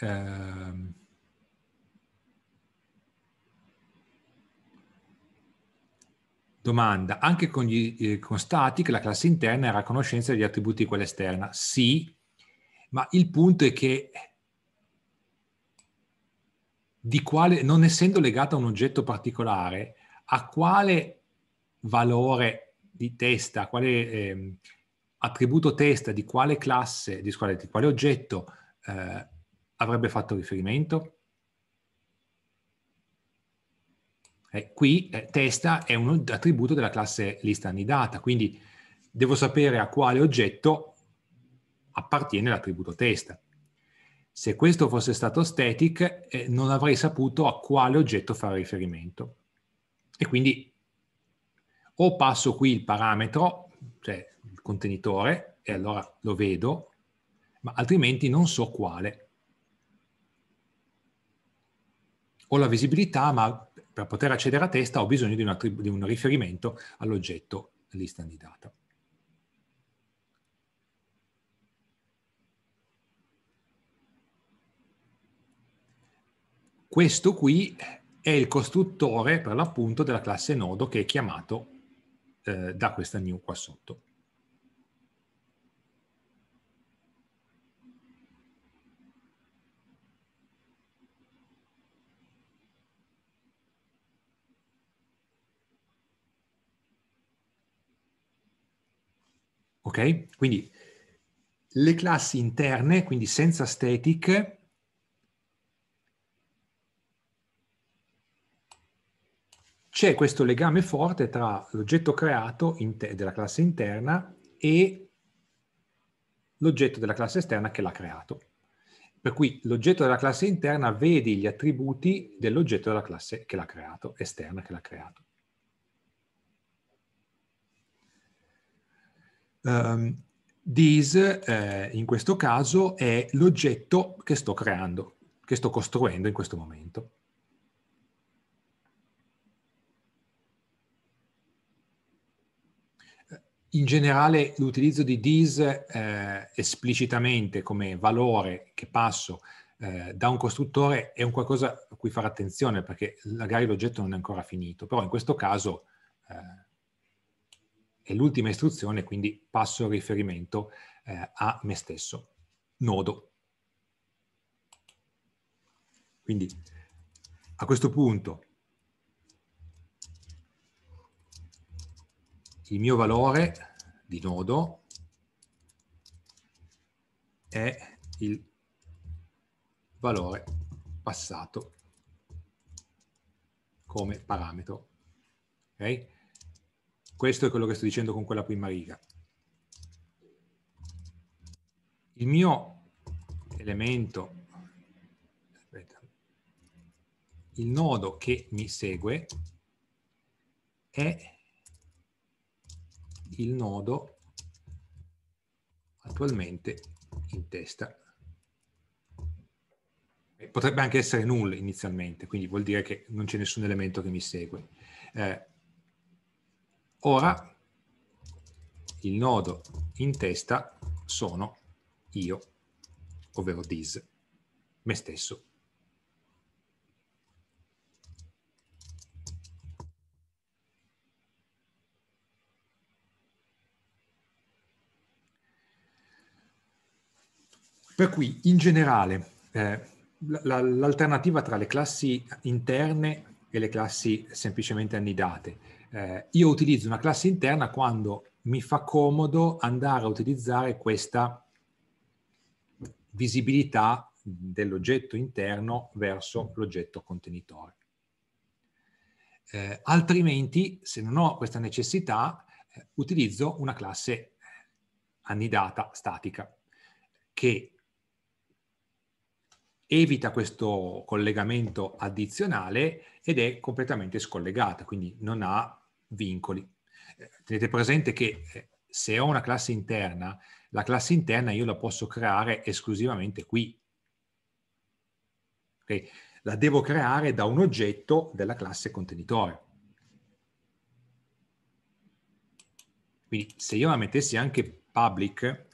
Um. Domanda, anche con, gli, eh, con static la classe interna era a conoscenza degli attributi di quella esterna? Sì, ma il punto è che di quale, non essendo legata a un oggetto particolare, a quale valore di testa, a quale eh, attributo testa di quale classe, di quale, di quale oggetto eh, avrebbe fatto riferimento? Eh, qui eh, testa è un attributo della classe lista annidata, quindi devo sapere a quale oggetto appartiene l'attributo testa. Se questo fosse stato static, eh, non avrei saputo a quale oggetto fare riferimento. E quindi o passo qui il parametro, cioè il contenitore, e allora lo vedo, ma altrimenti non so quale. ho la visibilità, ma per poter accedere a testa ho bisogno di, una, di un riferimento all'oggetto lista di data. Questo qui è il costruttore per l'appunto della classe nodo che è chiamato eh, da questa new qua sotto. Ok? Quindi le classi interne, quindi senza static, c'è questo legame forte tra l'oggetto creato della classe interna e l'oggetto della classe esterna che l'ha creato. Per cui l'oggetto della classe interna vedi gli attributi dell'oggetto della classe che l'ha creato, esterna che l'ha creato. Um, this, eh, in questo caso, è l'oggetto che sto creando, che sto costruendo in questo momento. In generale l'utilizzo di this eh, esplicitamente come valore che passo eh, da un costruttore è un qualcosa a cui fare attenzione perché magari l'oggetto non è ancora finito, però in questo caso eh, è l'ultima istruzione, quindi passo il riferimento eh, a me stesso. Nodo. Quindi a questo punto il mio valore di nodo è il valore passato come parametro. Okay? Questo è quello che sto dicendo con quella prima riga. Il mio elemento, aspetta, il nodo che mi segue è il nodo attualmente in testa. Potrebbe anche essere null inizialmente, quindi vuol dire che non c'è nessun elemento che mi segue. Eh, Ora il nodo in testa sono io, ovvero this, me stesso. Per cui in generale eh, l'alternativa tra le classi interne e le classi semplicemente annidate eh, io utilizzo una classe interna quando mi fa comodo andare a utilizzare questa visibilità dell'oggetto interno verso l'oggetto contenitore. Eh, altrimenti, se non ho questa necessità, eh, utilizzo una classe annidata, statica, che evita questo collegamento addizionale ed è completamente scollegata, quindi non ha vincoli. Eh, tenete presente che eh, se ho una classe interna, la classe interna io la posso creare esclusivamente qui. Okay? La devo creare da un oggetto della classe contenitore. Quindi se io la mettessi anche public,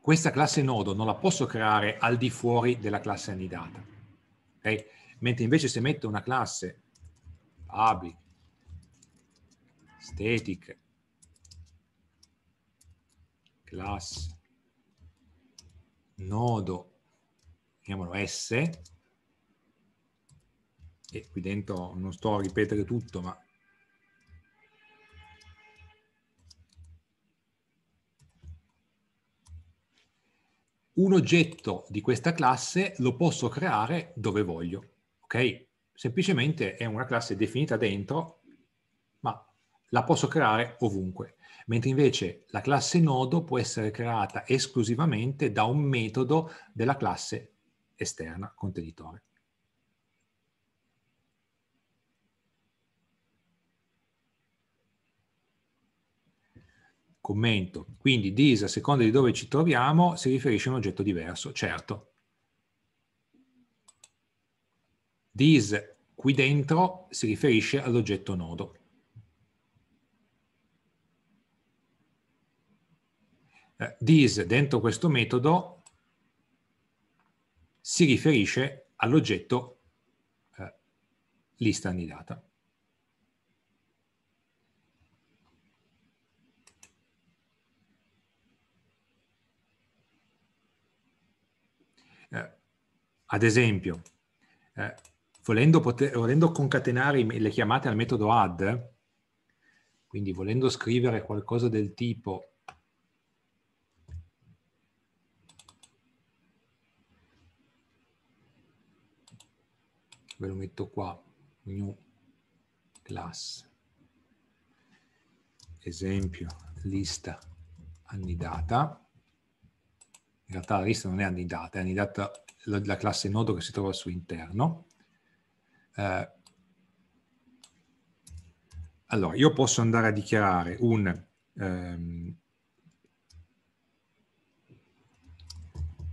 questa classe nodo non la posso creare al di fuori della classe annidata. Okay? Mentre invece se metto una classe public static class nodo chiamiamolo S e qui dentro non sto a ripetere tutto ma un oggetto di questa classe lo posso creare dove voglio ok semplicemente è una classe definita dentro la posso creare ovunque, mentre invece la classe nodo può essere creata esclusivamente da un metodo della classe esterna contenitore. Commento. Quindi this, a seconda di dove ci troviamo, si riferisce a un oggetto diverso, certo. This qui dentro si riferisce all'oggetto nodo. this eh, dentro questo metodo si riferisce all'oggetto eh, lista annidata. Eh, ad esempio, eh, volendo, poter, volendo, concatenare le chiamate al metodo add, quindi volendo scrivere qualcosa del tipo ve lo metto qua, new class, esempio lista annidata, in realtà la lista non è annidata, è annidata la, la classe nodo che si trova al suo interno. Eh, allora, io posso andare a dichiarare un ehm,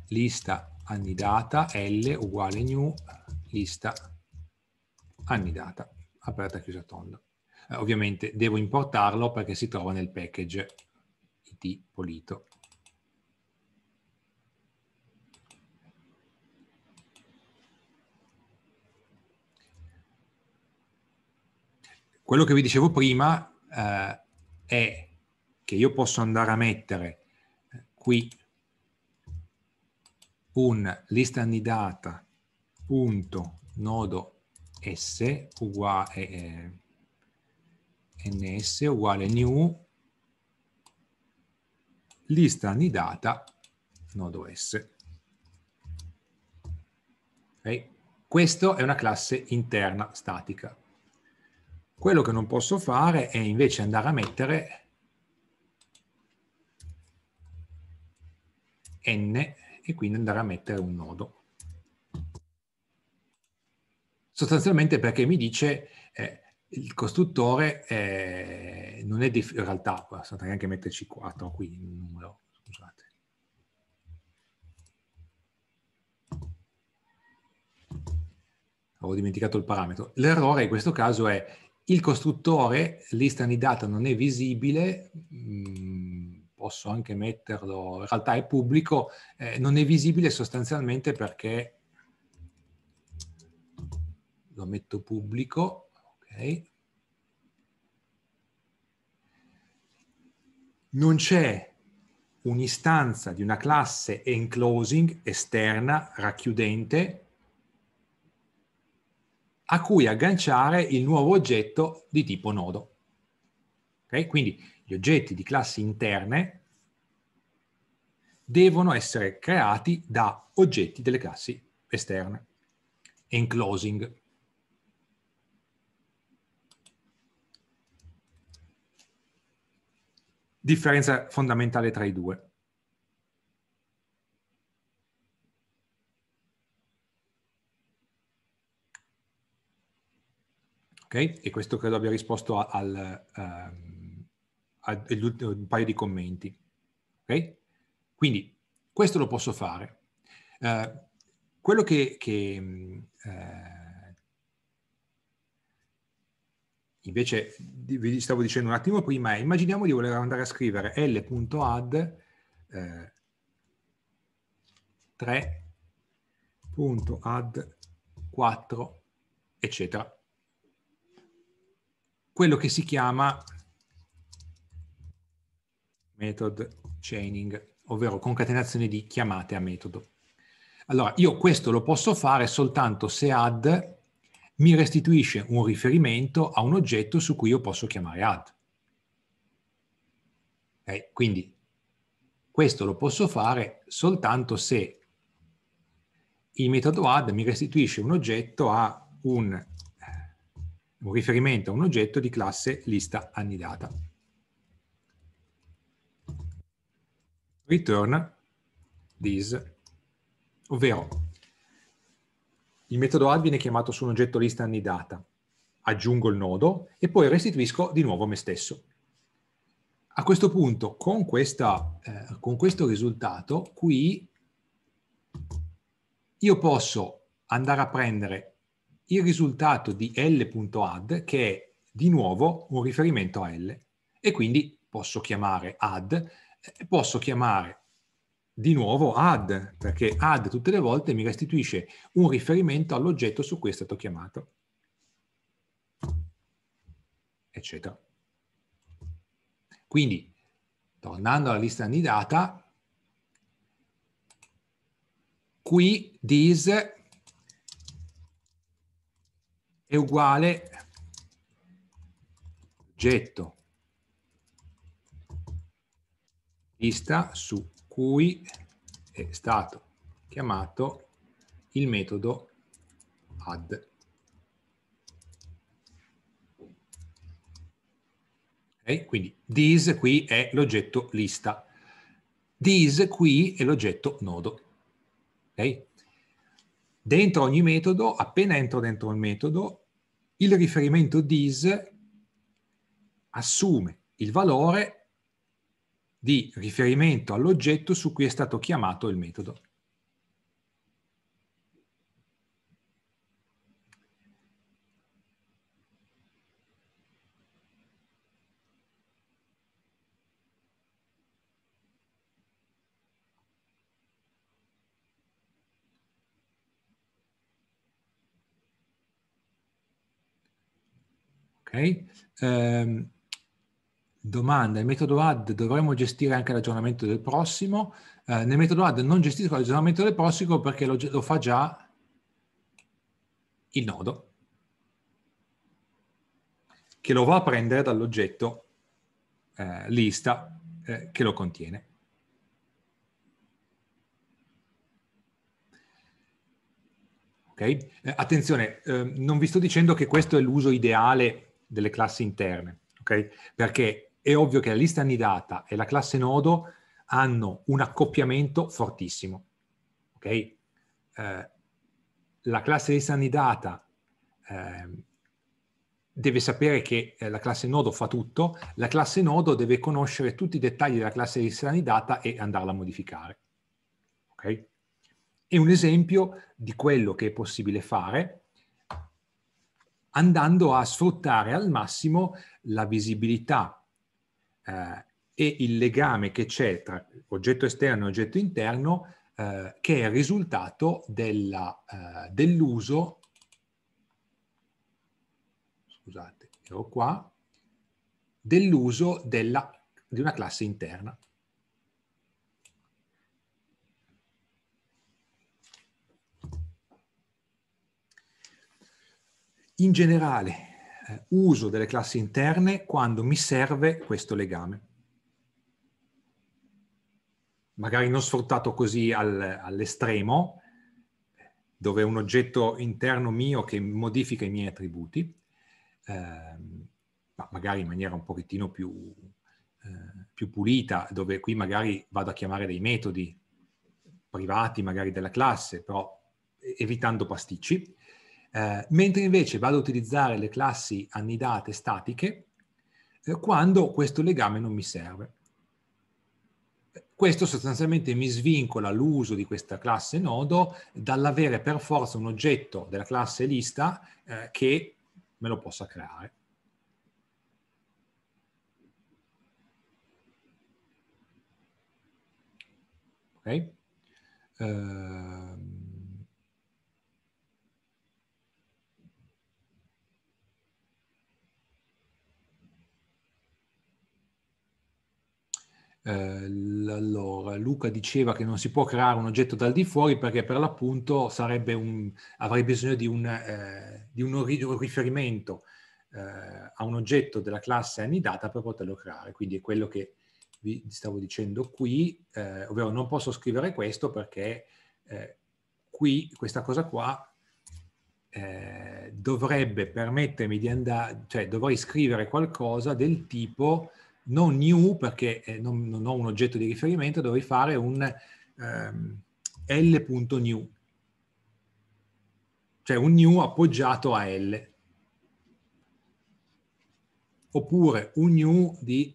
lista annidata L uguale new lista anni data, aperta e chiusa tonda. Eh, ovviamente devo importarlo perché si trova nel package id polito. Quello che vi dicevo prima eh, è che io posso andare a mettere eh, qui un list anni data punto nodo s uguale eh, ns uguale new lista annidata nodo s. Okay. Questa è una classe interna statica. Quello che non posso fare è invece andare a mettere n e quindi andare a mettere un nodo sostanzialmente perché mi dice eh, il costruttore eh, non è def- in realtà, basta neanche metterci 4 qui in numero, scusate. Avevo dimenticato il parametro. L'errore in questo caso è il costruttore, lista di data non è visibile, mm, posso anche metterlo, in realtà è pubblico, eh, non è visibile sostanzialmente perché lo metto pubblico, ok? Non c'è un'istanza di una classe enclosing esterna racchiudente a cui agganciare il nuovo oggetto di tipo nodo. Okay? Quindi gli oggetti di classi interne devono essere creati da oggetti delle classi esterne. Enclosing. differenza fondamentale tra i due. Ok, E questo credo abbia risposto al, um, a, un paio di commenti. Okay? Quindi questo lo posso fare. Uh, quello che, che uh, Invece, vi stavo dicendo un attimo prima, eh, immaginiamo di voler andare a scrivere l.add eh, 3.add 4, eccetera. Quello che si chiama method chaining, ovvero concatenazione di chiamate a metodo. Allora, io questo lo posso fare soltanto se add mi restituisce un riferimento a un oggetto su cui io posso chiamare add. Okay? Quindi questo lo posso fare soltanto se il metodo add mi restituisce un oggetto a un, eh, un riferimento a un oggetto di classe lista annidata. Return this, ovvero il metodo add viene chiamato su un oggetto lista anni data. Aggiungo il nodo e poi restituisco di nuovo me stesso. A questo punto, con, questa, eh, con questo risultato, qui io posso andare a prendere il risultato di l.add, che è di nuovo un riferimento a l, e quindi posso chiamare add, eh, posso chiamare di nuovo add, perché add tutte le volte mi restituisce un riferimento all'oggetto su cui è stato chiamato, eccetera. Quindi, tornando alla lista di data, qui this è uguale oggetto lista su cui è stato chiamato il metodo add. Okay? Quindi this qui è l'oggetto lista, this qui è l'oggetto nodo. Okay? Dentro ogni metodo, appena entro dentro il metodo, il riferimento this assume il valore di riferimento all'oggetto su cui è stato chiamato il metodo. Okay. Um, Domanda, il metodo add dovremmo gestire anche l'aggiornamento del prossimo? Eh, nel metodo add non gestisco l'aggiornamento del prossimo perché lo, lo fa già il nodo che lo va a prendere dall'oggetto eh, lista eh, che lo contiene. Okay? Eh, attenzione, ehm, non vi sto dicendo che questo è l'uso ideale delle classi interne, okay? perché è ovvio che la lista annidata e la classe nodo hanno un accoppiamento fortissimo. Okay? Eh, la classe lista annidata eh, deve sapere che eh, la classe nodo fa tutto, la classe nodo deve conoscere tutti i dettagli della classe lista annidata e andarla a modificare. Okay? È un esempio di quello che è possibile fare andando a sfruttare al massimo la visibilità eh, e il legame che c'è tra oggetto esterno e oggetto interno eh, che è il risultato della, eh, dell'uso, scusate, ero qua, dell'uso della, di una classe interna. In generale, eh, uso delle classi interne quando mi serve questo legame. Magari non sfruttato così al, all'estremo, dove è un oggetto interno mio che modifica i miei attributi, eh, ma magari in maniera un pochettino più, eh, più pulita, dove qui magari vado a chiamare dei metodi privati, magari della classe, però evitando pasticci. Eh, mentre invece vado ad utilizzare le classi annidate statiche eh, quando questo legame non mi serve. Questo sostanzialmente mi svincola l'uso di questa classe nodo dall'avere per forza un oggetto della classe lista eh, che me lo possa creare. Ok? Uh, Ehm, allora, Luca diceva che non si può creare un oggetto dal di fuori perché per l'appunto un, avrei bisogno di un, eh, di un riferimento eh, a un oggetto della classe anidata per poterlo creare. Quindi è quello che vi stavo dicendo qui, eh, ovvero non posso scrivere questo perché eh, qui questa cosa qua eh, dovrebbe permettermi di andare, cioè dovrei scrivere qualcosa del tipo non new perché eh, non, non, ho un oggetto di riferimento, dovrei fare un ehm, L.new, cioè un new appoggiato a L, oppure un new di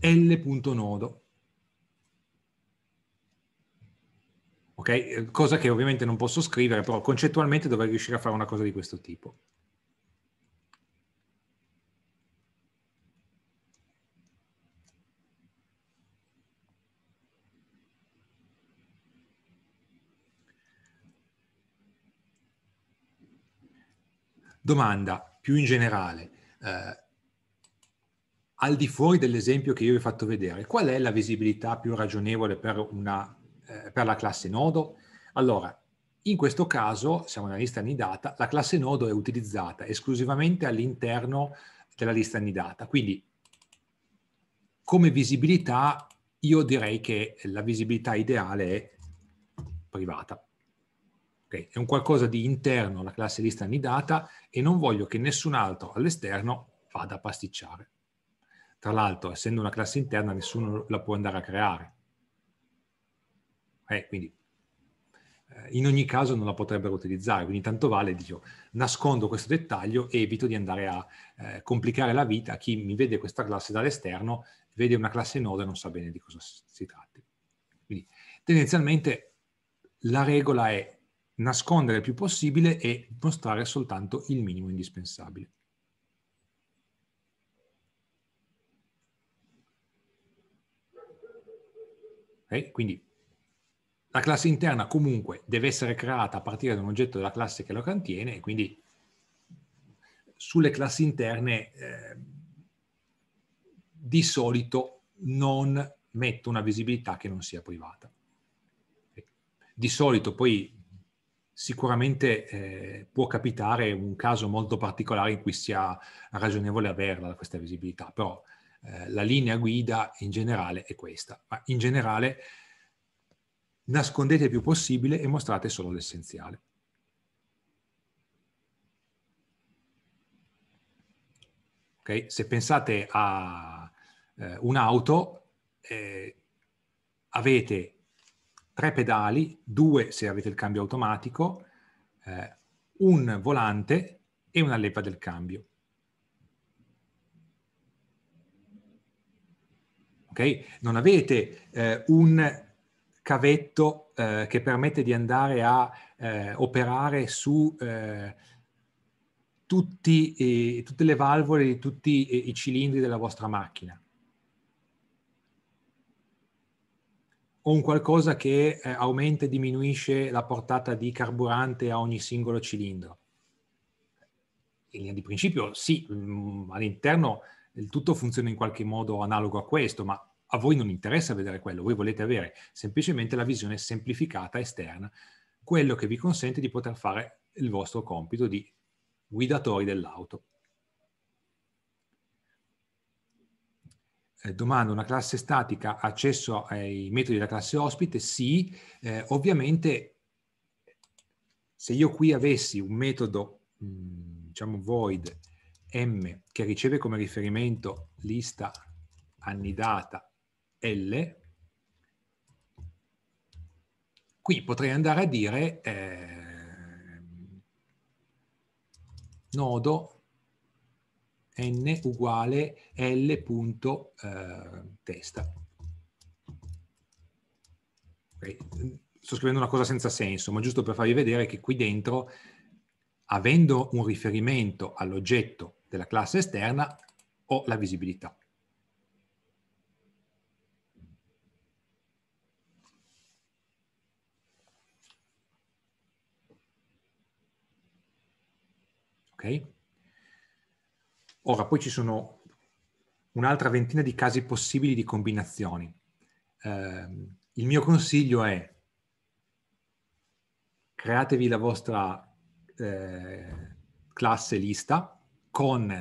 L.nodo. ok? Eh, cosa che ovviamente non posso scrivere, però concettualmente dovrei riuscire a fare una cosa di questo tipo. Domanda più in generale, eh, al di fuori dell'esempio che io vi ho fatto vedere, qual è la visibilità più ragionevole per una eh, per la classe nodo? Allora, in questo caso, siamo nella lista annidata, la classe nodo è utilizzata esclusivamente all'interno della lista annidata, quindi come visibilità io direi che la visibilità ideale è privata. Okay. È un qualcosa di interno alla classe lista annidata e non voglio che nessun altro all'esterno vada a pasticciare. Tra l'altro, essendo una classe interna, nessuno la può andare a creare. Eh, quindi eh, in ogni caso non la potrebbero utilizzare, quindi tanto vale, dico, nascondo questo dettaglio e evito di andare a eh, complicare la vita a chi mi vede questa classe dall'esterno, vede una classe node e non sa bene di cosa si tratti. Quindi tendenzialmente la regola è nascondere il più possibile e mostrare soltanto il minimo indispensabile. Okay? Quindi la classe interna comunque deve essere creata a partire da un oggetto della classe che lo contiene e quindi sulle classi interne eh, di solito non metto una visibilità che non sia privata. Di solito poi sicuramente eh, può capitare un caso molto particolare in cui sia ragionevole averla questa visibilità, però eh, la linea guida in generale è questa. Ma in generale nascondete il più possibile e mostrate solo l'essenziale. Okay? Se pensate a eh, un'auto, eh, avete tre pedali, due se avete il cambio automatico, eh, un volante e una leva del cambio. Okay? Non avete eh, un cavetto eh, che permette di andare a eh, operare su eh, tutti, tutte le valvole di tutti i cilindri della vostra macchina. O un qualcosa che eh, aumenta e diminuisce la portata di carburante a ogni singolo cilindro. In linea di principio sì, mm, all'interno il tutto funziona in qualche modo analogo a questo, ma a voi non interessa vedere quello, voi volete avere semplicemente la visione semplificata esterna, quello che vi consente di poter fare il vostro compito di guidatori dell'auto. Eh, domanda, una classe statica ha accesso ai metodi della classe ospite? Sì, eh, ovviamente se io qui avessi un metodo, mh, mm, diciamo void m, che riceve come riferimento lista anni data l, qui potrei andare a dire eh, nodo n uguale l punto eh, testa. Okay. Sto scrivendo una cosa senza senso, ma giusto per farvi vedere che qui dentro, avendo un riferimento all'oggetto della classe esterna, ho la visibilità. Okay? Ora, poi ci sono un'altra ventina di casi possibili di combinazioni. Eh, il mio consiglio è createvi la vostra eh, classe lista con eh,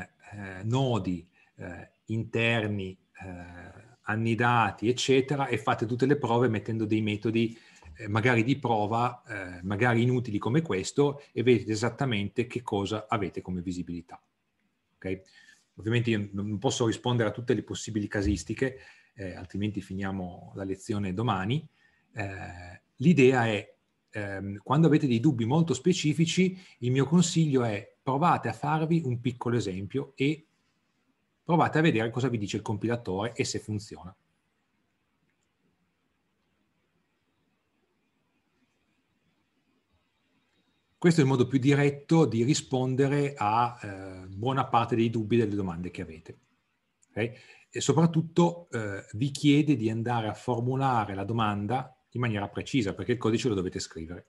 nodi eh, interni, eh, annidati, eccetera, e fate tutte le prove mettendo dei metodi eh, magari di prova, eh, magari inutili come questo, e vedete esattamente che cosa avete come visibilità. Okay? Ovviamente io non posso rispondere a tutte le possibili casistiche, eh, altrimenti finiamo la lezione domani. Eh, l'idea è, ehm, quando avete dei dubbi molto specifici, il mio consiglio è provate a farvi un piccolo esempio e provate a vedere cosa vi dice il compilatore e se funziona. Questo è il modo più diretto di rispondere a eh, buona parte dei dubbi delle domande che avete. Okay? E soprattutto eh, vi chiede di andare a formulare la domanda in maniera precisa, perché il codice lo dovete scrivere.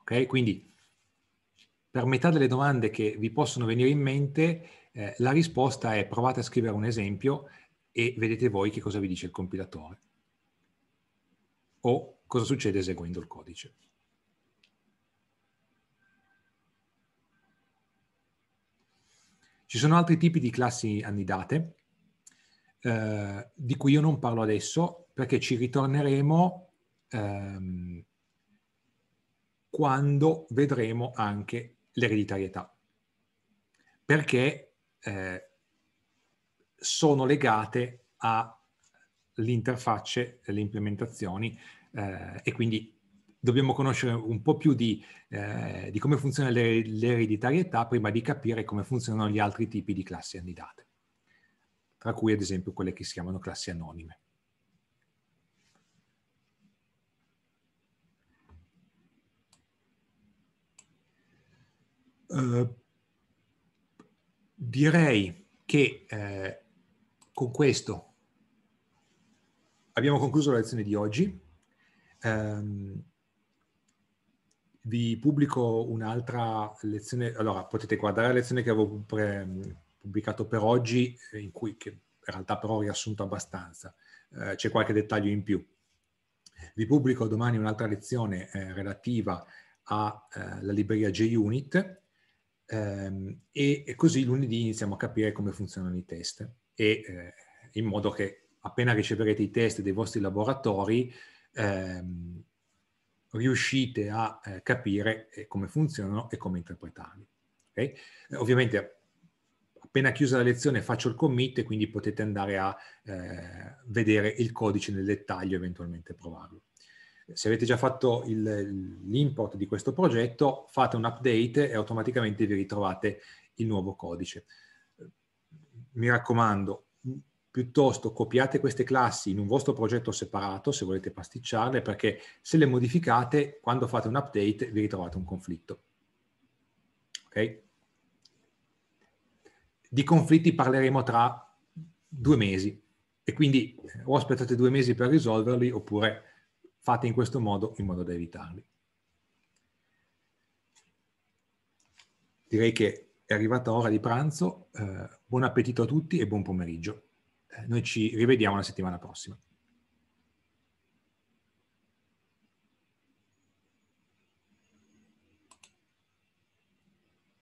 Ok, Quindi per metà delle domande che vi possono venire in mente, eh, la risposta è provate a scrivere un esempio e vedete voi che cosa vi dice il compilatore o cosa succede eseguendo il codice. Ci sono altri tipi di classi annidate, eh, di cui io non parlo adesso, perché ci ritorneremo ehm, quando vedremo anche l'ereditarietà, perché eh, sono legate a le interfacce, eh, le implementazioni eh, e quindi dobbiamo conoscere un po' più di, eh, di come funziona l'ereditarietà prima di capire come funzionano gli altri tipi di classi annidate, tra cui ad esempio quelle che si chiamano classi anonime. Uh, direi che eh, con questo Abbiamo concluso la lezione di oggi. Um, vi pubblico un'altra lezione, allora potete guardare la lezione che avevo pre, pubblicato per oggi, eh, in cui che in realtà però ho riassunto abbastanza, eh, c'è qualche dettaglio in più. Vi pubblico domani un'altra lezione eh, relativa alla eh, libreria JUnit ehm, e, e, così lunedì iniziamo a capire come funzionano i test e eh, in modo che appena riceverete i test dei vostri laboratori, ehm, riuscite a eh, capire eh, come funzionano e come interpretarli. Okay? ovviamente appena chiusa la lezione faccio il commit e quindi potete andare a eh, vedere il codice nel dettaglio e eventualmente provarlo. Se avete già fatto l'import di questo progetto, fate un update e automaticamente vi ritrovate il nuovo codice. Mi raccomando, piuttosto copiate queste classi in un vostro progetto separato se volete pasticciarle perché se le modificate quando fate un update vi ritrovate un conflitto. Okay? Di conflitti parleremo tra due mesi e quindi o aspettate due mesi per risolverli oppure fate in questo modo in modo da evitarli. Direi che è arrivata ora di pranzo, eh, buon appetito a tutti e buon pomeriggio. Eh, noi ci rivediamo la settimana prossima.